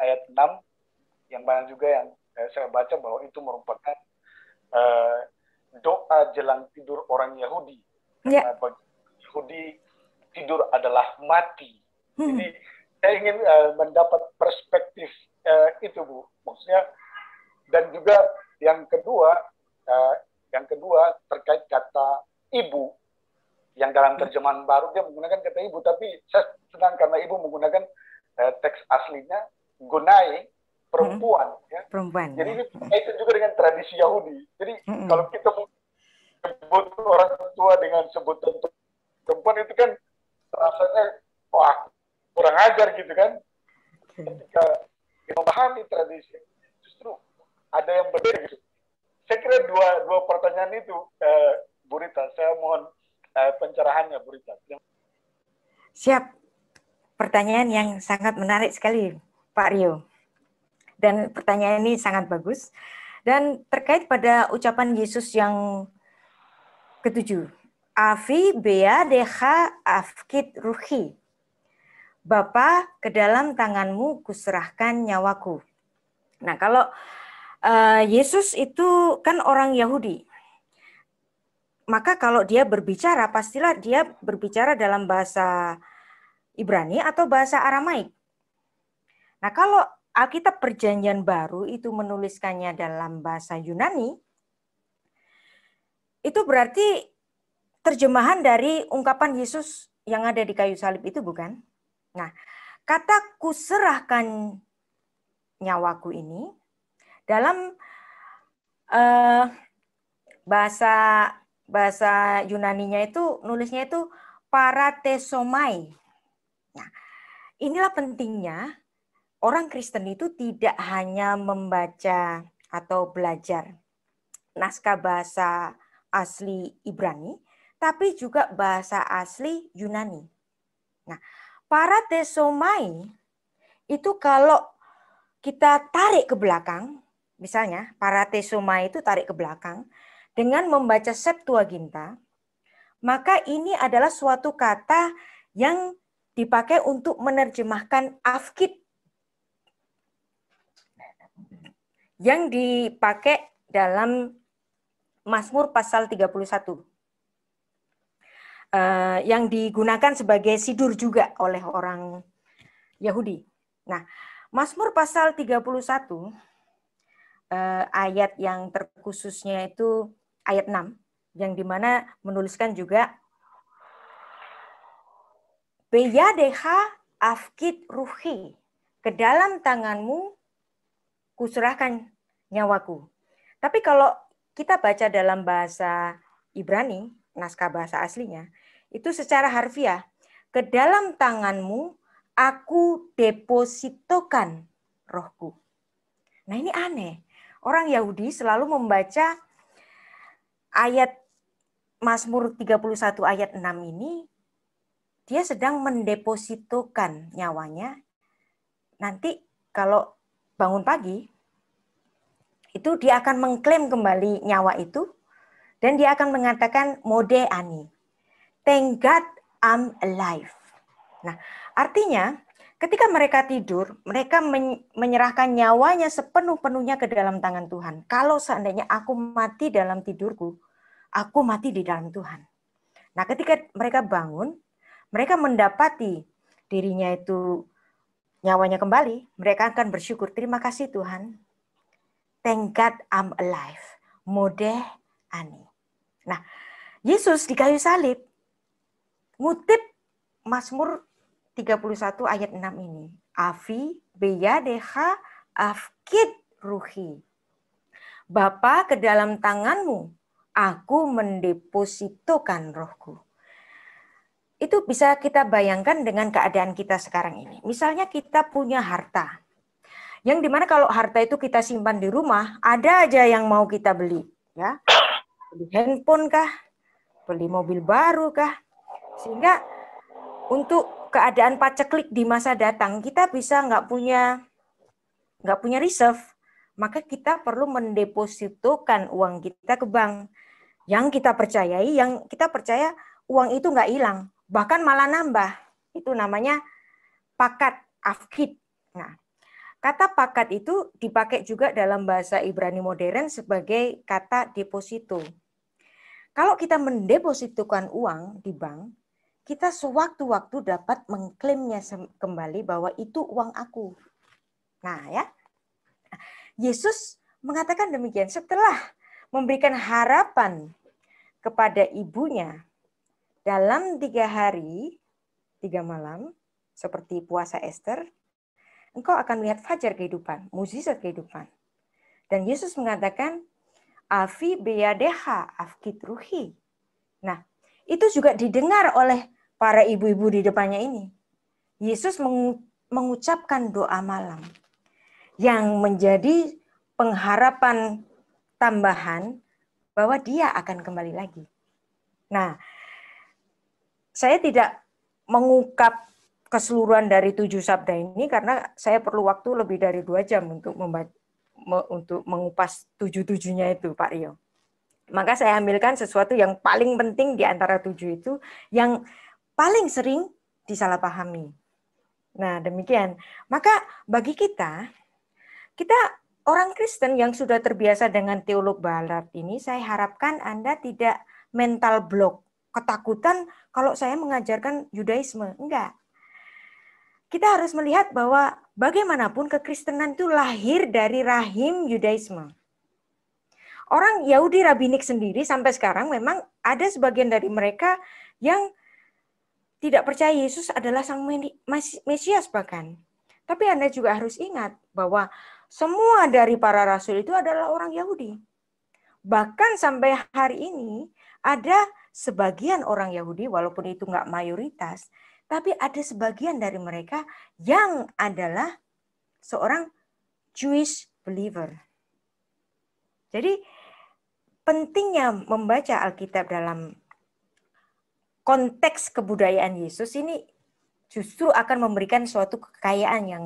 [SPEAKER 4] ayat 6 yang banyak juga yang uh, saya baca bahwa itu merupakan uh, doa jelang tidur orang Yahudi. Yeah. Karena Yahudi tidur adalah mati. Jadi saya ingin uh, mendapat perspektif uh, itu Bu. Maksudnya dan juga yang kedua uh, yang kedua terkait kata ibu yang dalam hmm. terjemahan baru dia menggunakan kata ibu tapi saya senang karena ibu menggunakan uh, teks aslinya gunai
[SPEAKER 1] perempuan hmm. ya perempuan jadi
[SPEAKER 4] ya. itu juga dengan tradisi Yahudi jadi hmm. kalau kita sebut orang tua dengan sebutan perempuan itu kan rasanya wah kurang ajar gitu kan ketika kita memahami tradisi justru ada yang berbeda gitu saya kira dua dua pertanyaan itu eh, Burita saya mohon eh, pencerahannya Burita
[SPEAKER 1] siap pertanyaan yang sangat menarik sekali Pak Rio dan pertanyaan ini sangat bagus dan terkait pada ucapan Yesus yang ketujuh Avi Bea Deha Afkit Ruhi Bapa, ke dalam tanganmu kuserahkan nyawaku. Nah, kalau uh, Yesus itu kan orang Yahudi. Maka kalau dia berbicara, pastilah dia berbicara dalam bahasa Ibrani atau bahasa Aramaik. Nah, kalau Alkitab Perjanjian Baru itu menuliskannya dalam bahasa Yunani, itu berarti terjemahan dari ungkapan Yesus yang ada di kayu salib itu bukan? Nah, kata kuserahkan nyawaku ini dalam uh, bahasa bahasa nya itu nulisnya itu paratesomai. Nah, inilah pentingnya orang Kristen itu tidak hanya membaca atau belajar naskah bahasa asli Ibrani, tapi juga bahasa asli Yunani. Nah, Para tesomai itu kalau kita tarik ke belakang, misalnya para tesomai itu tarik ke belakang, dengan membaca Septuaginta, maka ini adalah suatu kata yang dipakai untuk menerjemahkan afkit yang dipakai dalam Mazmur pasal 31. Eh, yang digunakan sebagai sidur juga oleh orang Yahudi. Nah, Mazmur pasal 31 uh, eh, ayat yang terkhususnya itu ayat 6 yang dimana menuliskan juga Beyadeha afkit ruhi ke dalam tanganmu kuserahkan nyawaku. Tapi kalau kita baca dalam bahasa Ibrani, naskah bahasa aslinya, itu secara harfiah. Ke dalam tanganmu aku depositokan rohku. Nah ini aneh. Orang Yahudi selalu membaca ayat Mazmur 31 ayat 6 ini dia sedang mendepositokan nyawanya. Nanti kalau bangun pagi itu dia akan mengklaim kembali nyawa itu dan dia akan mengatakan mode ani thank God I'm alive. Nah, artinya ketika mereka tidur, mereka menyerahkan nyawanya sepenuh-penuhnya ke dalam tangan Tuhan. Kalau seandainya aku mati dalam tidurku, aku mati di dalam Tuhan. Nah, ketika mereka bangun, mereka mendapati dirinya itu nyawanya kembali, mereka akan bersyukur, terima kasih Tuhan. Thank God I'm alive. Modeh ani. Nah, Yesus di kayu salib ngutip Mazmur 31 ayat 6 ini. Afi beyadeha afkid ruhi. Bapa ke dalam tanganmu, aku mendepositokan rohku. Itu bisa kita bayangkan dengan keadaan kita sekarang ini. Misalnya kita punya harta. Yang dimana kalau harta itu kita simpan di rumah, ada aja yang mau kita beli. ya Beli handphone kah? Beli mobil baru kah? Sehingga untuk keadaan paceklik di masa datang kita bisa nggak punya nggak punya reserve, maka kita perlu mendepositokan uang kita ke bank yang kita percayai, yang kita percaya uang itu nggak hilang, bahkan malah nambah. Itu namanya pakat afkid. Nah, kata pakat itu dipakai juga dalam bahasa Ibrani modern sebagai kata deposito. Kalau kita mendepositukan uang di bank, kita sewaktu-waktu dapat mengklaimnya kembali bahwa itu uang aku. Nah, ya. Yesus mengatakan demikian setelah memberikan harapan kepada ibunya dalam tiga hari, tiga malam, seperti puasa Esther, engkau akan melihat fajar kehidupan, mukjizat kehidupan. Dan Yesus mengatakan, Afi beyadeha afkit ruhi. Nah, itu juga didengar oleh para ibu-ibu di depannya ini. Yesus mengucapkan doa malam yang menjadi pengharapan tambahan bahwa dia akan kembali lagi. Nah, saya tidak mengungkap keseluruhan dari tujuh sabda ini karena saya perlu waktu lebih dari dua jam untuk membaca, untuk mengupas tujuh-tujuhnya itu, Pak Rio. Maka saya ambilkan sesuatu yang paling penting di antara tujuh itu yang paling sering disalahpahami. Nah, demikian. Maka bagi kita, kita orang Kristen yang sudah terbiasa dengan teolog Ballard ini, saya harapkan Anda tidak mental block, ketakutan kalau saya mengajarkan Yudaisme. Enggak. Kita harus melihat bahwa bagaimanapun kekristenan itu lahir dari rahim Yudaisme. Orang Yahudi Rabbinik sendiri sampai sekarang memang ada sebagian dari mereka yang tidak percaya Yesus adalah sang Mesias bahkan. Tapi Anda juga harus ingat bahwa semua dari para rasul itu adalah orang Yahudi. Bahkan sampai hari ini ada sebagian orang Yahudi walaupun itu nggak mayoritas, tapi ada sebagian dari mereka yang adalah seorang Jewish believer. Jadi pentingnya membaca Alkitab dalam konteks kebudayaan Yesus ini justru akan memberikan suatu kekayaan yang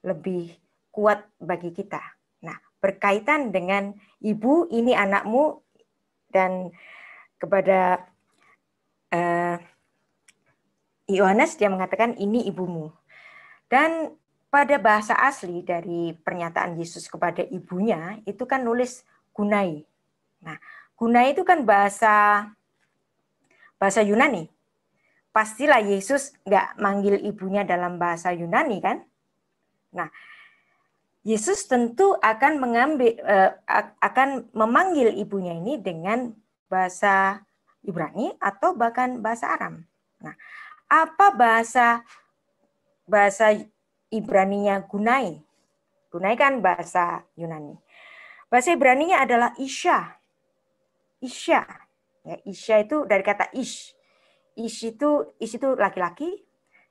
[SPEAKER 1] lebih kuat bagi kita. Nah, berkaitan dengan ibu, ini anakmu, dan kepada eh, Yohanes uh, dia mengatakan ini ibumu. Dan pada bahasa asli dari pernyataan Yesus kepada ibunya itu kan nulis gunai. Nah, gunai itu kan bahasa bahasa Yunani. Pastilah Yesus nggak manggil ibunya dalam bahasa Yunani kan? Nah, Yesus tentu akan mengambil eh, akan memanggil ibunya ini dengan bahasa Ibrani atau bahkan bahasa Aram. Nah, apa bahasa bahasa Ibraninya gunai? Gunai kan bahasa Yunani. Bahasa Ibraninya adalah isha isha. Ya, Isya itu dari kata Ish. Ish itu Ish itu laki-laki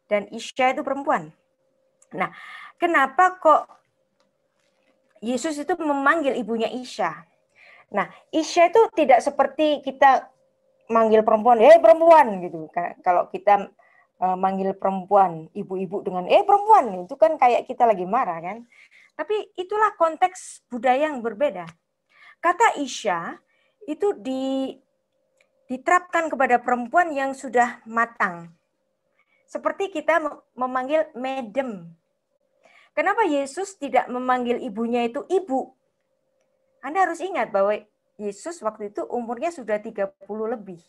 [SPEAKER 1] dan Isya itu perempuan. Nah, kenapa kok Yesus itu memanggil ibunya Isya? Nah, Isya itu tidak seperti kita manggil perempuan, "Eh, perempuan" gitu. Kalau kita e, manggil perempuan, ibu-ibu dengan "eh, perempuan" itu kan kayak kita lagi marah kan. Tapi itulah konteks budaya yang berbeda. Kata Isya itu di diterapkan kepada perempuan yang sudah matang. Seperti kita memanggil medem. Kenapa Yesus tidak memanggil ibunya itu ibu? Anda harus ingat bahwa Yesus waktu itu umurnya sudah 30 lebih.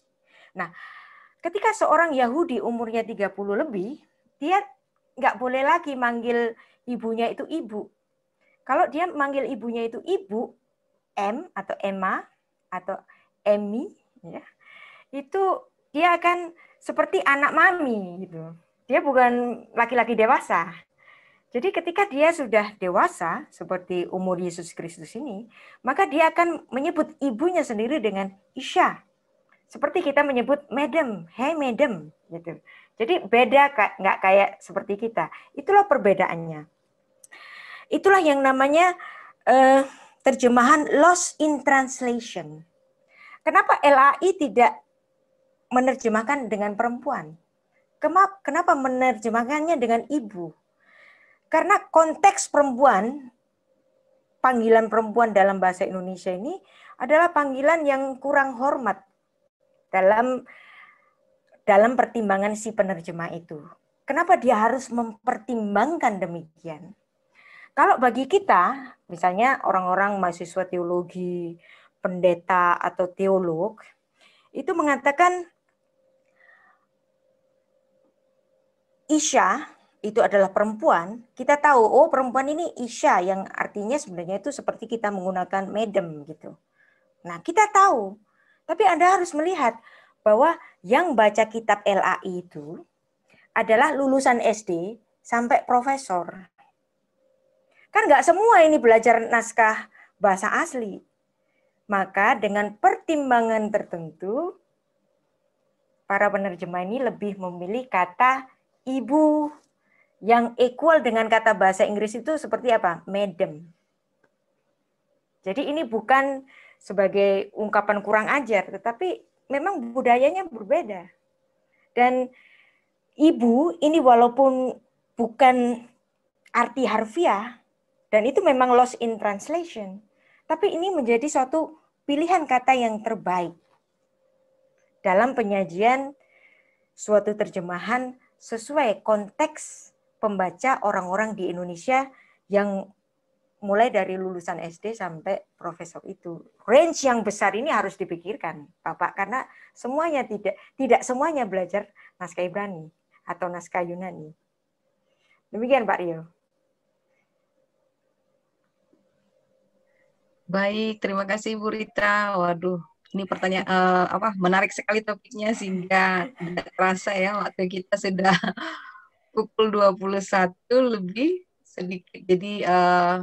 [SPEAKER 1] Nah, ketika seorang Yahudi umurnya 30 lebih, dia nggak boleh lagi manggil ibunya itu ibu. Kalau dia manggil ibunya itu ibu, M atau Emma atau Emmy, ya, itu dia akan seperti anak mami gitu. Dia bukan laki-laki dewasa. Jadi ketika dia sudah dewasa seperti umur Yesus Kristus ini, maka dia akan menyebut ibunya sendiri dengan Isha Seperti kita menyebut madam, hey madam gitu. Jadi beda nggak kayak seperti kita. Itulah perbedaannya. Itulah yang namanya uh, terjemahan lost in translation. Kenapa LAI tidak menerjemahkan dengan perempuan? Kenapa menerjemahkannya dengan ibu? Karena konteks perempuan, panggilan perempuan dalam bahasa Indonesia ini adalah panggilan yang kurang hormat dalam dalam pertimbangan si penerjemah itu. Kenapa dia harus mempertimbangkan demikian? Kalau bagi kita, misalnya orang-orang mahasiswa teologi, pendeta atau teolog, itu mengatakan Isya itu adalah perempuan, kita tahu oh perempuan ini Isya yang artinya sebenarnya itu seperti kita menggunakan madam gitu. Nah, kita tahu. Tapi Anda harus melihat bahwa yang baca kitab LAI itu adalah lulusan SD sampai profesor. Kan nggak semua ini belajar naskah bahasa asli. Maka dengan pertimbangan tertentu, para penerjemah ini lebih memilih kata ibu yang equal dengan kata bahasa Inggris itu seperti apa? Madam. Jadi ini bukan sebagai ungkapan kurang ajar, tetapi memang budayanya berbeda. Dan ibu ini walaupun bukan arti harfiah, dan itu memang lost in translation, tapi ini menjadi suatu pilihan kata yang terbaik dalam penyajian suatu terjemahan sesuai konteks pembaca orang-orang di Indonesia yang mulai dari lulusan SD sampai profesor itu. Range yang besar ini harus dipikirkan, Bapak, karena semuanya tidak tidak semuanya belajar naskah Ibrani atau naskah Yunani. Demikian Pak Rio. Baik, terima kasih Bu Rita. Waduh, ini
[SPEAKER 3] pertanyaan uh, eh, apa menarik sekali topiknya sehingga tidak terasa ya waktu kita sudah pukul 21 lebih sedikit. Jadi uh,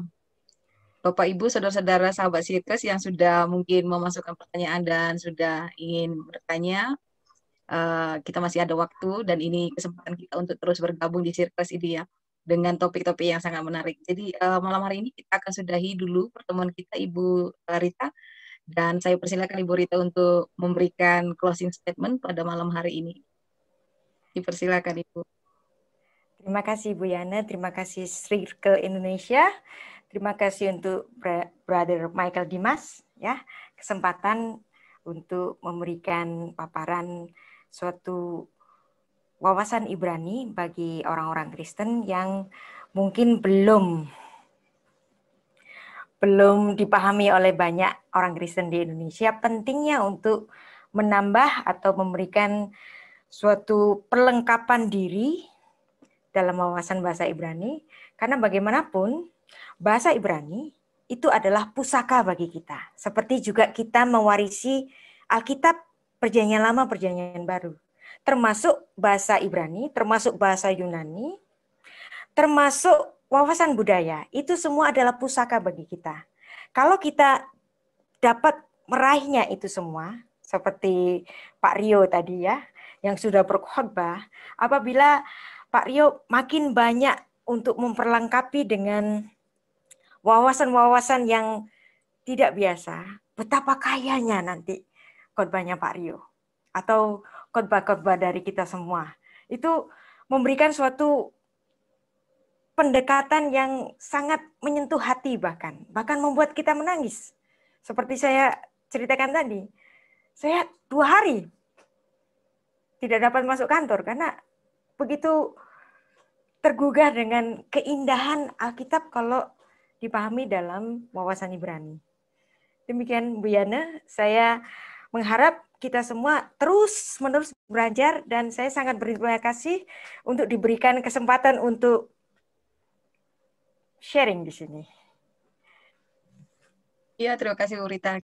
[SPEAKER 3] Bapak Ibu, saudara-saudara sahabat sirkus yang sudah mungkin memasukkan pertanyaan dan sudah ingin bertanya, uh, kita masih ada waktu dan ini kesempatan kita untuk terus bergabung di sirkus ini ya dengan topik-topik yang sangat menarik. Jadi uh, malam hari ini kita akan sudahi dulu pertemuan kita Ibu Rita. Dan saya persilakan Ibu Rita untuk memberikan closing statement pada malam hari ini. Dipersilakan Ibu.
[SPEAKER 1] Terima kasih Bu Yana, terima kasih Circle Indonesia, terima kasih untuk Brother Michael Dimas ya kesempatan untuk memberikan paparan suatu wawasan Ibrani bagi orang-orang Kristen yang mungkin belum belum dipahami oleh banyak orang Kristen di Indonesia pentingnya untuk menambah atau memberikan suatu perlengkapan diri dalam wawasan bahasa Ibrani karena bagaimanapun bahasa Ibrani itu adalah pusaka bagi kita seperti juga kita mewarisi Alkitab perjanjian lama perjanjian baru termasuk bahasa Ibrani termasuk bahasa Yunani termasuk wawasan budaya itu semua adalah pusaka bagi kita. Kalau kita dapat meraihnya itu semua, seperti Pak Rio tadi ya, yang sudah berkhotbah, apabila Pak Rio makin banyak untuk memperlengkapi dengan wawasan-wawasan yang tidak biasa, betapa kayanya nanti khotbahnya Pak Rio atau khotbah-khotbah dari kita semua. Itu memberikan suatu pendekatan yang sangat menyentuh hati bahkan, bahkan membuat kita menangis. Seperti saya ceritakan tadi, saya dua hari tidak dapat masuk kantor karena begitu tergugah dengan keindahan Alkitab kalau dipahami dalam wawasan Ibrani. Demikian Bu Yana, saya mengharap kita semua terus menerus belajar dan saya sangat berterima kasih untuk diberikan kesempatan untuk sharing di sini. Iya, terima kasih Bu